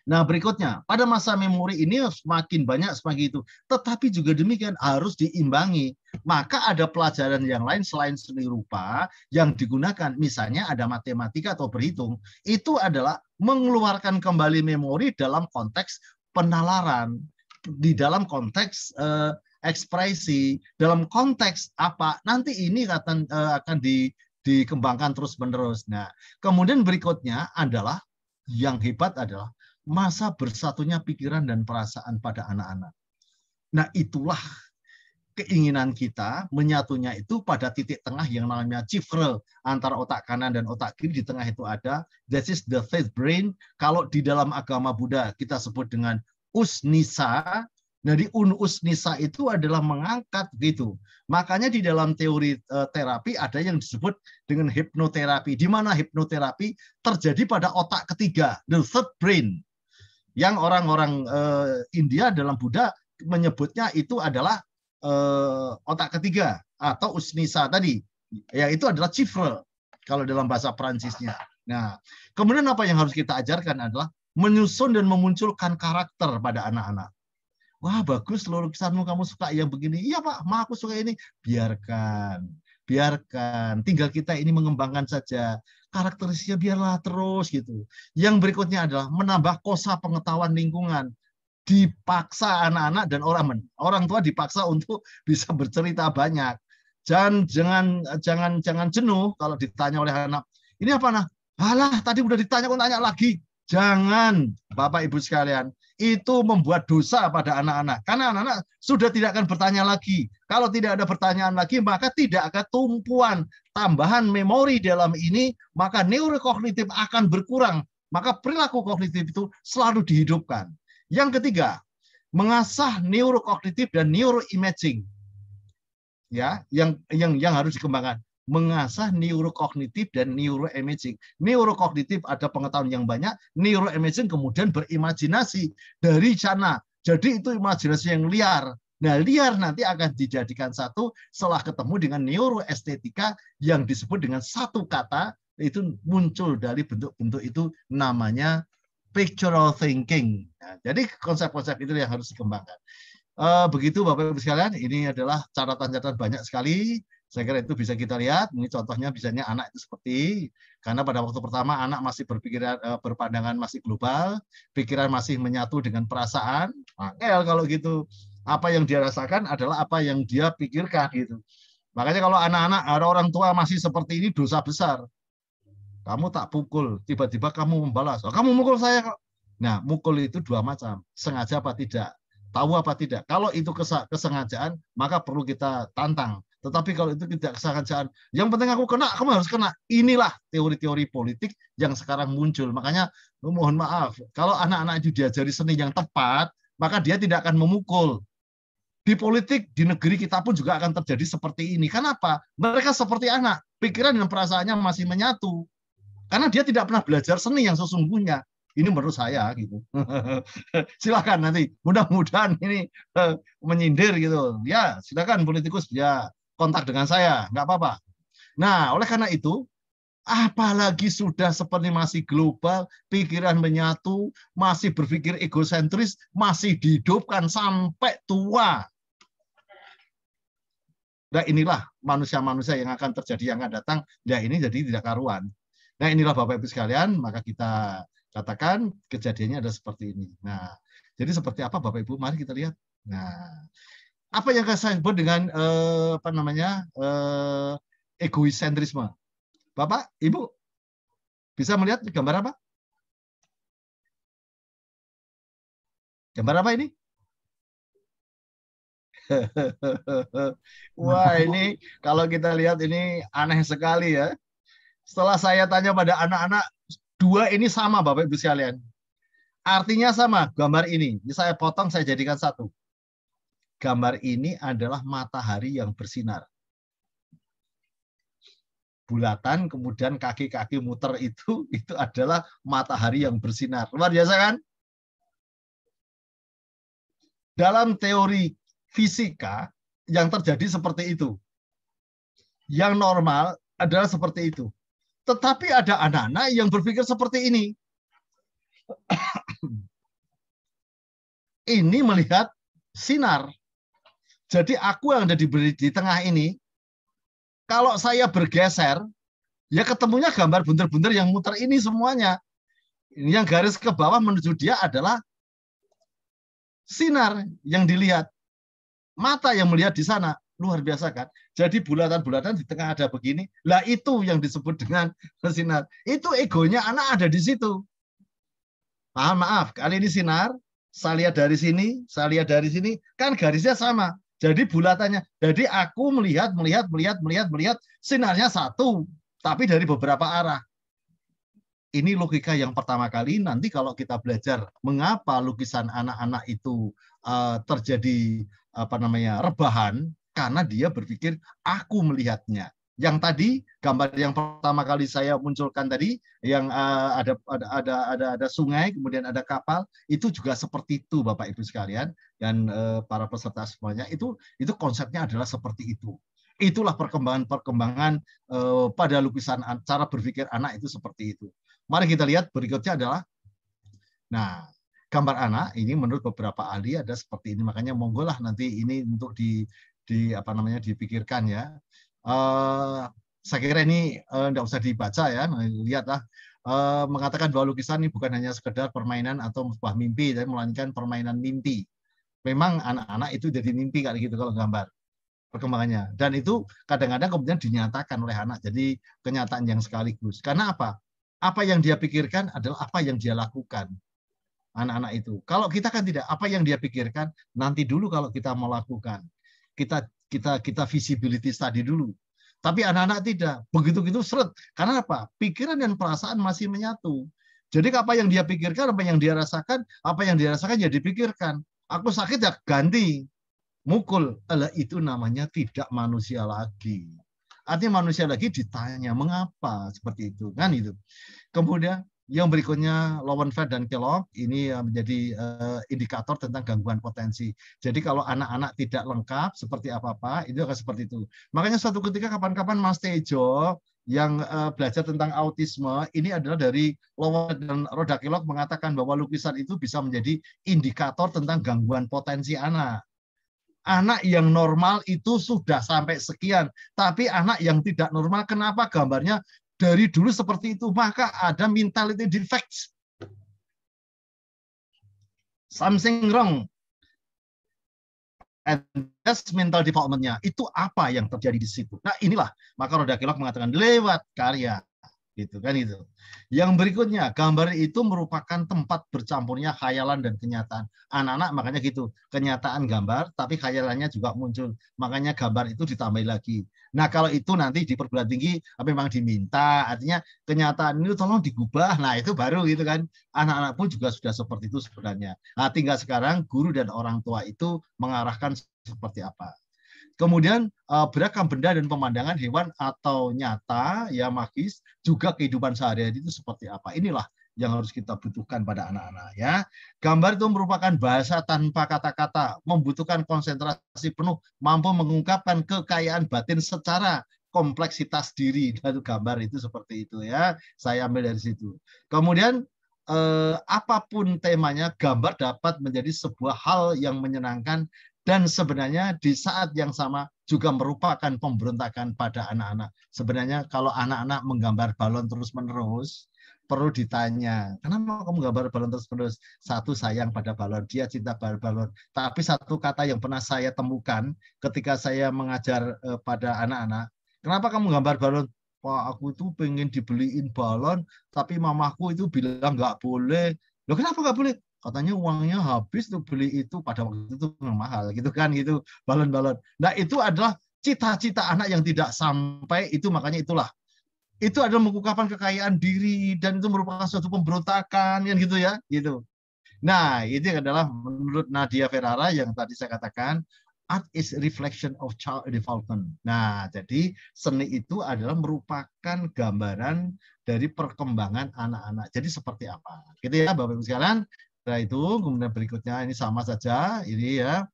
Nah berikutnya, pada masa memori ini semakin banyak semakin itu. Tetapi juga demikian harus diimbangi. Maka ada pelajaran yang lain selain seni rupa yang digunakan. Misalnya ada matematika atau berhitung. Itu adalah mengeluarkan kembali memori dalam konteks penalaran. Di dalam konteks eh, ekspresi dalam konteks apa nanti ini akan eh, akan di, dikembangkan terus menerus. Nah, kemudian berikutnya adalah yang hebat adalah masa bersatunya pikiran dan perasaan pada anak-anak. Nah, itulah keinginan kita menyatunya itu pada titik tengah yang namanya chifre antara otak kanan dan otak kiri di tengah itu ada this is the faith brain kalau di dalam agama Buddha kita sebut dengan usnisa jadi unus nisa itu adalah mengangkat gitu. Makanya di dalam teori eh, terapi ada yang disebut dengan hipnoterapi. Di mana hipnoterapi terjadi pada otak ketiga, the third brain. Yang orang-orang eh, India dalam Buddha menyebutnya itu adalah eh, otak ketiga atau usnisa tadi. Ya itu adalah cifre kalau dalam bahasa Perancisnya. Nah, kemudian apa yang harus kita ajarkan adalah menyusun dan memunculkan karakter pada anak-anak wah bagus lukisanmu kamu suka yang begini. Iya Pak, ma aku suka ini. Biarkan, biarkan. Tinggal kita ini mengembangkan saja. karakterisnya biarlah terus gitu. Yang berikutnya adalah menambah kosa pengetahuan lingkungan dipaksa anak-anak dan orang men, orang tua dipaksa untuk [laughs] bisa bercerita banyak. Jangan jangan jangan jangan jenuh kalau ditanya oleh anak. Ini apa nah? Alah, tadi udah ditanya kok tanya lagi. Jangan, Bapak Ibu sekalian itu membuat dosa pada anak-anak. Karena anak-anak sudah tidak akan bertanya lagi. Kalau tidak ada pertanyaan lagi, maka tidak akan tumpuan tambahan memori dalam ini, maka neurokognitif akan berkurang. Maka perilaku kognitif itu selalu dihidupkan. Yang ketiga, mengasah neurokognitif dan neuroimaging. Ya, yang yang yang harus dikembangkan mengasah neurokognitif dan neuroimaging. Neurokognitif ada pengetahuan yang banyak, neuroimaging kemudian berimajinasi dari sana. Jadi itu imajinasi yang liar. Nah, liar nanti akan dijadikan satu setelah ketemu dengan neuroestetika yang disebut dengan satu kata itu muncul dari bentuk-bentuk itu namanya pictorial thinking. Nah, jadi konsep-konsep itu yang harus dikembangkan. Eh, begitu Bapak Ibu sekalian, ini adalah catatan-catatan banyak sekali saya kira itu bisa kita lihat. Ini contohnya bisanya anak itu seperti karena pada waktu pertama anak masih berpikiran eh, berpandangan masih global, pikiran masih menyatu dengan perasaan. Angel kalau gitu apa yang dia rasakan adalah apa yang dia pikirkan gitu. Makanya kalau anak-anak ada orang tua masih seperti ini dosa besar. Kamu tak pukul, tiba-tiba kamu membalas. Oh, kamu mukul saya Nah, mukul itu dua macam, sengaja apa tidak tahu apa tidak. Kalau itu kesengajaan, maka perlu kita tantang. Tetapi kalau itu tidak kesengajaan, yang penting aku kena, kamu harus kena. Inilah teori-teori politik yang sekarang muncul. Makanya oh, mohon maaf, kalau anak-anak itu diajari seni yang tepat, maka dia tidak akan memukul. Di politik, di negeri kita pun juga akan terjadi seperti ini. Kenapa? Mereka seperti anak, pikiran dan perasaannya masih menyatu. Karena dia tidak pernah belajar seni yang sesungguhnya ini menurut saya gitu. [laughs] silakan nanti mudah-mudahan ini eh, menyindir gitu. Ya, silakan politikus ya kontak dengan saya, nggak apa-apa. Nah, oleh karena itu, apalagi sudah seperti masih global, pikiran menyatu, masih berpikir egosentris, masih dihidupkan sampai tua. Nah inilah manusia-manusia yang akan terjadi yang akan datang. Nah ini jadi tidak karuan. Nah inilah Bapak-Ibu sekalian, maka kita katakan kejadiannya ada seperti ini. Nah, jadi seperti apa Bapak-Ibu? Mari kita lihat. Nah, apa yang saya sebut dengan uh, apa namanya uh, eh, egoisentrisme. Bapak, Ibu, bisa melihat gambar apa? Gambar apa ini? [laughs] Wah ini kalau kita lihat ini aneh sekali ya. Setelah saya tanya pada anak-anak, dua ini sama Bapak Ibu sekalian. Artinya sama gambar ini. Ini saya potong, saya jadikan satu gambar ini adalah matahari yang bersinar. Bulatan, kemudian kaki-kaki muter itu, [laughs] itu adalah matahari yang bersinar. Luar biasa kan? Dalam teori fisika, yang terjadi seperti itu. Yang normal adalah seperti itu. Tetapi ada anak-anak yang berpikir seperti ini. [clears throat] ini melihat sinar. Jadi aku yang ada di, di tengah ini, kalau saya bergeser, ya ketemunya gambar bunter-bunter yang muter ini semuanya. Ini Yang garis ke bawah menuju dia adalah sinar yang dilihat. Mata yang melihat di sana. Luar biasa kan? Jadi bulatan-bulatan di tengah ada begini. Lah itu yang disebut dengan [laughs] sinar. Itu egonya anak ada di situ. Paham maaf, kali ini sinar, saya lihat dari sini, saya lihat dari sini, kan garisnya sama. Jadi bulatannya. Jadi aku melihat, melihat, melihat, melihat, melihat. Sinarnya satu, tapi dari beberapa arah. Ini logika yang pertama kali. Nanti kalau kita belajar mengapa lukisan anak-anak itu uh, terjadi apa namanya rebahan, karena dia berpikir aku melihatnya yang tadi gambar yang pertama kali saya munculkan tadi yang uh, ada, ada ada ada ada sungai kemudian ada kapal itu juga seperti itu Bapak Ibu sekalian dan uh, para peserta semuanya itu itu konsepnya adalah seperti itu itulah perkembangan-perkembangan uh, eh, pada lukisan cara berpikir anak itu seperti itu mari kita lihat berikutnya adalah nah gambar anak ini menurut beberapa ahli ada seperti ini makanya monggo nanti ini untuk di di apa namanya dipikirkan ya Eh, saya kira ini tidak eh, usah dibaca ya, nah, lihatlah eh, mengatakan bahwa lukisan ini bukan hanya sekedar permainan atau sebuah mimpi, tapi melainkan permainan mimpi. Memang anak-anak itu jadi mimpi kali gitu kalau gambar perkembangannya. Dan itu kadang-kadang kemudian dinyatakan oleh anak jadi kenyataan yang sekaligus. Karena apa? Apa yang dia pikirkan adalah apa yang dia lakukan anak-anak itu. Kalau kita kan tidak, apa yang dia pikirkan nanti dulu kalau kita melakukan. Kita kita kita visibility study dulu. Tapi anak-anak tidak. Begitu-gitu seret. Karena apa? Pikiran dan perasaan masih menyatu. Jadi apa yang dia pikirkan, apa yang dia rasakan, apa yang dia rasakan ya pikirkan. Aku sakit ya ganti. Mukul. Alah, itu namanya tidak manusia lagi. Artinya manusia lagi ditanya mengapa seperti itu kan itu. Kemudian yang berikutnya Lowen Fed dan Kellogg ini menjadi uh, indikator tentang gangguan potensi. Jadi kalau anak-anak tidak lengkap seperti apa-apa itu akan seperti itu. Makanya suatu ketika kapan-kapan Mas Tejo yang uh, belajar tentang autisme ini adalah dari Lowen dan Roda Kellogg mengatakan bahwa lukisan itu bisa menjadi indikator tentang gangguan potensi anak anak yang normal itu sudah sampai sekian, tapi anak yang tidak normal kenapa gambarnya dari dulu seperti itu, maka ada mentality defects. Something wrong. And that's mental development-nya. Itu apa yang terjadi di situ. Nah inilah, maka Roda Kilok mengatakan lewat karya. Gitu kan itu. Yang berikutnya, gambar itu merupakan tempat bercampurnya khayalan dan kenyataan. Anak-anak makanya gitu, kenyataan gambar, tapi khayalannya juga muncul. Makanya gambar itu ditambah lagi. Nah kalau itu nanti di perguruan tinggi memang diminta, artinya kenyataan itu tolong digubah. Nah itu baru gitu kan. Anak-anak pun juga sudah seperti itu sebenarnya. Nah, tinggal sekarang guru dan orang tua itu mengarahkan seperti apa. Kemudian eh, beragam benda dan pemandangan hewan atau nyata ya magis juga kehidupan sehari-hari itu seperti apa. Inilah yang harus kita butuhkan pada anak-anak ya. Gambar itu merupakan bahasa tanpa kata-kata, membutuhkan konsentrasi penuh, mampu mengungkapkan kekayaan batin secara kompleksitas diri. Lalu [laughs] gambar itu seperti itu ya. Saya ambil dari situ. Kemudian eh, apapun temanya, gambar dapat menjadi sebuah hal yang menyenangkan dan sebenarnya di saat yang sama juga merupakan pemberontakan pada anak-anak. Sebenarnya kalau anak-anak menggambar balon terus-menerus, perlu ditanya kenapa kamu gambar balon terus menerus satu sayang pada balon dia cinta pada balon tapi satu kata yang pernah saya temukan ketika saya mengajar eh, pada anak-anak kenapa kamu gambar balon Pak aku itu pengen dibeliin balon tapi mamaku itu bilang nggak boleh loh kenapa nggak boleh katanya uangnya habis tuh beli itu pada waktu itu mahal gitu kan gitu balon-balon nah itu adalah cita-cita anak yang tidak sampai itu makanya itulah itu adalah mengungkapkan kekayaan diri dan itu merupakan suatu pemberontakan yang gitu ya gitu nah itu adalah menurut Nadia Ferrara yang tadi saya katakan art is reflection of child development nah jadi seni itu adalah merupakan gambaran dari perkembangan anak-anak jadi seperti apa gitu ya bapak ibu sekalian setelah itu kemudian berikutnya ini sama saja ini ya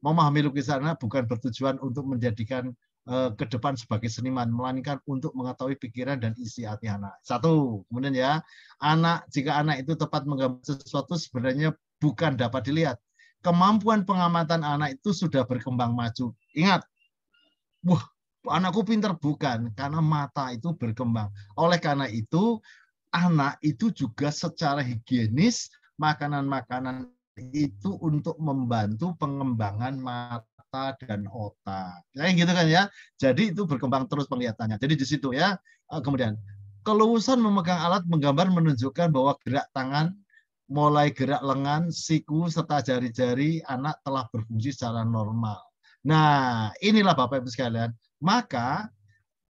memahami lukisan anak bukan bertujuan untuk menjadikan Eh, ke depan sebagai seniman, melainkan untuk mengetahui pikiran dan isi hati anak. Satu, kemudian ya, anak jika anak itu tepat menggambar sesuatu sebenarnya bukan dapat dilihat. Kemampuan pengamatan anak itu sudah berkembang maju. Ingat, wah anakku pintar bukan karena mata itu berkembang. Oleh karena itu anak itu juga secara higienis makanan-makanan itu untuk membantu pengembangan mata mata dan otak. Kayak gitu kan ya. Jadi itu berkembang terus penglihatannya. Jadi di situ ya. Eh, kemudian kelulusan memegang alat menggambar menunjukkan bahwa gerak tangan mulai gerak lengan, siku, serta jari-jari anak telah berfungsi secara normal. Nah, inilah Bapak Ibu sekalian. Maka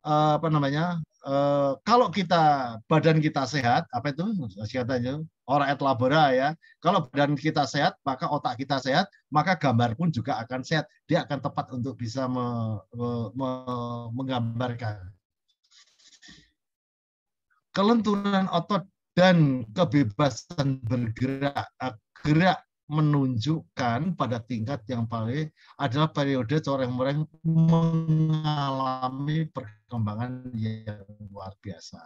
eh, apa namanya Eh, kalau kita badan kita sehat, apa itu Sehatnya Ora et labora ya. Kalau badan kita sehat, maka otak kita sehat, maka gambar pun juga akan sehat. Dia akan tepat untuk bisa me, me, menggambarkan. Kelenturan otot dan kebebasan bergerak, gerak menunjukkan pada tingkat yang paling adalah periode coreng-mereng mengalami perkembangan yang luar biasa.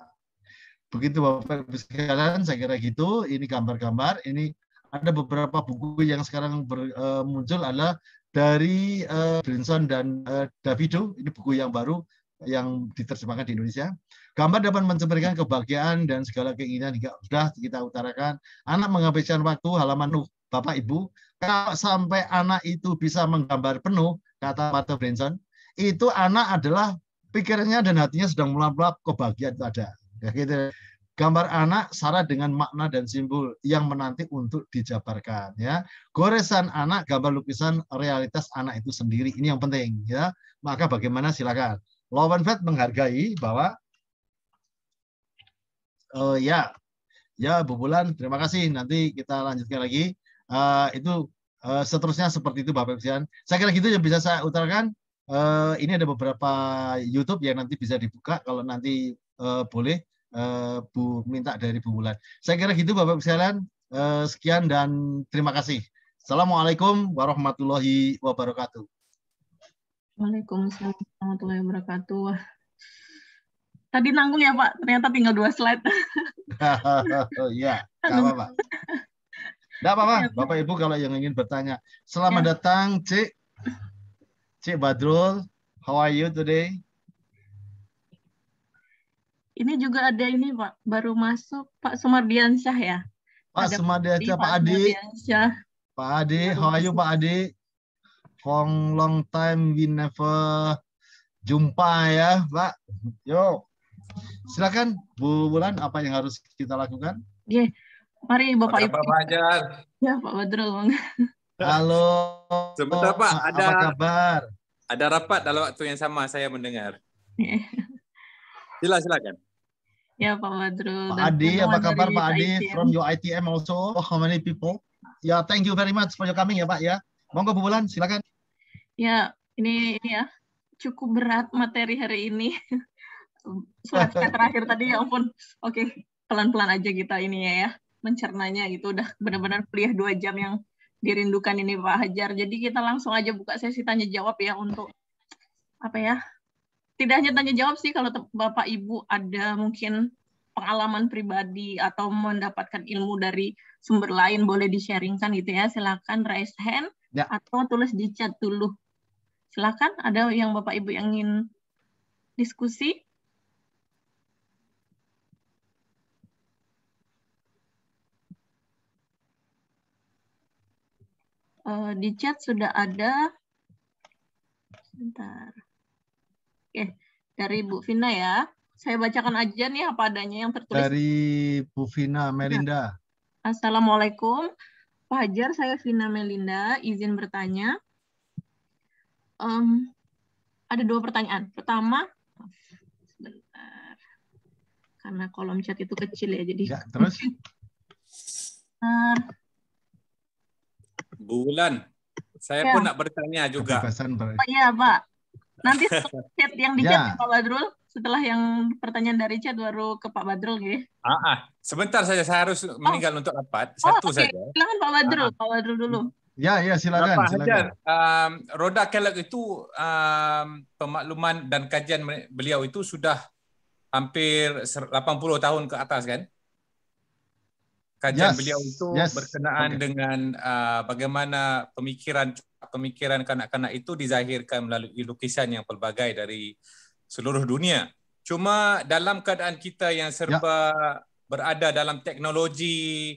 Begitu Bapak Ibu sekalian, saya kira gitu. Ini gambar-gambar, ini ada beberapa buku yang sekarang ber, uh, muncul adalah dari uh, Brinson dan uh, Davido. Ini buku yang baru yang diterjemahkan di Indonesia. Gambar dapat mencerminkan kebahagiaan dan segala keinginan hingga sudah kita utarakan. Anak menghabiskan waktu halaman Bapak Ibu, kalau sampai anak itu bisa menggambar penuh, kata Pater Branson, itu anak adalah pikirannya dan hatinya sedang melap-lap kebahagiaan itu ada. Ya, gitu. Gambar anak syarat dengan makna dan simbol yang menanti untuk dijabarkan. Ya, goresan anak, gambar lukisan realitas anak itu sendiri ini yang penting. Ya, maka bagaimana silakan. Lowenfeld menghargai bahwa uh, ya, ya Bu Bulan, terima kasih. Nanti kita lanjutkan lagi uh, itu uh, seterusnya seperti itu Bapak Presiden. Saya kira gitu yang bisa saya utarakan. Uh, ini ada beberapa YouTube yang nanti bisa dibuka kalau nanti uh, boleh uh, Bu minta dari Bu Wulan. Saya kira gitu Bapak Presiden. Uh, sekian dan terima kasih. Assalamualaikum warahmatullahi wabarakatuh. Waalaikumsalam warahmatullahi wabarakatuh. Tadi nanggung ya Pak, ternyata tinggal dua slide. [laughs] Oh, iya, apa-apa. [laughs] Tidak apa-apa, iya, Bapak Ibu kalau yang ingin bertanya. Selamat ya. datang, Cik. Cik Badrul, how are you today? Ini juga ada ini Pak, baru masuk Pak Sumardiansyah ya. Pak Sumardiansyah, Pak Adi. Pak Adi, how are you Pak Adi? Long long time we never jumpa ya Pak. Yo, silakan Bu Bulan apa yang harus kita lakukan? Yeah. Mari Bapak Ibu. Pak Fajar. Ya Pak Badrul. Halo. Sebentar Pak, ada apa kabar? Ada rapat dalam waktu yang sama saya mendengar. Iya. Sila silakan. Ya Pak Badrul. Pak Adi, apa kabar Pak Adi ITM. from your ITM also? Oh, how many people? Ya, yeah, thank you very much for your coming ya Pak ya. Monggo Bu Bulan, silakan. Ya, ini ini ya cukup berat materi hari ini. Surat [laughs] terakhir tadi ya ampun. Oke, pelan-pelan aja kita ini ya. ya mencernanya gitu udah benar-benar kuliah dua jam yang dirindukan ini Pak Hajar. Jadi kita langsung aja buka sesi tanya jawab ya untuk apa ya? Tidak hanya tanya jawab sih kalau Bapak Ibu ada mungkin pengalaman pribadi atau mendapatkan ilmu dari sumber lain boleh di-sharingkan gitu ya. Silakan raise hand ya. atau tulis di chat dulu. Silakan ada yang Bapak Ibu yang ingin diskusi? uh, di chat sudah ada sebentar. Oke, dari Bu Vina ya. Saya bacakan aja nih apa adanya yang tertulis. Dari Bu Vina Melinda. Assalamualaikum. Pak Hajar, saya Vina Melinda, izin bertanya. Um, ada dua pertanyaan. Pertama, Karena kolom chat itu kecil ya, jadi. Ya, terus. [laughs] Bulan, saya ya. pun nak bertanya juga. Kebebasan Oh, iya, Pak. Nanti [laughs] chat yang di chat ya. Pak Badrul setelah yang pertanyaan dari chat baru ke Pak Badrul ya. Ah, ah. sebentar saja saya harus oh. meninggal oh. untuk rapat. Oh, Satu oh, okay. saja. Silakan Pak Badrul, ah, ah. Pak Badrul dulu. Ya, ya silakan. Pak silakan. um, roda kelak itu um, pemakluman dan kajian beliau itu sudah hampir 80 tahun ke atas kan? kajian yes. beliau itu yes. berkenaan okay. dengan uh, bagaimana pemikiran pemikiran kanak-kanak itu dizahirkan melalui lukisan yang pelbagai dari seluruh dunia. Cuma dalam keadaan kita yang ya. serba yep. berada dalam teknologi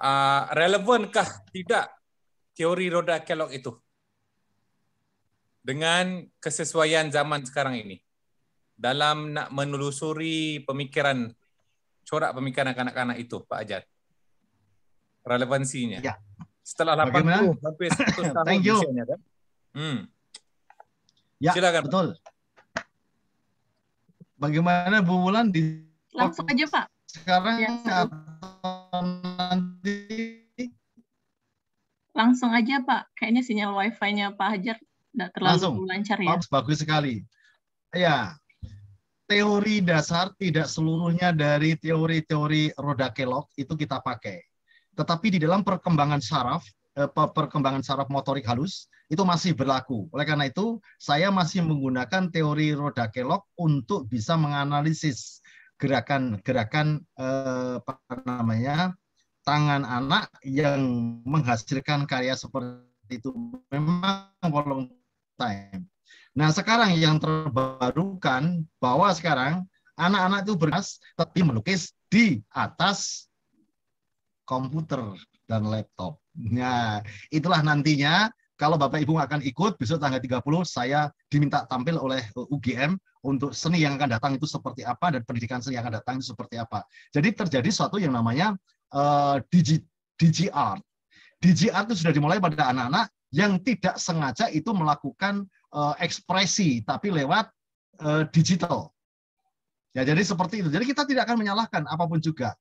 uh, relevankah tidak teori roda kelok itu dengan kesesuaian zaman sekarang ini dalam nak menelusuri pemikiran corak pemikiran kanak-kanak itu Pak Ajat. relevansinya. Ya. Setelah 80 sampai 100 tahun Thank usianya kan. Hmm. Ya, Silakan. Betul. Bagaimana Bu Wulan di Langsung aja, Pak. Sekarang ya. nanti Langsung aja, Pak. Kayaknya sinyal Wi-Fi-nya Pak Hajar tidak terlalu Langsung. lancar ya. Bagus, bagus sekali. Ya, teori dasar tidak seluruhnya dari teori-teori roda kelok itu kita pakai tetapi di dalam perkembangan saraf eh, perkembangan saraf motorik halus itu masih berlaku. Oleh karena itu, saya masih menggunakan teori roda kelok untuk bisa menganalisis gerakan-gerakan eh, apa namanya tangan anak yang menghasilkan karya seperti itu memang long time. Nah sekarang yang terbarukan bahwa sekarang anak-anak itu beras, tapi melukis di atas komputer dan laptop. Nah, itulah nantinya kalau Bapak Ibu akan ikut besok tanggal 30 saya diminta tampil oleh eh, UGM untuk seni yang akan datang itu seperti apa dan pendidikan seni yang akan datang itu seperti apa. Jadi terjadi suatu yang namanya uh, digi, digi art. Digi art itu sudah dimulai pada anak-anak yang tidak sengaja itu melakukan uh, ekspresi tapi lewat uh, digital. Ya, jadi seperti itu. Jadi kita tidak akan menyalahkan apapun juga.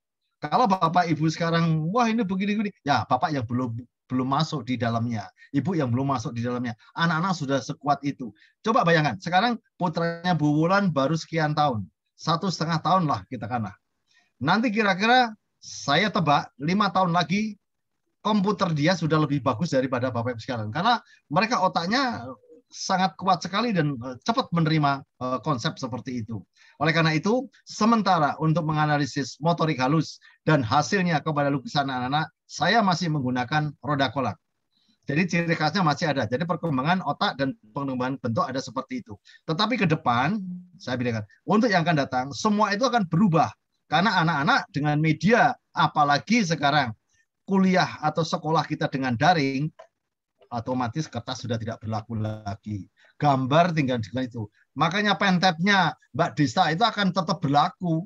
Kalau Bapak Ibu sekarang, wah ini begini-begini, ya Bapak yang belum belum masuk di dalamnya, ibu yang belum masuk di dalamnya, anak-anak sudah sekuat itu. Coba bayangkan, sekarang putranya Bu Wulan baru sekian tahun, satu setengah tahun lah kita kan Nanti kira-kira saya tebak lima tahun lagi komputer dia sudah lebih bagus daripada bapak ibu sekarang karena mereka otaknya sangat kuat sekali dan eh, cepat menerima eh, konsep seperti itu. Oleh karena itu, sementara untuk menganalisis motorik halus dan hasilnya kepada lukisan anak-anak, saya masih menggunakan roda kolak. Jadi ciri khasnya masih ada. Jadi perkembangan otak dan pengembangan bentuk ada seperti itu. Tetapi ke depan, saya bilang untuk yang akan datang, semua itu akan berubah. Karena anak-anak dengan media, apalagi sekarang kuliah atau sekolah kita dengan daring, otomatis kertas sudah tidak berlaku lagi. Gambar tinggal dengan itu. Makanya pentepnya Mbak Desa itu akan tetap berlaku.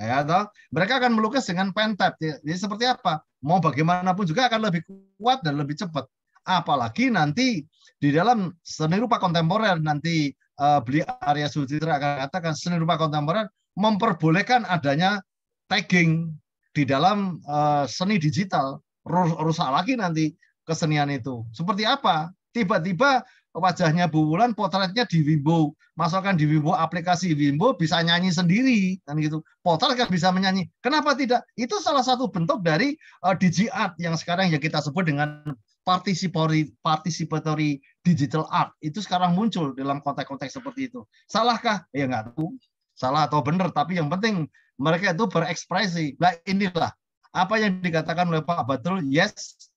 Ya, toh? Mereka akan melukis dengan pentep. Ya, jadi seperti apa? Mau bagaimanapun juga akan lebih kuat dan lebih cepat. Apalagi nanti di dalam seni rupa kontemporer nanti uh, beli Arya Sujitra akan katakan seni rupa kontemporer memperbolehkan adanya tagging di dalam uh, seni digital rusak lagi nanti kesenian itu. Seperti apa? Tiba-tiba wajahnya Bu Wulan potretnya di Wimbo. Masukkan di Wimbo aplikasi Wimbo bisa nyanyi sendiri kan gitu. Potret kan bisa menyanyi. Kenapa tidak? Itu salah satu bentuk dari uh, digi art yang sekarang ya kita sebut dengan participatory participatory digital art. Itu sekarang muncul dalam konteks-konteks seperti itu. Salahkah? Ya enggak tahu. Salah atau benar, tapi yang penting mereka itu berekspresi. Nah inilah apa yang dikatakan oleh Pak Batul, yes,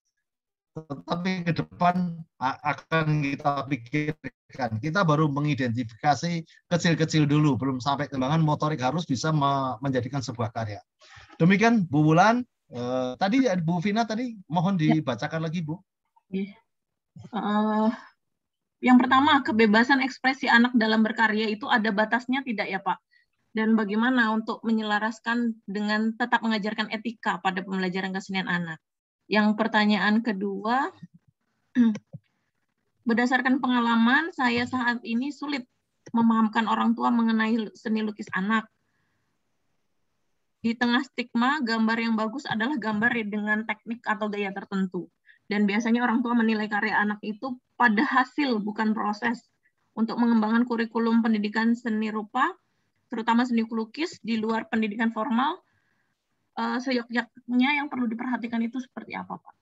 tetapi ke depan akan kita pikirkan. Kita baru mengidentifikasi kecil-kecil dulu, belum sampai kembangan motorik harus bisa menjadikan sebuah karya. Demikian Bu Wulan, eh, tadi Bu Vina tadi mohon ya. dibacakan ya. lagi Bu. Uh, yang pertama, kebebasan ekspresi anak dalam berkarya itu ada batasnya tidak ya Pak? Dan bagaimana untuk menyelaraskan dengan tetap mengajarkan etika pada pembelajaran kesenian anak? Yang pertanyaan kedua, [clears throat] berdasarkan pengalaman saya saat ini sulit memahamkan orang tua mengenai seni lukis anak. Di tengah stigma, gambar yang bagus adalah gambar dengan teknik atau gaya tertentu. Dan biasanya orang tua menilai karya anak itu pada hasil, bukan proses. Untuk mengembangkan kurikulum pendidikan seni rupa, terutama seni lukis di luar pendidikan formal, uh, eh, seyogyaknya yang perlu diperhatikan itu seperti apa, Pak?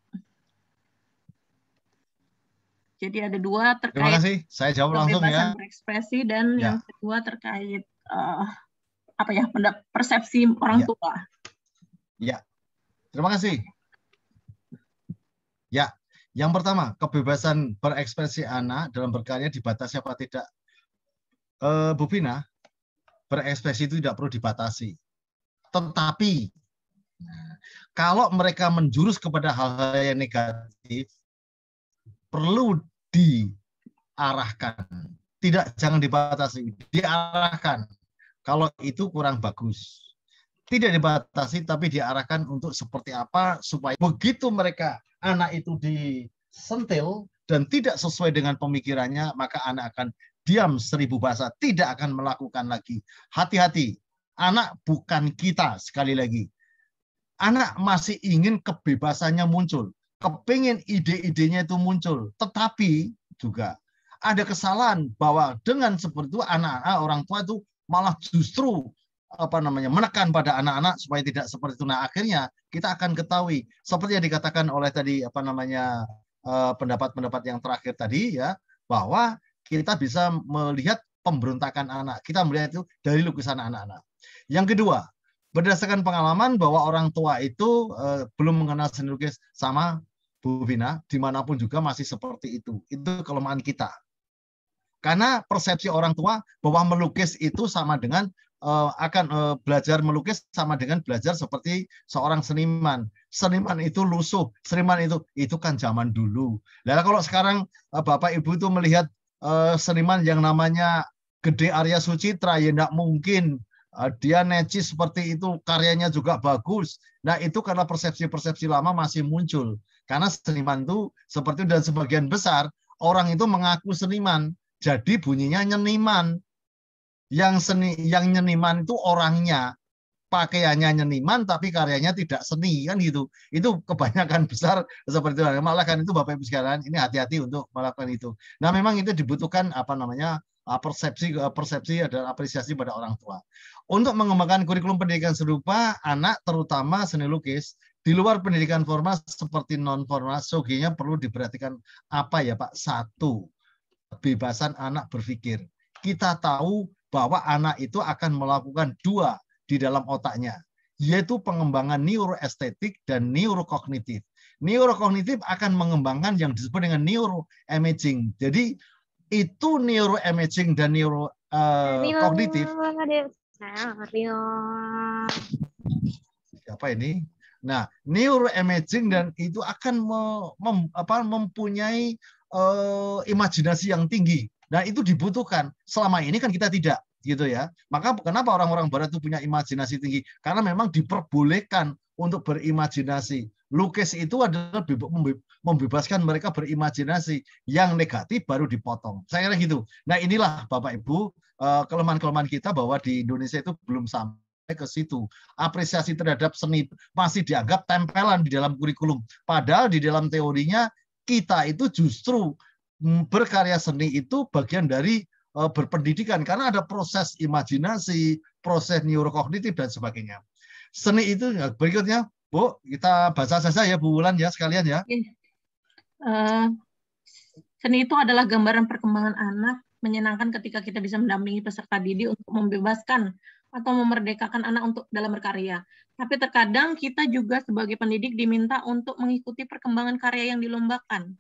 Jadi ada dua terkait Terima kasih. Saya jawab langsung ya. berekspresi dan ya. yang kedua terkait uh, apa ya persepsi orang ya. tua. Ya. Terima kasih. Ya. Yang pertama, kebebasan berekspresi anak dalam berkarya dibatasi apa tidak? Eh, Bu Pina, berekspresi itu tidak perlu dibatasi. Tetapi kalau mereka menjurus kepada hal-hal yang negatif, perlu diarahkan. Tidak jangan dibatasi, diarahkan. Kalau itu kurang bagus. Tidak dibatasi tapi diarahkan untuk seperti apa supaya begitu mereka anak itu disentil dan tidak sesuai dengan pemikirannya, maka anak akan diam seribu bahasa, tidak akan melakukan lagi. Hati-hati, anak bukan kita sekali lagi anak masih ingin kebebasannya muncul, kepingin ide-idenya itu muncul. Tetapi juga ada kesalahan bahwa dengan seperti itu anak-anak orang tua itu malah justru apa namanya menekan pada anak-anak supaya tidak seperti itu. Nah akhirnya kita akan ketahui seperti yang dikatakan oleh tadi apa namanya eh, pendapat-pendapat yang terakhir tadi ya bahwa kita bisa melihat pemberontakan anak. Kita melihat itu dari lukisan anak-anak. Yang kedua, berdasarkan pengalaman bahwa orang tua itu eh, belum mengenal seni lukis sama Bu Vina, dimanapun juga masih seperti itu. Itu kelemahan kita. Karena persepsi orang tua bahwa melukis itu sama dengan eh, akan eh, belajar melukis sama dengan belajar seperti seorang seniman. Seniman itu lusuh, seniman itu itu kan zaman dulu. Lalu kalau sekarang eh, bapak ibu itu melihat eh, seniman yang namanya Gede Arya Sucitra ya tidak mungkin Ah, dia necis seperti itu, karyanya juga bagus. Nah itu karena persepsi-persepsi lama masih muncul. Karena seniman itu seperti dan sebagian besar orang itu mengaku seniman, jadi bunyinya nyeniman. Yang seni, yang nyeniman itu orangnya, pakaiannya nyeniman tapi karyanya tidak seni kan gitu. Itu kebanyakan besar seperti itu. Malah kan itu Bapak Ibu sekalian ini hati-hati untuk melakukan itu. Nah, memang itu dibutuhkan apa namanya Ah, persepsi eh, persepsi dan apresiasi pada orang tua. Untuk mengembangkan kurikulum pendidikan serupa, anak terutama seni lukis di luar pendidikan formal seperti non formal, soginya perlu diperhatikan apa ya Pak? Satu, kebebasan anak berpikir. Kita tahu bahwa anak itu akan melakukan dua di dalam otaknya, yaitu pengembangan neuroestetik dan neurokognitif. Neurokognitif akan mengembangkan yang disebut dengan neuroimaging. Jadi itu neuroimaging dan eh, neuro Apa ini? Nah, neuroimaging dan itu akan mempunyai eh, imajinasi yang tinggi. Nah, itu dibutuhkan. Selama ini kan kita tidak, gitu ya. Maka kenapa orang-orang barat itu punya imajinasi tinggi? Karena memang diperbolehkan untuk berimajinasi. Lukis itu adalah membebaskan mereka berimajinasi. Yang negatif baru dipotong. Saya kira gitu. Nah inilah Bapak Ibu eh, kelemahan-kelemahan kita bahwa di Indonesia itu belum sampai ke situ. Apresiasi terhadap seni masih dianggap tempelan di dalam kurikulum. Padahal di dalam teorinya kita itu justru mm, berkarya seni itu bagian dari eh, berpendidikan karena ada proses imajinasi, proses neurokognitif dan sebagainya seni itu ya, berikutnya Bu kita baca saja ya Bu Wulan ya sekalian ya eh, seni itu adalah gambaran perkembangan anak menyenangkan ketika kita bisa mendampingi peserta didik untuk membebaskan atau memerdekakan anak untuk dalam berkarya. Tapi terkadang kita juga sebagai pendidik diminta untuk mengikuti perkembangan karya yang dilombakan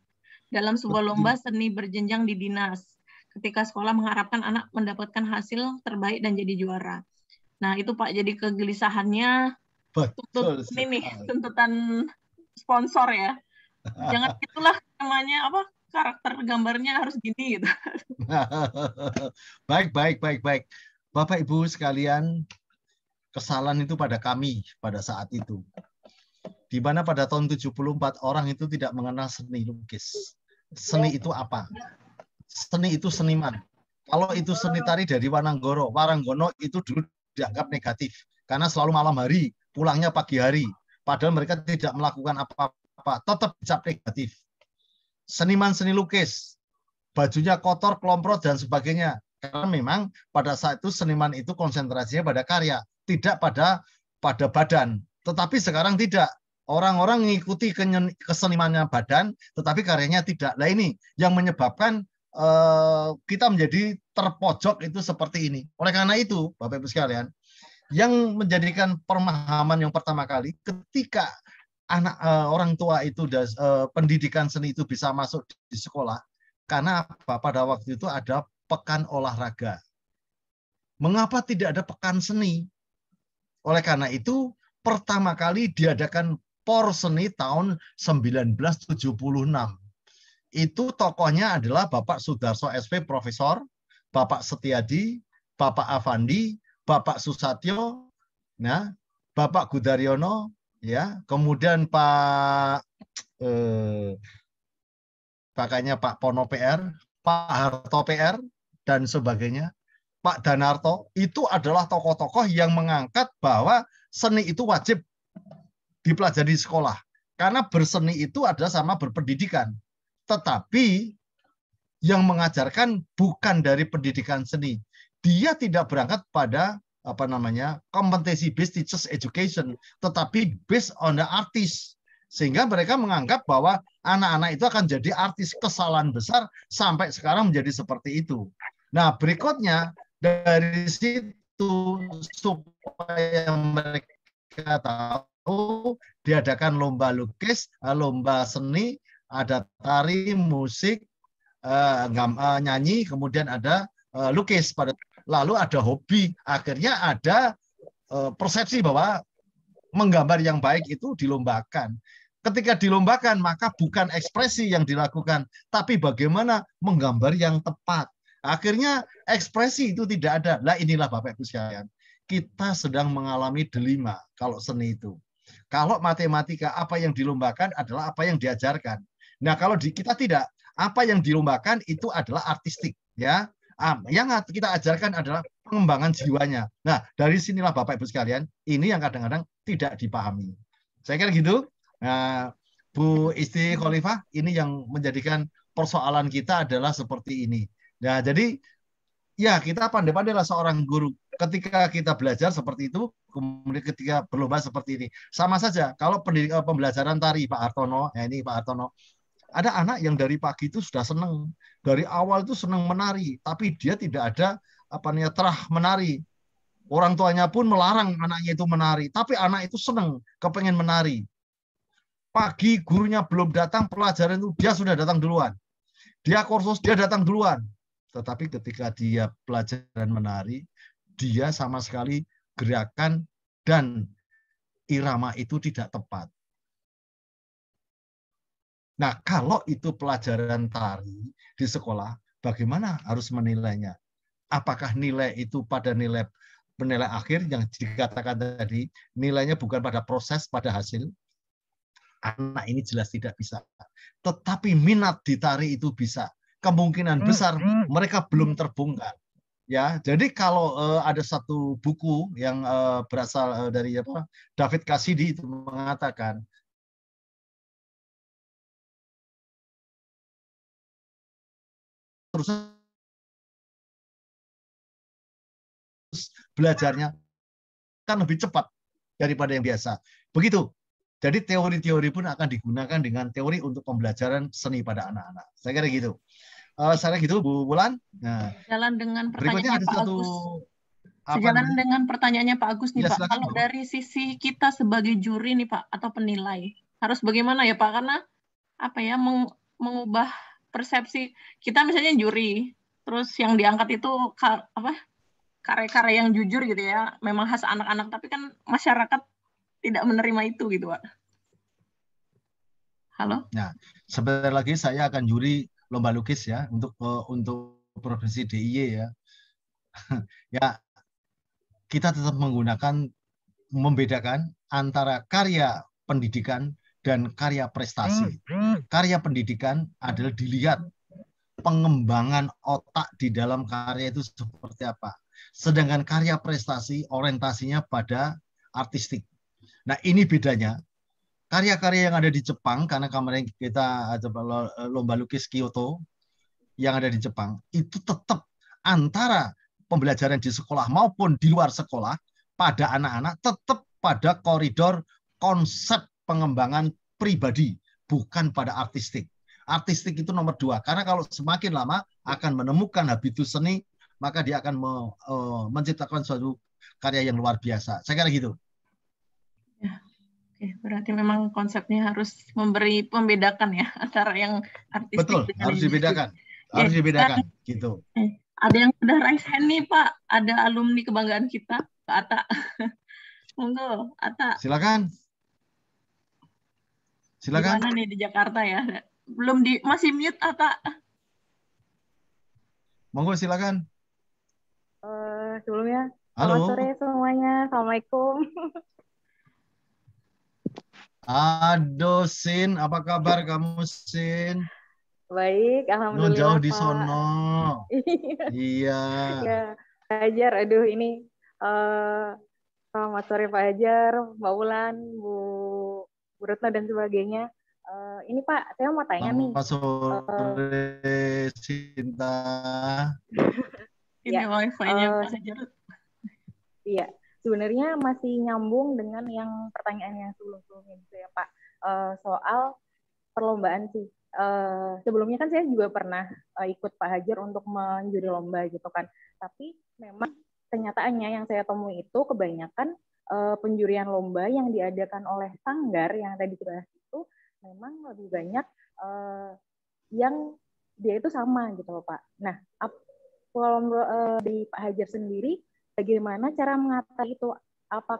dalam sebuah lomba seni berjenjang di dinas. Ketika sekolah mengharapkan anak mendapatkan hasil terbaik dan jadi juara. Nah, itu Pak jadi kegelisahannya Betul, ini nih tuntutan sponsor ya. Jangan [laughs] itulah namanya apa karakter gambarnya harus gini gitu. [laughs] baik, baik, baik, baik. Bapak Ibu sekalian, kesalahan itu pada kami pada saat itu. Di mana pada tahun 74 orang itu tidak mengenal seni lukis. Seni ya. itu apa? Seni itu seniman. Kalau itu seni tari dari Wananggoro, Waranggono itu dulu dianggap negatif karena selalu malam hari, pulangnya pagi hari. Padahal mereka tidak melakukan apa-apa, tetap dicap negatif. Seniman seni lukis, bajunya kotor, kelomprot, dan sebagainya. Karena memang pada saat itu seniman itu konsentrasinya pada karya, tidak pada pada badan. Tetapi sekarang tidak. Orang-orang mengikuti kesenimannya badan, tetapi karyanya tidak. Nah ini yang menyebabkan Eh, kita menjadi terpojok itu seperti ini. Oleh karena itu, Bapak Ibu sekalian, yang menjadikan pemahaman yang pertama kali ketika anak uh, orang tua itu uh, pendidikan seni itu bisa masuk di sekolah karena apa? Pada waktu itu ada pekan olahraga. Mengapa tidak ada pekan seni? Oleh karena itu, pertama kali diadakan POR seni tahun 1976 itu tokohnya adalah Bapak Sudarso SP Profesor, Bapak Setiadi, Bapak Avandi, Bapak Susatyo, nah, Bapak Gudaryono, ya, kemudian Pak eh, pakainya Pak Pono PR, Pak Harto PR, dan sebagainya, Pak Danarto, itu adalah tokoh-tokoh yang mengangkat bahwa seni itu wajib dipelajari di sekolah. Karena berseni itu adalah sama berpendidikan tetapi yang mengajarkan bukan dari pendidikan seni. Dia tidak berangkat pada apa namanya kompetensi based teachers education, tetapi based on the artist. Sehingga mereka menganggap bahwa anak-anak itu akan jadi artis kesalahan besar sampai sekarang menjadi seperti itu. Nah berikutnya dari situ supaya mereka tahu diadakan lomba lukis, lomba seni ada tari, musik, uh, nyanyi, kemudian ada uh, lukis pada lalu ada hobi. Akhirnya ada uh, persepsi bahwa menggambar yang baik itu dilombakan. Ketika dilombakan maka bukan ekspresi yang dilakukan, tapi bagaimana menggambar yang tepat. Akhirnya ekspresi itu tidak ada. Lah inilah Bapak Ibu sekalian. Kita sedang mengalami delima kalau seni itu. Kalau matematika apa yang dilombakan adalah apa yang diajarkan. Nah, kalau di kita tidak, apa yang dilombakan itu adalah artistik, ya. Ah, yang kita ajarkan adalah pengembangan jiwanya. Nah, dari sinilah Bapak Ibu sekalian, ini yang kadang-kadang tidak dipahami. Saya kira gitu. Nah, Bu Isti Khalifah, ini yang menjadikan persoalan kita adalah seperti ini. Nah, jadi ya kita pandai pandai lah seorang guru. Ketika kita belajar seperti itu, kemudian ketika berlomba seperti ini, sama saja. Kalau eh, pembelajaran tari Pak Artono, ya ini Pak Artono, ada anak yang dari pagi itu sudah senang dari awal itu senang menari tapi dia tidak ada apa namanya terah menari orang tuanya pun melarang anaknya itu menari tapi anak itu senang kepengen menari pagi gurunya belum datang pelajaran itu dia sudah datang duluan dia kursus dia datang duluan tetapi ketika dia pelajaran menari dia sama sekali gerakan dan irama itu tidak tepat Nah, kalau itu pelajaran tari di sekolah, bagaimana harus menilainya? Apakah nilai itu pada nilai penilai akhir yang dikatakan tadi, nilainya bukan pada proses, pada hasil? Anak ini jelas tidak bisa. Tetapi minat di tari itu bisa. Kemungkinan hmm, besar hmm. mereka belum terbongkar. Ya, jadi kalau uh, ada satu buku yang uh, berasal uh, dari apa David Cassidy itu mengatakan terus belajarnya kan lebih cepat daripada yang biasa. Begitu. Jadi teori-teori pun akan digunakan dengan teori untuk pembelajaran seni pada anak-anak. Saya kira gitu. Uh, saya kira gitu, Bu Bulan. Nah, Jalan dengan pertanyaannya Pak satu, Agus. Sejalan apa, dengan pertanyaannya Pak Agus nih ya, Pak. Silakan, Kalau Bu. dari sisi kita sebagai juri nih Pak atau penilai, harus bagaimana ya Pak? Karena apa ya mengubah persepsi kita misalnya juri terus yang diangkat itu kar, apa karya-karya yang jujur gitu ya memang khas anak-anak tapi kan masyarakat tidak menerima itu gitu pak halo nah sebentar lagi saya akan juri lomba lukis ya untuk uh, untuk provinsi DIY ya [laughs] ya kita tetap menggunakan membedakan antara karya pendidikan dan karya prestasi. Hmm, hmm. Karya pendidikan adalah dilihat pengembangan otak di dalam karya itu seperti apa. Sedangkan karya prestasi orientasinya pada artistik. Nah, ini bedanya. Karya-karya yang ada di Jepang karena kemarin kita coba lomba lukis Kyoto yang ada di Jepang itu tetap antara pembelajaran di sekolah maupun di luar sekolah pada anak-anak tetap pada koridor konsep pengembangan pribadi, bukan pada artistik. Artistik itu nomor dua, karena kalau semakin lama akan menemukan habitus seni, maka dia akan me, uh, menciptakan suatu karya yang luar biasa. Saya kira gitu. Ya. Oke, berarti memang konsepnya harus memberi pembedakan ya [laughs] antara yang artistik Betul, harus dibedakan. Ya, Harus dibedakan ya. gitu. Ada yang sudah raise hand nih, Pak. Ada alumni kebanggaan kita, Pak Ata. [laughs] Monggo, Ata. Silakan. Silakan. Gimana nih di Jakarta ya? Belum di masih mute Ata. Ah, Monggo silakan. Uh, sebelumnya Halo. selamat sore semuanya. Assalamualaikum. Aduh Sin, apa kabar kamu Sin? Baik, alhamdulillah. Lu jauh di sono. iya. iya. Ya, Hajar, aduh ini uh, selamat sore Pak Hajar, Mbak Ulan, Bu Bu Retno dan sebagainya. Uh, ini Pak, saya mau tanya nih. Selamat sore, uh, Sinta. ini [laughs] ya, wifi-nya eh, Pak Iya, sebenarnya masih nyambung dengan yang pertanyaan yang sebelum-sebelumnya gitu ya Pak. Uh, soal perlombaan sih. Uh, sebelumnya kan saya juga pernah uh, ikut Pak Hajar untuk menjuri lomba gitu kan. Tapi memang kenyataannya yang saya temui itu kebanyakan Eh, penjurian lomba yang diadakan oleh Sanggar yang tadi kita bahas itu memang lebih banyak eh, yang dia itu sama gitu loh Pak. Nah, kalau eh, di Pak Hajar sendiri, bagaimana cara mengatasi itu? Apa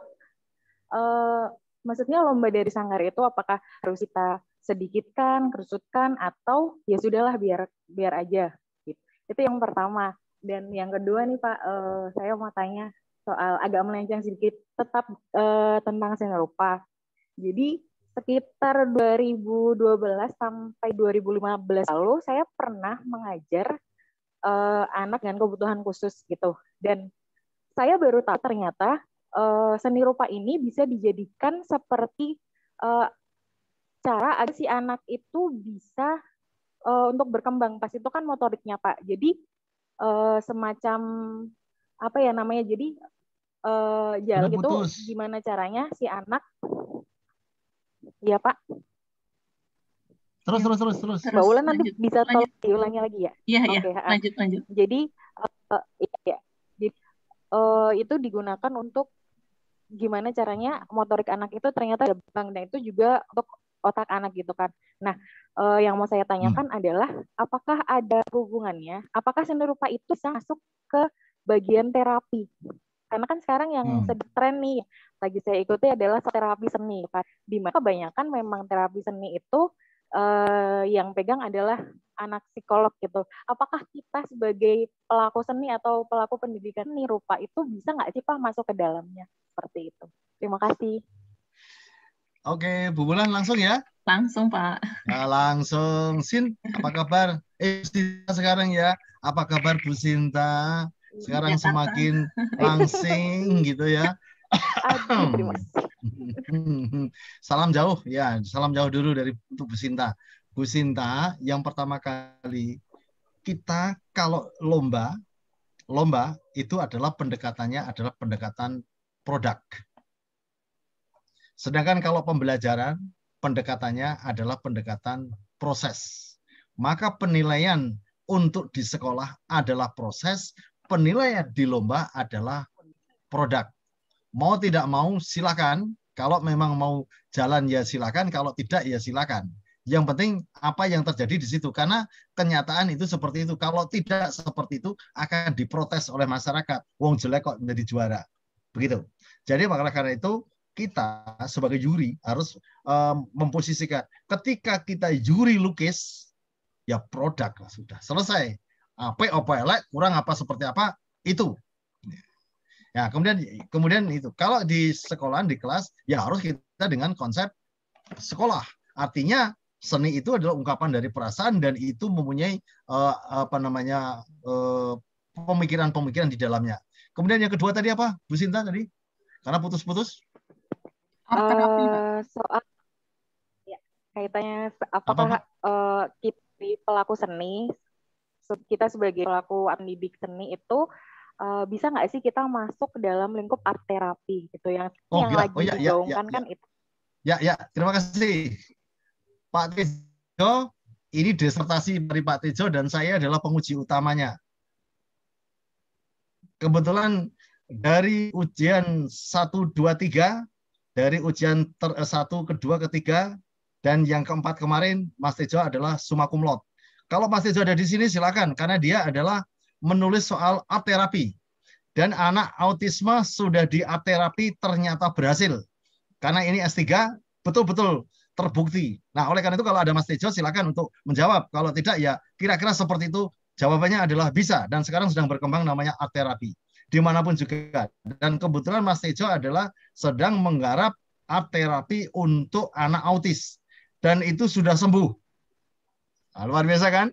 maksudnya lomba dari Sanggar itu apakah harus kita sedikitkan, kerucutkan, atau ya sudahlah biar biar aja. Gitu. Itu yang pertama. Dan yang kedua nih Pak, saya mau tanya soal agak melenceng sedikit tetap uh, tentang seni rupa. Jadi sekitar 2012 sampai 2015 lalu saya pernah mengajar uh, anak dengan kebutuhan khusus gitu dan saya baru tahu ternyata uh, seni rupa ini bisa dijadikan seperti uh, cara agar si anak itu bisa uh, untuk berkembang pas itu kan motoriknya pak jadi uh, semacam apa ya namanya jadi uh, jalan gitu gimana caranya si anak Iya Pak terus terus terus terus Mbak Ulan nanti lanjut, bisa tolong diulangi iya, lagi ya iya iya okay, lanjut lanjut jadi uh, iya jadi uh, itu digunakan untuk gimana caranya motorik anak itu ternyata berkembang dan itu juga untuk otak anak gitu kan nah uh, yang mau saya tanyakan hmm. adalah apakah ada hubungannya apakah seni rupa itu bisa masuk ke bagian terapi. Karena kan sekarang yang hmm. sedang tren nih, lagi saya ikuti adalah terapi seni. pak Di mana kebanyakan memang terapi seni itu eh, yang pegang adalah anak psikolog gitu. Apakah kita sebagai pelaku seni atau pelaku pendidikan seni rupa itu bisa nggak sih Pak masuk ke dalamnya seperti itu? Terima kasih. Oke, Bu Bulan langsung ya. Langsung Pak. Nah, langsung Sin, apa kabar? Eh sekarang ya, apa kabar Bu Sinta? sekarang ya, semakin langsing [laughs] gitu ya. [laughs] salam jauh ya, salam jauh dulu dari untuk Bu Sinta. Bu Sinta, yang pertama kali kita kalau lomba, lomba itu adalah pendekatannya adalah pendekatan produk. Sedangkan kalau pembelajaran, pendekatannya adalah pendekatan proses. Maka penilaian untuk di sekolah adalah proses, penilaian di lomba adalah produk. Mau tidak mau silakan, kalau memang mau jalan ya silakan, kalau tidak ya silakan. Yang penting apa yang terjadi di situ karena kenyataan itu seperti itu. Kalau tidak seperti itu akan diprotes oleh masyarakat. Wong jelek kok menjadi juara. Begitu. Jadi makanya karena itu kita sebagai juri harus um, memposisikan ketika kita juri lukis ya produk lah sudah selesai apa elek kurang apa seperti apa itu. Ya, kemudian kemudian itu. Kalau di sekolahan di kelas ya harus kita dengan konsep sekolah. Artinya seni itu adalah ungkapan dari perasaan dan itu mempunyai uh, apa namanya pemikiran eh, pemikiran-pemikiran di dalamnya. Kemudian yang kedua tadi apa, Bu Sinta tadi? Karena putus-putus. Uh, soal ya, kaitannya apakah apa? Uh, kita pelaku seni kita sebagai pelaku pendidik seni itu uh, bisa nggak sih kita masuk dalam lingkup art terapi gitu yang oh, yang ya, lagi oh, iya, ya, digaungkan ya, ya, kan ya. itu. Ya ya terima kasih Pak Tejo. Ini disertasi dari Pak Tejo dan saya adalah penguji utamanya. Kebetulan dari ujian 1, 2, 3, dari ujian ter, 1, eh, kedua, ketiga, dan yang keempat kemarin, Mas Tejo adalah summa cum laude. Kalau Mas Tejo ada di sini silakan karena dia adalah menulis soal art dan anak autisme sudah di art ternyata berhasil. Karena ini S3 betul-betul terbukti. Nah, oleh karena itu kalau ada Mas Tejo silakan untuk menjawab. Kalau tidak ya kira-kira seperti itu jawabannya adalah bisa dan sekarang sedang berkembang namanya art terapi dimanapun juga. Dan kebetulan Mas Tejo adalah sedang menggarap art untuk anak autis. Dan itu sudah sembuh. Nah, luar biasa kan?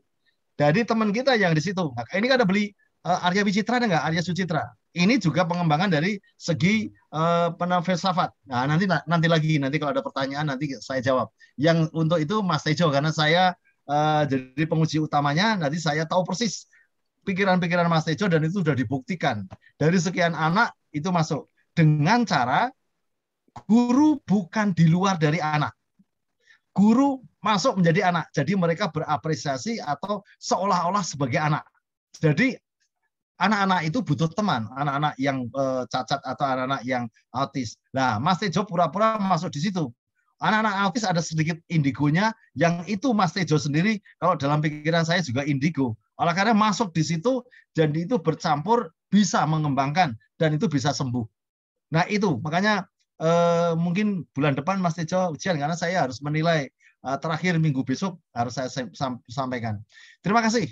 Dari teman kita yang di situ. Nah, ini kan ada beli uh, Arya Wicitra ada Arya Sucitra. Ini juga pengembangan dari segi uh, filsafat. Nah, nanti nanti lagi nanti kalau ada pertanyaan nanti saya jawab. Yang untuk itu Mas Tejo karena saya uh, jadi penguji utamanya nanti saya tahu persis pikiran-pikiran Mas Tejo dan itu sudah dibuktikan. Dari sekian anak itu masuk dengan cara guru bukan di luar dari anak. Guru masuk menjadi anak. Jadi mereka berapresiasi atau seolah-olah sebagai anak. Jadi anak-anak itu butuh teman, anak-anak yang uh, cacat atau anak-anak yang autis. Nah, Mas Tejo pura-pura masuk di situ. Anak-anak autis ada sedikit indigonya, yang itu Mas Tejo sendiri kalau dalam pikiran saya juga indigo. Oleh karena masuk di situ dan itu bercampur bisa mengembangkan dan itu bisa sembuh. Nah itu makanya eh, mungkin bulan depan Mas Tejo ujian karena saya harus menilai Eh, terakhir minggu besok harus saya sampaikan. Terima kasih,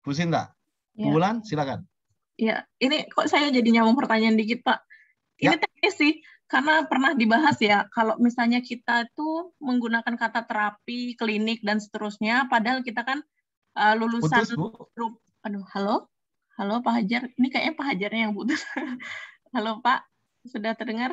Bu Sinta. Ya. Bulan, silakan. Ya, ini kok saya jadi nyambung pertanyaan dikit Pak. Ya. Ini ya. teknis sih, karena pernah dibahas ya, kalau misalnya kita tuh menggunakan kata terapi, klinik dan seterusnya, padahal kita kan uh, lulusan putus, Bu. Grup. Aduh, halo, halo Pak Hajar. Ini kayaknya Pak Hajarnya yang putus. [laughs] halo Pak, sudah terdengar?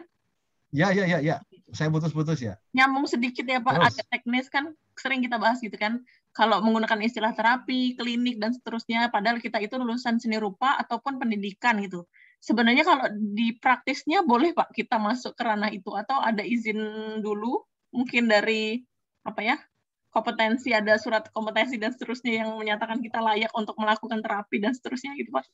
Ya, ya, ya, ya. Saya putus-putus ya. Nyambung sedikit ya Pak, ada teknis kan sering kita bahas gitu kan. Kalau menggunakan istilah terapi, klinik dan seterusnya padahal kita itu lulusan seni rupa ataupun pendidikan gitu. Sebenarnya kalau di praktisnya boleh Pak kita masuk ke ranah itu atau ada izin dulu mungkin dari apa ya? kompetensi ada surat kompetensi dan seterusnya yang menyatakan kita layak untuk melakukan terapi dan seterusnya gitu Pak.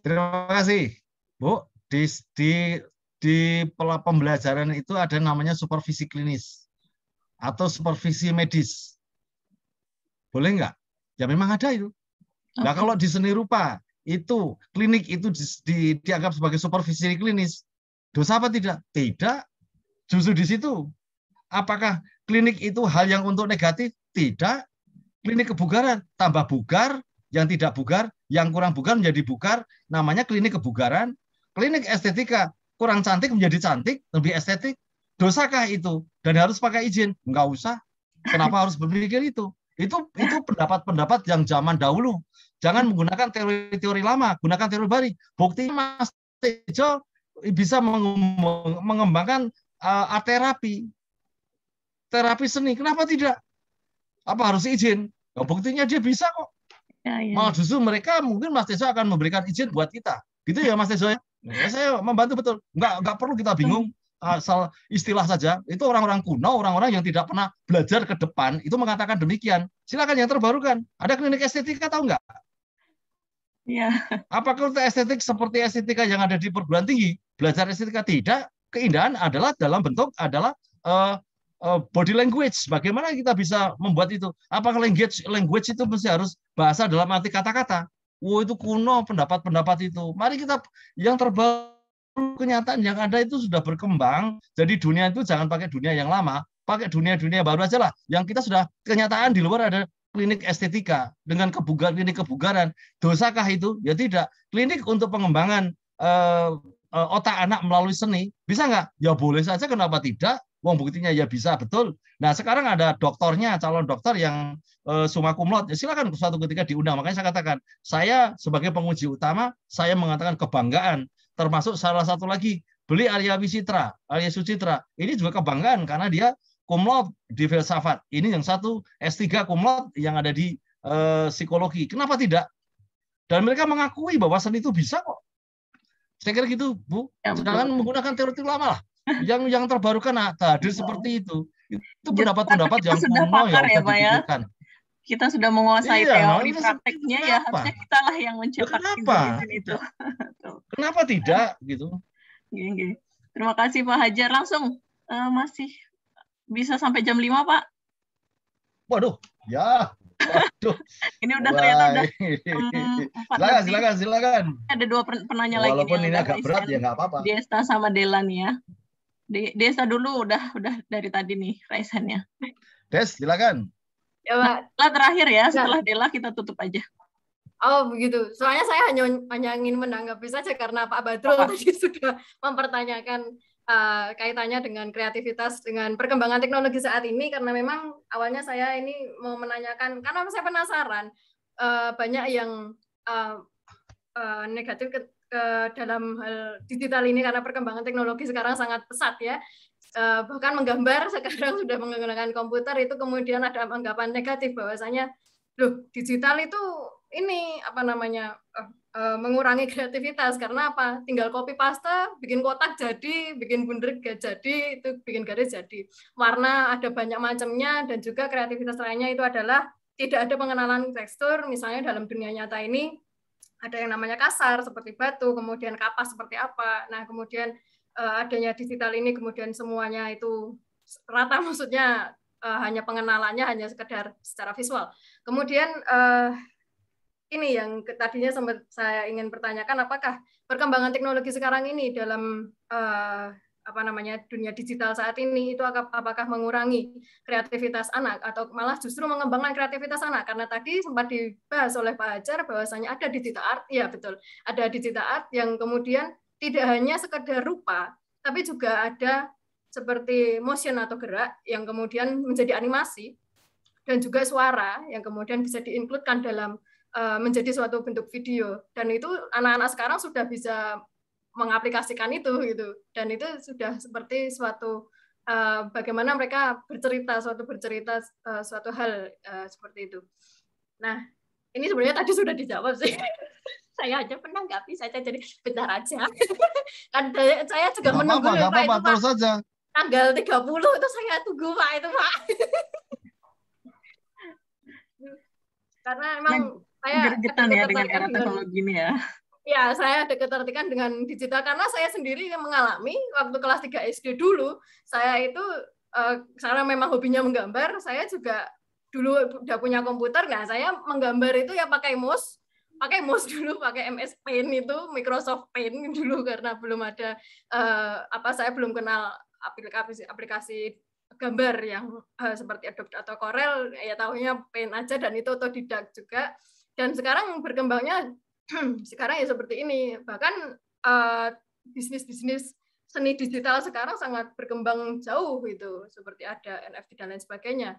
Terima kasih Bu di, di di pembelajaran itu ada namanya supervisi klinis atau supervisi medis. Boleh nggak? Ya memang ada itu. Okay. Nah kalau di seni rupa itu klinik itu di, di, dianggap sebagai supervisi klinis dosa apa tidak? Tidak. Justru di situ. Apakah klinik itu hal yang untuk negatif? Tidak. Klinik kebugaran tambah bugar, yang tidak bugar, yang kurang bugar menjadi bugar, namanya klinik kebugaran. Klinik estetika kurang cantik menjadi cantik, lebih estetik, dosakah itu? Dan harus pakai izin? Enggak usah. Kenapa harus berpikir itu? Itu itu pendapat-pendapat yang zaman dahulu. Jangan menggunakan teori-teori lama, gunakan teori baru. Bukti Mas Tejo bisa mengembangkan uh, terapi. Terapi seni. Kenapa tidak? Apa harus izin? Ya, buktinya dia bisa kok. Ya, ya. Malah justru mereka mungkin Mas Tejo akan memberikan izin buat kita. Gitu ya Mas Tejo ya? Nah, saya membantu betul. Enggak enggak perlu kita bingung hmm. asal istilah saja. Itu orang-orang kuno, orang-orang yang tidak pernah belajar ke depan, itu mengatakan demikian. Silakan yang terbaru kan Ada klinik estetika tahu enggak? Iya. Apakah itu estetik seperti estetika yang ada di perguruan tinggi? Belajar estetika tidak. Keindahan adalah dalam bentuk adalah uh, body language. Bagaimana kita bisa membuat itu? Apakah language language itu mesti harus bahasa dalam arti kata-kata? wah oh, itu kuno pendapat-pendapat itu. Mari kita yang terbaru kenyataan yang ada itu sudah berkembang. Jadi dunia itu jangan pakai dunia yang lama, pakai dunia-dunia baru aja lah. Yang kita sudah kenyataan di luar ada klinik estetika dengan kebugaran klinik kebugaran. Dosakah itu? Ya tidak. Klinik untuk pengembangan eh, Eh, otak anak melalui seni. Bisa nggak? Ya boleh saja, kenapa tidak? Wong buktinya ya bisa, betul. Nah sekarang ada doktornya, calon dokter yang e, summa cum laude. Ya, silakan suatu ketika diundang. Makanya saya katakan, saya sebagai penguji utama, saya mengatakan kebanggaan. Termasuk salah satu lagi, beli Arya Wisitra, Arya Sucitra. Ini juga kebanggaan karena dia cum di filsafat. Ini yang satu S3 cum yang ada di e, psikologi. Kenapa tidak? Dan mereka mengakui bahwa seni itu bisa kok saya kira gitu, Bu. Ya, Jangan menggunakan teori lama lah. [laughs] Yang yang terbarukan tadi iya. seperti itu. Itu pendapat-pendapat yang kuno yang ya, dibutuhkan. Ya? ya. Kita sudah menguasai iya, nah, teori prakteknya ya harusnya kita lah yang mencetak kenapa? itu. Iya. kenapa tidak gitu? Terima kasih Pak Hajar. Langsung uh, masih bisa sampai jam 5, Pak. Waduh, ya Waduh. [laughs] ini udah Wah. ternyata udah um, silakan silakan silakan ada dua penanya Walaupun lagi walaupun ini agak berat ya nggak apa-apa Desta sama Delan ya Desta dulu udah udah dari tadi nih raisannya Des silakan Coba. Ya, setelah terakhir ya, setelah Dela kita tutup aja. Oh begitu. Soalnya saya hanya hanya ingin menanggapi saja karena Pak Badrul tadi [laughs] sudah mempertanyakan Eh, kaitannya dengan kreativitas dengan perkembangan teknologi saat ini karena memang awalnya saya ini mau menanyakan karena saya penasaran uh, banyak yang uh, uh, negatif ke, ke dalam hal digital ini karena perkembangan teknologi sekarang sangat pesat ya uh, bahkan menggambar [laughs] sekarang sudah menggunakan komputer itu kemudian ada anggapan negatif bahwasanya loh digital itu ini apa namanya uh, Eh, mengurangi kreativitas karena apa? Tinggal copy paste, bikin kotak jadi, bikin bundar jadi, itu bikin garis jadi. Warna ada banyak macamnya dan juga kreativitas lainnya itu adalah tidak ada pengenalan tekstur. Misalnya dalam dunia nyata ini ada yang namanya kasar seperti batu, kemudian kapas seperti apa. Nah, kemudian eh, adanya digital ini kemudian semuanya itu rata [laughs] maksudnya eh, hanya pengenalannya hanya sekedar secara visual. Kemudian ini yang tadinya sempat saya ingin pertanyakan apakah perkembangan teknologi sekarang ini dalam uh, apa namanya dunia digital saat ini itu apakah mengurangi kreativitas anak atau malah justru mengembangkan kreativitas anak karena tadi sempat dibahas oleh Pak Hajar bahwasanya ada digital art ya betul ada digital art yang kemudian tidak hanya sekedar rupa tapi juga ada seperti motion atau gerak yang kemudian menjadi animasi dan juga suara yang kemudian bisa diinkludkan dalam Eh, menjadi suatu bentuk video dan itu anak-anak sekarang sudah bisa mengaplikasikan itu gitu dan itu sudah seperti suatu uh, bagaimana mereka bercerita suatu bercerita uh, suatu hal uh, seperti itu nah ini sebenarnya tadi sudah dijawab sih [laughs] saya aja menanggapi saja jadi bentar aja [laughs] kan saya juga gak menunggu apa, apa, itu, terus pak. aja tanggal 30 itu saya tunggu pak itu pak [laughs] karena emang saya gergetan ya dengan era teknologi ini ya. Ya, saya ada ketertarikan dengan digital karena saya sendiri mengalami waktu kelas 3 SD dulu, saya itu eh, karena memang hobinya menggambar, saya juga dulu udah punya komputer. Nah, saya menggambar itu ya pakai mouse, pakai mouse [laughs] dulu, pakai MS Paint itu, Microsoft Paint [laughs] dulu karena belum ada eh, apa saya belum kenal aplikasi aplikasi gambar yang eh, seperti Adobe atau Corel, ya tahunya Paint aja dan itu otodidak juga. Dan sekarang berkembangnya hmm, sekarang ya seperti ini. Bahkan eh, bisnis-bisnis uh, seni digital sekarang sangat berkembang jauh itu seperti ada NFT dan lain sebagainya.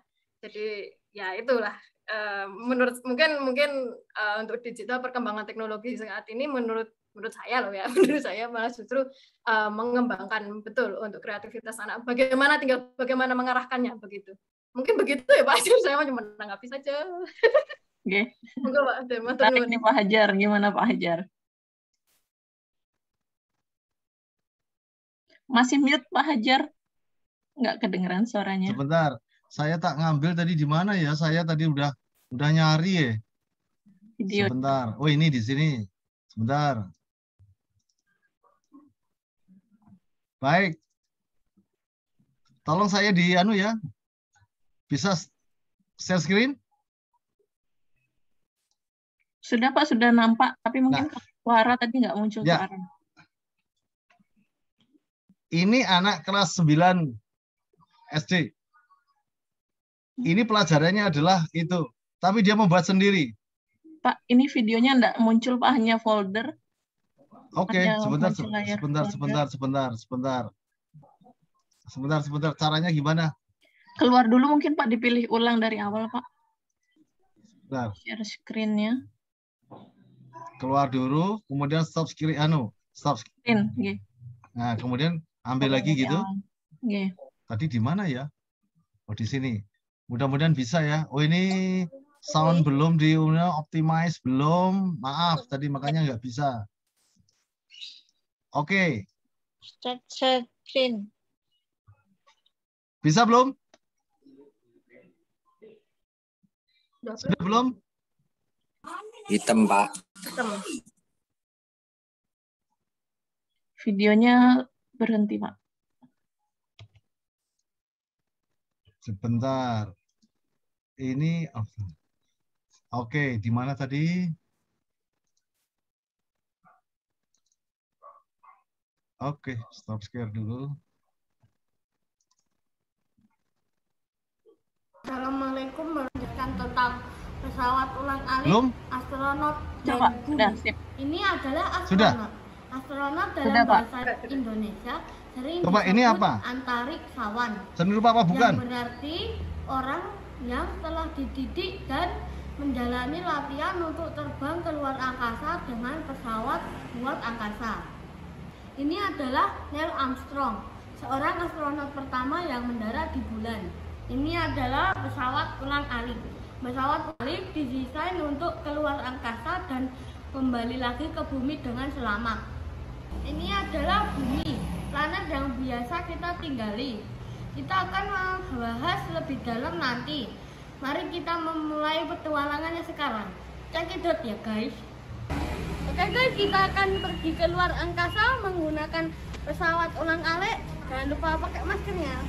Jadi ya itulah uh, menurut mungkin mungkin uh, untuk digital perkembangan teknologi saat ini menurut menurut saya loh ya [laughs] menurut saya malah justru uh, mengembangkan betul untuk kreativitas anak bagaimana tinggal bagaimana mengarahkannya begitu mungkin begitu ya Pak [laughs] saya cuma menanggapi saja [laughs] Oke. Semoga Pak Ini nih Pak Hajar, gimana Pak Hajar? Masih mute Pak Hajar? Nggak kedengeran suaranya. Sebentar, saya tak ngambil tadi di mana ya? Saya tadi udah udah nyari ya. Video. Sebentar. Oh ini di sini. Sebentar. Baik. Tolong saya di anu ya. Bisa share screen? Sudah Pak, sudah nampak, tapi mungkin nah, suara tadi nggak muncul ya. Ini anak kelas 9 SD. Ini pelajarannya adalah itu, tapi dia membuat sendiri. Pak, ini videonya enggak muncul Pak, hanya folder. Oke, okay, sebentar, sebentar, sebentar, sebentar, sebentar. Sebentar, sebentar. Caranya gimana? Keluar dulu mungkin Pak, dipilih ulang dari awal Pak. Bentar. Share screen-nya keluar dulu, kemudian stop kiri anu, stop. screen. Nah, kemudian ambil lagi gitu. Tadi di mana ya? Oh, di sini. Mudah-mudahan bisa ya. Oh, ini sound belum di optimize belum. Maaf, tadi makanya nggak bisa. Oke. Okay. Bisa belum? Sudah belum? Hitam, Pak. Hitam. Videonya berhenti, Pak. Sebentar. Ini oke, okay, di mana tadi? Oke, okay, stop share dulu. Assalamualaikum menunjukkan tentang pesawat ulang alik, Belum? astronot dan Coba, guru Sudah, sip. Ini adalah astronot. Sudah. Astronot dalam sudah, bahasa Pak. Indonesia sering Coba, disebut ini apa? antariksawan. Seni rupa apa bukan? Yang berarti orang yang telah dididik dan menjalani latihan untuk terbang ke luar angkasa dengan pesawat buat angkasa. Ini adalah Neil Armstrong, seorang astronot pertama yang mendarat di bulan. Ini adalah pesawat ulang alik. Pesawat balik didesain untuk keluar angkasa dan kembali lagi ke bumi dengan selamat. Ini adalah bumi, planet yang biasa kita tinggali. Kita akan membahas lebih dalam nanti. Mari kita memulai petualangannya sekarang. Cekidot ya guys. Oke guys, kita akan pergi ke luar angkasa menggunakan pesawat ulang alik. Jangan lupa pakai maskernya. [laughs]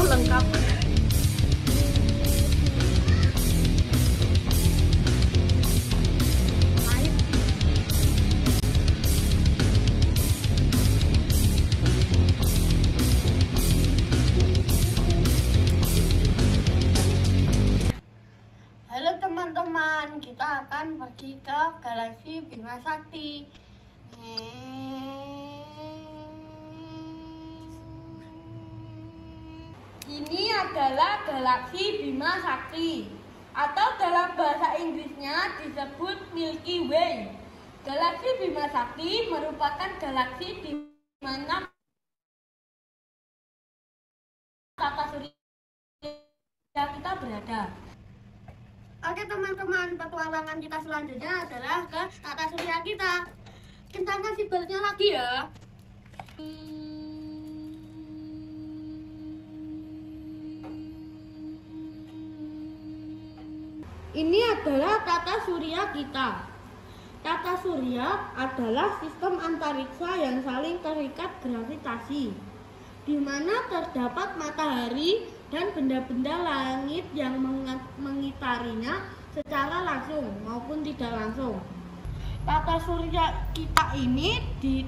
lengkap Halo teman-teman, kita akan pergi ke Galaksi Bima Sakti. Eee... Eh, Ini adalah galaksi Bima Sakti atau dalam bahasa Inggrisnya disebut Milky Way. Galaksi Bima Sakti merupakan galaksi di mana tata surya kita berada. Oke teman-teman, petualangan kita selanjutnya adalah ke tata surya kita. Kencangkan seatbeltnya lagi ya. Hmm. Ini adalah tata surya kita. Tata surya adalah sistem antariksa yang saling terikat gravitasi, di mana terdapat matahari dan benda-benda langit yang mengitarinya secara langsung maupun tidak langsung. Tata surya kita ini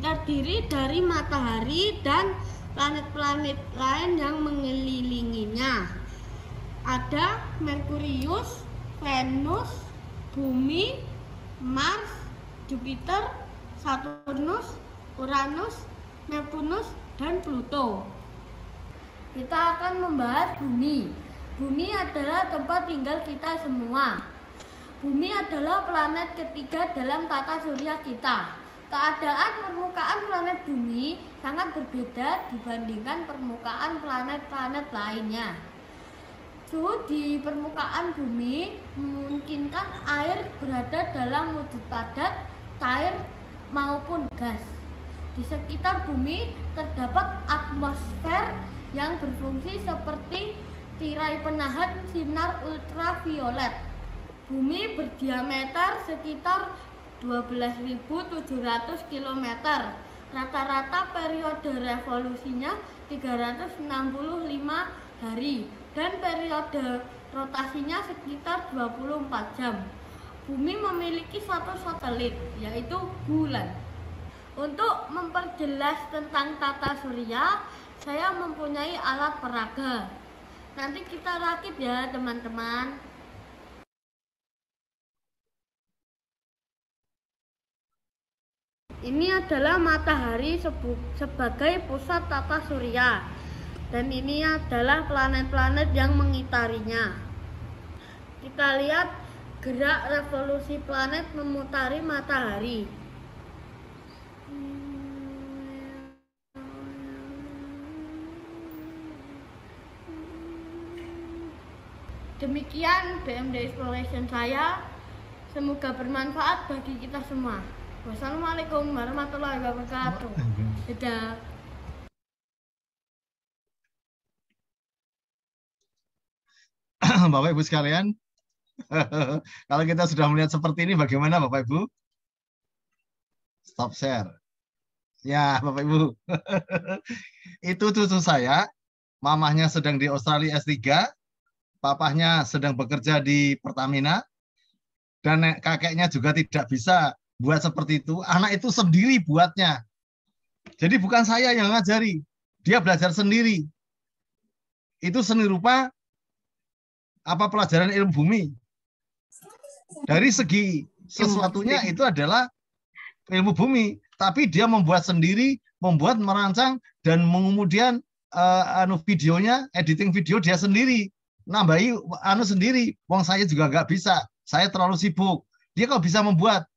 terdiri dari matahari dan planet-planet lain yang mengelilinginya. Ada Merkurius, Venus, Bumi, Mars, Jupiter, Saturnus, Uranus, Neptunus, dan Pluto. Kita akan membahas bumi. Bumi adalah tempat tinggal kita semua. Bumi adalah planet ketiga dalam tata surya kita. Keadaan permukaan planet bumi sangat berbeda dibandingkan permukaan planet-planet lainnya. Suhu di permukaan bumi memungkinkan air berada dalam wujud padat, cair, maupun gas. Di sekitar bumi terdapat atmosfer yang berfungsi seperti tirai penahan sinar ultraviolet. Bumi berdiameter sekitar 12.700 km. Rata-rata periode revolusinya 365 hari dan periode rotasinya sekitar 24 jam. Bumi memiliki satu satelit, yaitu bulan. Untuk memperjelas tentang tata surya, saya mempunyai alat peraga. Nanti kita rakit ya teman-teman. Ini adalah matahari sebagai pusat tata surya dan ini adalah planet-planet yang mengitarinya. Kita lihat gerak revolusi planet memutari matahari. Demikian BMD Exploration saya. Semoga bermanfaat bagi kita semua. Wassalamualaikum warahmatullahi wabarakatuh. Dadah. [clears throat] Bapak Ibu sekalian. [laughs] Kalau kita sudah melihat seperti ini bagaimana Bapak Ibu? Stop share. Ya, Bapak Ibu. [laughs] Itu cucu saya, mamahnya sedang di Australia S3, papahnya sedang bekerja di Pertamina, dan kakeknya juga tidak bisa buat seperti itu. Anak itu sendiri buatnya. Jadi bukan saya yang ngajari. Dia belajar sendiri. Itu seni rupa apa pelajaran ilmu bumi. Dari segi sesuatunya itu adalah ilmu bumi, tapi dia membuat sendiri, membuat merancang dan kemudian uh, eh, anu videonya, editing video dia sendiri, nambahi anu sendiri. Wong saya juga nggak bisa, saya terlalu sibuk. Dia kok bisa membuat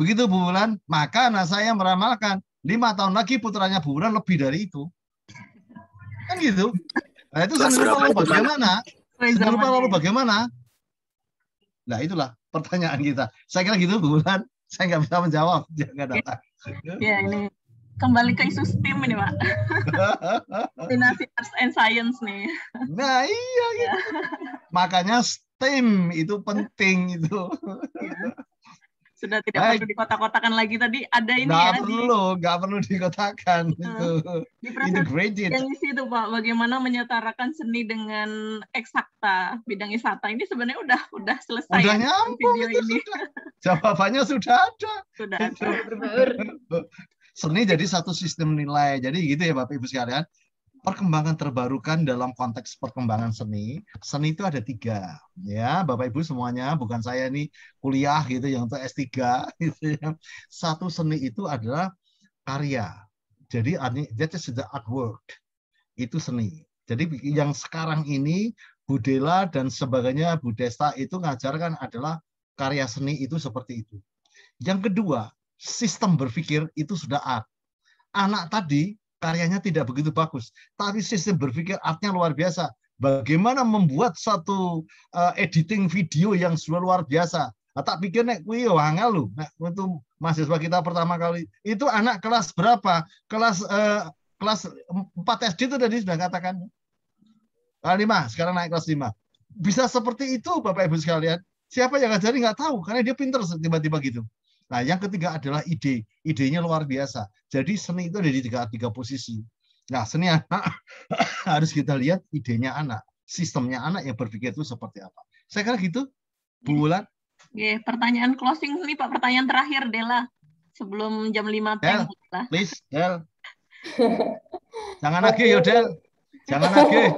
begitu Bulan, maka nah saya meramalkan lima tahun lagi putranya Bulan lebih dari itu. Kan gitu. Nah itu sebenarnya bagaimana? Minggu depan lalu bagaimana? Nah itulah pertanyaan kita. Saya kira gitu Bu Bulan. Saya nggak bisa menjawab. Dia nggak datang. Ya ini kembali ke isu STEM ini Pak. Kombinasi [laughs] arts and science nih. Nah iya gitu. Makanya STEM itu penting itu. Ya sudah tidak Baik. perlu dikotak-kotakan lagi tadi ada ini gak ya perlu nggak perlu dikotakan uh, itu di yang isi itu pak bagaimana menyetarakan seni dengan eksakta bidang wisata ini sebenarnya udah udah selesai udah ya, nyambung video ini. sudah jawabannya sudah ada sudah ada seni jadi satu sistem nilai jadi gitu ya bapak ibu sekalian perkembangan terbarukan dalam konteks perkembangan seni. Seni itu ada tiga, ya Bapak Ibu semuanya, bukan saya ini kuliah gitu yang untuk S3 [laughs] gitu ya. Satu seni itu adalah karya. Jadi that is the artwork. Itu seni. Jadi yang sekarang ini Budela dan sebagainya Budesta itu ngajarkan adalah karya seni itu seperti itu. Yang kedua, sistem berpikir itu sudah art. Anak tadi karyanya tidak begitu bagus, tapi sistem berpikir artinya luar biasa. Bagaimana membuat satu uh, editing video yang sudah luar biasa? Nah, tak pikir nek kuwi yo angel lho. Nek itu mahasiswa kita pertama kali itu anak kelas berapa? Kelas uh, kelas 4 SD itu tadi sudah katakan. Kelas 5, sekarang naik kelas 5. Bisa seperti itu Bapak Ibu sekalian. Siapa yang ngajari nggak tahu karena dia pinter tiba-tiba gitu. Nah, yang ketiga adalah ide. Idenya luar biasa. Jadi seni itu ada di tiga, tiga posisi. Nah, seni [laughs] anak harus kita lihat idenya anak. Sistemnya anak yang berpikir itu seperti apa. Saya kira gitu, Bu Wulan. Oke, pertanyaan closing nih Pak. Pertanyaan terakhir, Dela. Sebelum jam 5 Del, please, Del. [laughs] Jangan nagih, okay. Ya, Del. Jangan nagih.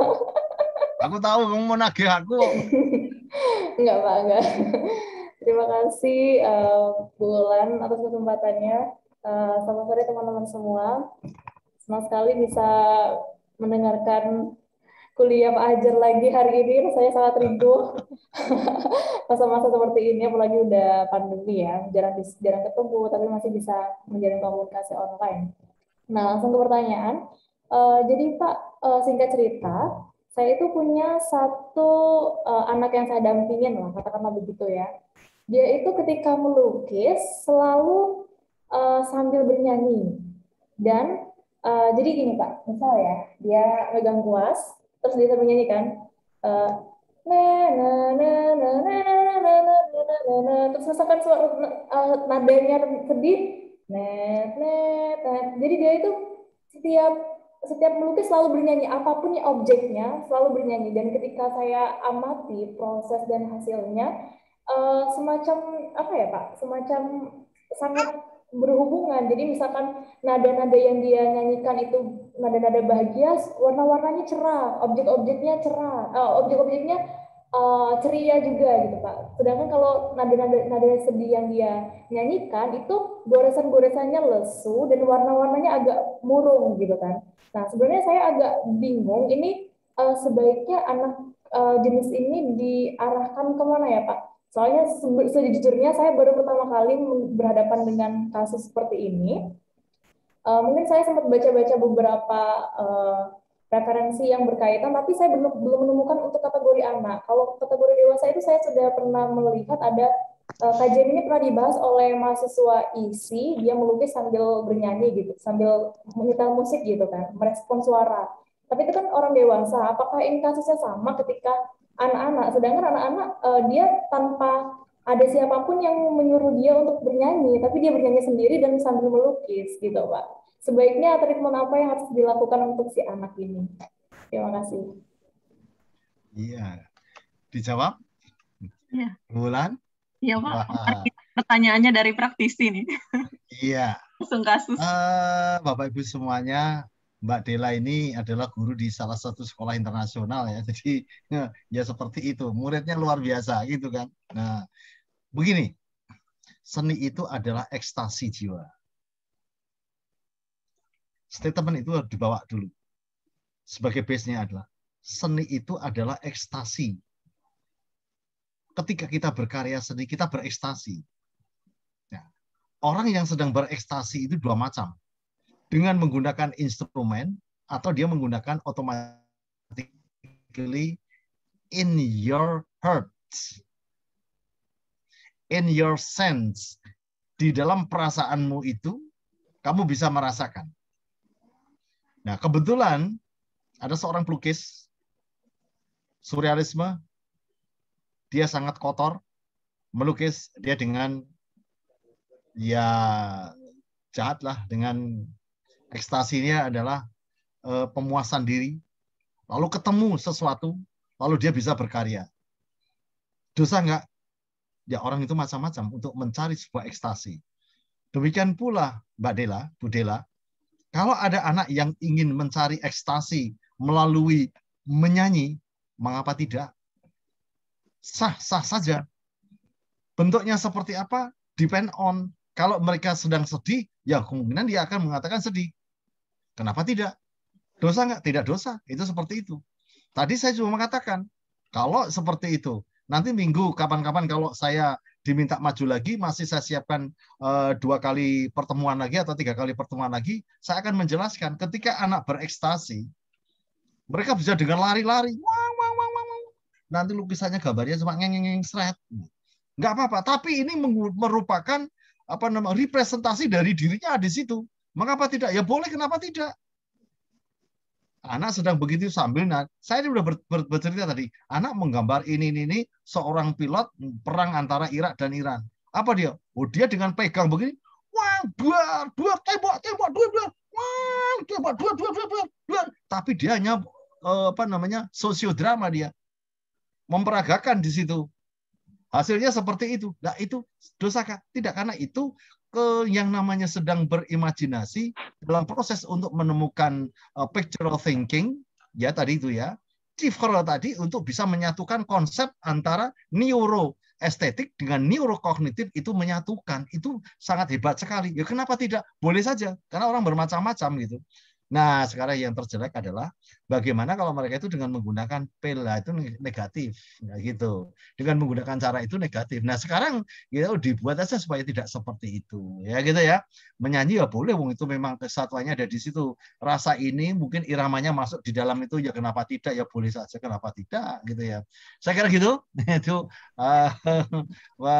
Aku tahu kamu mau nagih aku. [laughs] enggak, Pak, enggak. Terima kasih uh, eh, Bulan atas kesempatannya. Uh, selamat sore teman-teman semua. Senang sekali bisa mendengarkan kuliah Pak Hajar lagi hari ini. Rasanya sangat rindu [laughs] masa-masa seperti ini, apalagi udah pandemi ya. Jarang jarang ketemu, tapi masih bisa menjalin komunikasi online. Nah, langsung ke pertanyaan. Uh, jadi Pak, uh, singkat cerita, saya itu punya satu uh, anak yang saya dampingin lah, katakanlah begitu ya dia itu ketika melukis selalu uh, sambil bernyanyi dan uh, jadi gini pak misal ya dia megang kuas terus dia bernyanyi kan terus rasakan suara uh, nadanya sedih net net jadi dia itu setiap setiap melukis selalu bernyanyi apapun objeknya selalu bernyanyi dan ketika saya amati proses dan hasilnya Eh, semacam apa ya Pak? Semacam sangat berhubungan. Jadi misalkan nada-nada yang dia nyanyikan itu nada-nada bahagia, warna-warnanya cerah, objek-objeknya cerah, uh, objek-objeknya uh, ceria juga gitu Pak. Sedangkan kalau nada-nada nada sedih yang dia nyanyikan itu goresan-goresannya lesu dan warna-warnanya agak murung gitu kan. Nah sebenarnya saya agak bingung ini uh, sebaiknya anak uh, jenis ini diarahkan kemana ya Pak? Soalnya sejujurnya saya baru pertama kali berhadapan dengan kasus seperti ini. Uh, mungkin saya sempat baca-baca beberapa uh, referensi yang berkaitan, tapi saya belum belum menemukan untuk kategori anak. Kalau kategori dewasa itu saya sudah pernah melihat ada uh, kajian ini pernah dibahas oleh mahasiswa ISI, dia melukis sambil bernyanyi gitu, sambil menyetel musik gitu kan, merespon suara. Tapi itu kan orang dewasa, apakah ini kasusnya sama ketika anak-anak sedangkan anak-anak uh, dia tanpa ada siapapun yang menyuruh dia untuk bernyanyi tapi dia bernyanyi sendiri dan sambil melukis gitu pak sebaiknya treatment apa yang harus dilakukan untuk si anak ini terima kasih iya dijawab Iya. bulan iya pak Wah. pertanyaannya dari praktisi nih iya langsung kasus uh, bapak ibu semuanya Mbak Dela ini adalah guru di salah satu sekolah internasional ya. [laughs] Jadi ya, ya seperti itu, muridnya luar biasa gitu kan. Nah, begini. Seni itu adalah ekstasi jiwa. Statement itu harus dibawa dulu. Sebagai base-nya adalah seni itu adalah ekstasi. Ketika kita berkarya seni, kita berekstasi. Nah, orang yang sedang berekstasi itu dua macam dengan menggunakan instrumen atau dia menggunakan automatically in your heart, in your sense, di dalam perasaanmu itu kamu bisa merasakan. Nah kebetulan ada seorang pelukis surrealisme, dia sangat kotor, melukis dia dengan ya jahat lah dengan ekstasinya adalah uh, pemuasan diri, lalu ketemu sesuatu, lalu dia bisa berkarya. Dosa enggak? Ya orang itu macam-macam untuk mencari sebuah ekstasi. Demikian pula Mbak Dela, Bu Dela, kalau ada anak yang ingin mencari ekstasi melalui menyanyi, mengapa tidak? Sah-sah saja. Bentuknya seperti apa? Depend on. Kalau mereka sedang sedih, ya kemungkinan dia akan mengatakan sedih. Kenapa tidak? Dosa nggak? Tidak dosa. Itu seperti itu. Tadi saya cuma mengatakan, kalau seperti itu, nanti minggu kapan-kapan kalau saya diminta maju lagi, masih saya siapkan uh, dua kali pertemuan lagi atau tiga kali pertemuan lagi, saya akan menjelaskan. Ketika anak berekstasi, mereka bisa dengan lari-lari, nanti lukisannya gambarnya cuma ngeng-ngeng seret. Nggak apa-apa. Tapi ini merupakan apa namanya representasi dari dirinya di situ. Mengapa tidak? Ya boleh, kenapa tidak? Anak sedang begitu sambil, nah, saya sudah bercerita tadi, anak menggambar ini, ini, ini, seorang pilot perang antara Irak dan Iran. Apa dia? Oh, dia dengan pegang begini, wah, dua, dua, tembak, tembak, dua, dua, wah, tembak, dua, dua, dua, dua, dua. Tapi dia hanya, eh, apa namanya, sosiodrama dia. Memperagakan di situ hasilnya seperti itu. Nah, itu dosa Kak. Tidak karena itu ke yang namanya sedang berimajinasi dalam proses untuk menemukan uh, pictorial thinking ya tadi itu ya Cifrol tadi untuk bisa menyatukan konsep antara neuro estetik dengan neurokognitif itu menyatukan itu sangat hebat sekali ya kenapa tidak boleh saja karena orang bermacam-macam gitu Nah, sekarang yang terjelek adalah bagaimana kalau mereka itu dengan menggunakan pil itu negatif, ya gitu. Dengan menggunakan cara itu negatif. Nah, sekarang ya dibuat aja supaya tidak seperti itu, ya gitu ya. Menyanyi ya boleh, wong itu memang kesatuannya ada di situ. Rasa ini mungkin iramanya masuk di dalam itu ya kenapa tidak ya boleh saja, kenapa tidak gitu ya. Saya kira gitu. [laughs] itu uh,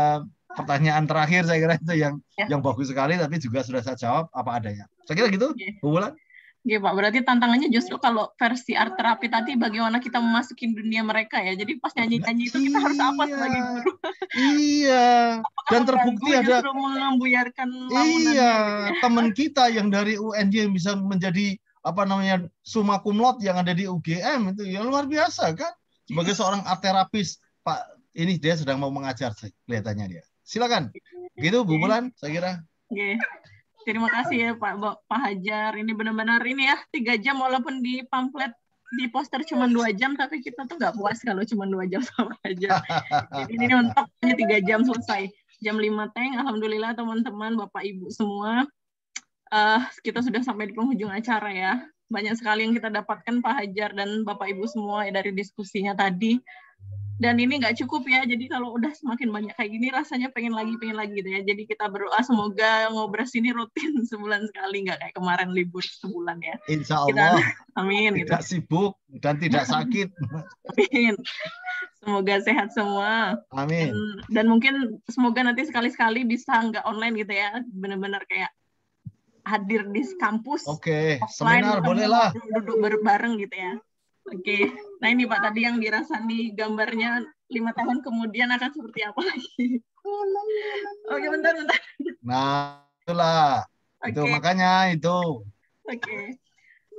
[laughs] pertanyaan terakhir saya kira itu yang ya. yang bagus sekali tapi juga sudah saya jawab apa adanya. Saya kira gitu, Bu Bulan. Oke iya, Pak, berarti tantangannya iya. justru kalau versi art terapi tadi bagaimana kita memasukin dunia mereka ya. Jadi pas nyanyi-nyanyi itu kita iya. harus apa iya, sebagai guru? Iya. Dan terbukti ada membuyarkan Iya, gitu ya? teman kita yang dari UNJ yang bisa menjadi apa namanya summa cum yang ada di UGM itu ya luar biasa kan. Sebagai seorang art terapis, Pak, ini dia sedang mau mengajar kelihatannya dia. Silakan. Gitu Bu Mulan, saya kira. Yeah. Terima kasih ya Pak Pak Hajar. Ini benar-benar ini ya tiga jam walaupun di pamflet di poster cuma dua jam tapi kita tuh nggak puas kalau cuma dua jam [laughs] sama aja. Jadi ini untuk tiga jam selesai. Jam lima teng. Alhamdulillah teman-teman Bapak Ibu semua uh, kita sudah sampai di penghujung acara ya. Banyak sekali yang kita dapatkan Pak Hajar dan Bapak Ibu semua ya, dari diskusinya tadi dan ini nggak cukup ya jadi kalau udah semakin banyak kayak gini rasanya pengen lagi pengen lagi gitu ya jadi kita berdoa semoga ngobras ini rutin [laughs] sebulan sekali nggak kayak kemarin libur sebulan ya Insya Allah kita, [laughs] amin gitu. tidak gitu. sibuk dan tidak sakit [laughs] amin semoga sehat semua amin dan, dan mungkin semoga nanti sekali-sekali bisa nggak online gitu ya benar-benar kayak hadir di kampus oke okay. seminar bolehlah duduk bareng gitu ya Oke, nah ini Pak tadi yang dirasani gambarnya lima tahun kemudian akan seperti apa lagi? Oke, bentar, bentar. Nah, itulah. Okay. Itu makanya itu. Oke. Okay.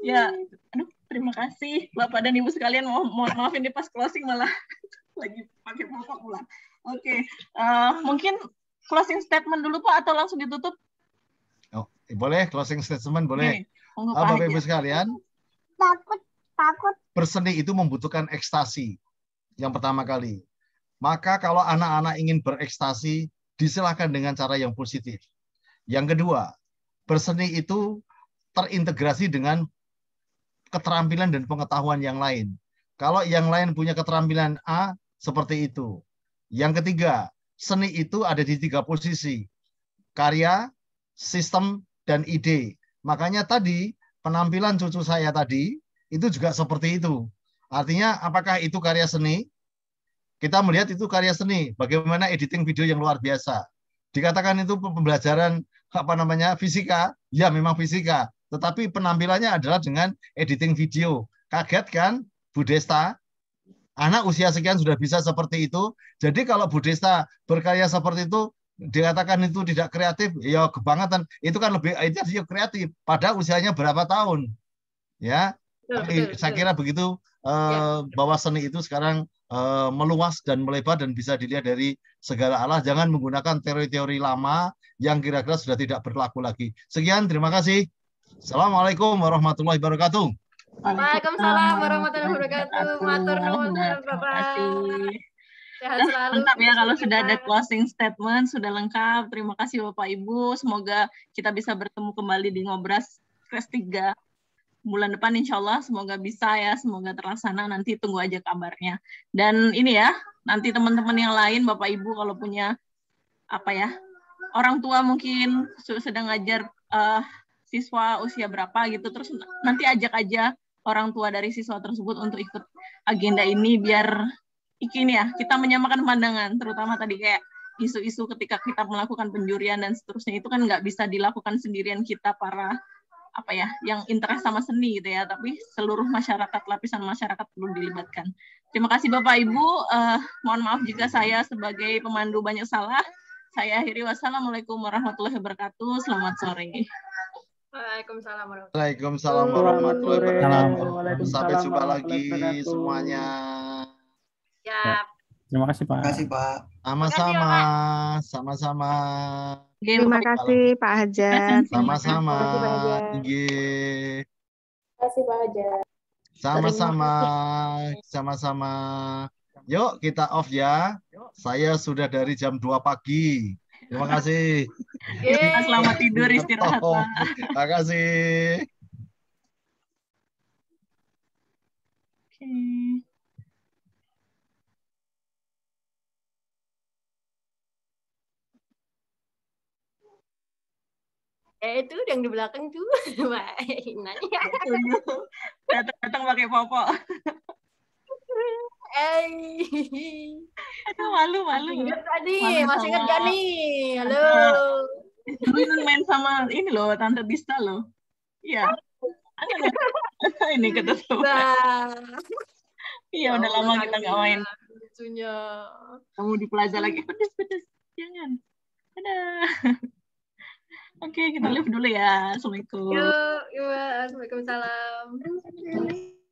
Ya, aduh, terima kasih Bapak dan Ibu sekalian. Mohon, mo maaf ini pas closing malah [laughs] lagi pakai popok pula. Oke, okay. uh, eh, mungkin closing statement dulu Pak atau langsung ditutup? Oh, eh, boleh closing statement boleh. Okay. Ah, Bapak Ibu sekalian. Takut takut. Berseni itu membutuhkan ekstasi yang pertama kali. Maka kalau anak-anak ingin berekstasi, disilahkan dengan cara yang positif. Yang kedua, berseni itu terintegrasi dengan keterampilan dan pengetahuan yang lain. Kalau yang lain punya keterampilan A, seperti itu. Yang ketiga, seni itu ada di tiga posisi. Karya, sistem, dan ide. Makanya tadi penampilan cucu saya tadi itu juga seperti itu. Artinya apakah itu karya seni? Kita melihat itu karya seni, bagaimana editing video yang luar biasa. Dikatakan itu pembelajaran apa namanya fisika, ya memang fisika, tetapi penampilannya adalah dengan editing video. Kaget kan Bu Desta? Anak usia sekian sudah bisa seperti itu. Jadi kalau Bu Desta berkarya seperti itu, dikatakan itu tidak kreatif, ya kebangetan. Itu kan lebih itu ya kreatif. Pada usianya berapa tahun? Ya, tapi saya kira begitu uh, eh, ya. bahwa seni itu sekarang uh, meluas dan melebar dan bisa dilihat dari segala alas. Jangan menggunakan teori-teori lama yang kira-kira sudah tidak berlaku lagi. Sekian, terima kasih. Assalamualaikum warahmatullahi wabarakatuh. Waalaikumsalam warahmatullahi wabarakatuh. Matur nuwun, Bapak. Mantap ya kalau sudah ada closing statement, sudah lengkap. Terima kasih Bapak Ibu. Semoga kita bisa bertemu kembali di Ngobras Kres 3 bulan depan insya Allah semoga bisa ya, semoga terlaksana nanti tunggu aja kabarnya. Dan ini ya, nanti teman-teman yang lain, Bapak Ibu kalau punya apa ya, orang tua mungkin sedang ngajar uh, siswa usia berapa gitu, terus nanti ajak aja orang tua dari siswa tersebut untuk ikut agenda ini biar ini ya, kita menyamakan pandangan, terutama tadi kayak isu-isu ketika kita melakukan penjurian dan seterusnya itu kan nggak bisa dilakukan sendirian kita para apa ya yang interest sama seni gitu ya tapi seluruh masyarakat lapisan masyarakat perlu dilibatkan terima kasih bapak ibu uh, mohon maaf jika saya sebagai pemandu banyak salah saya akhiri wassalamualaikum warahmatullahi wabarakatuh selamat sore Waalaikumsalam warahmatullahi wabarakatuh. Sampai jumpa lagi semuanya. Ya. Terima kasih Pak. Terima kasih Pak. Sama-sama. Sama-sama. [laughs] Terima kasih Pak Hajar. Sama-sama. Terima kasih Pak Hajar. Sama-sama. Sama-sama. Yuk kita off ya. Saya sudah dari jam 2 pagi. Terima kasih. Yeay. Selamat tidur istirahat. Oh, Terima kasih. Okay. eh itu yang di belakang tuh mbak [laughs] nanya datang datang pakai popo [laughs] eh aduh malu malu ingat tadi masih ingat gak nih halo dulu main sama ini loh tante bista loh iya [laughs] ini ketemu nah. iya ya udah lama kita nggak iya, main lucunya kamu di plaza lagi pedes pedes jangan ada Oke, okay, kita live dulu ya. Assalamualaikum. Yuk, yuk. Assalamualaikum. Salam.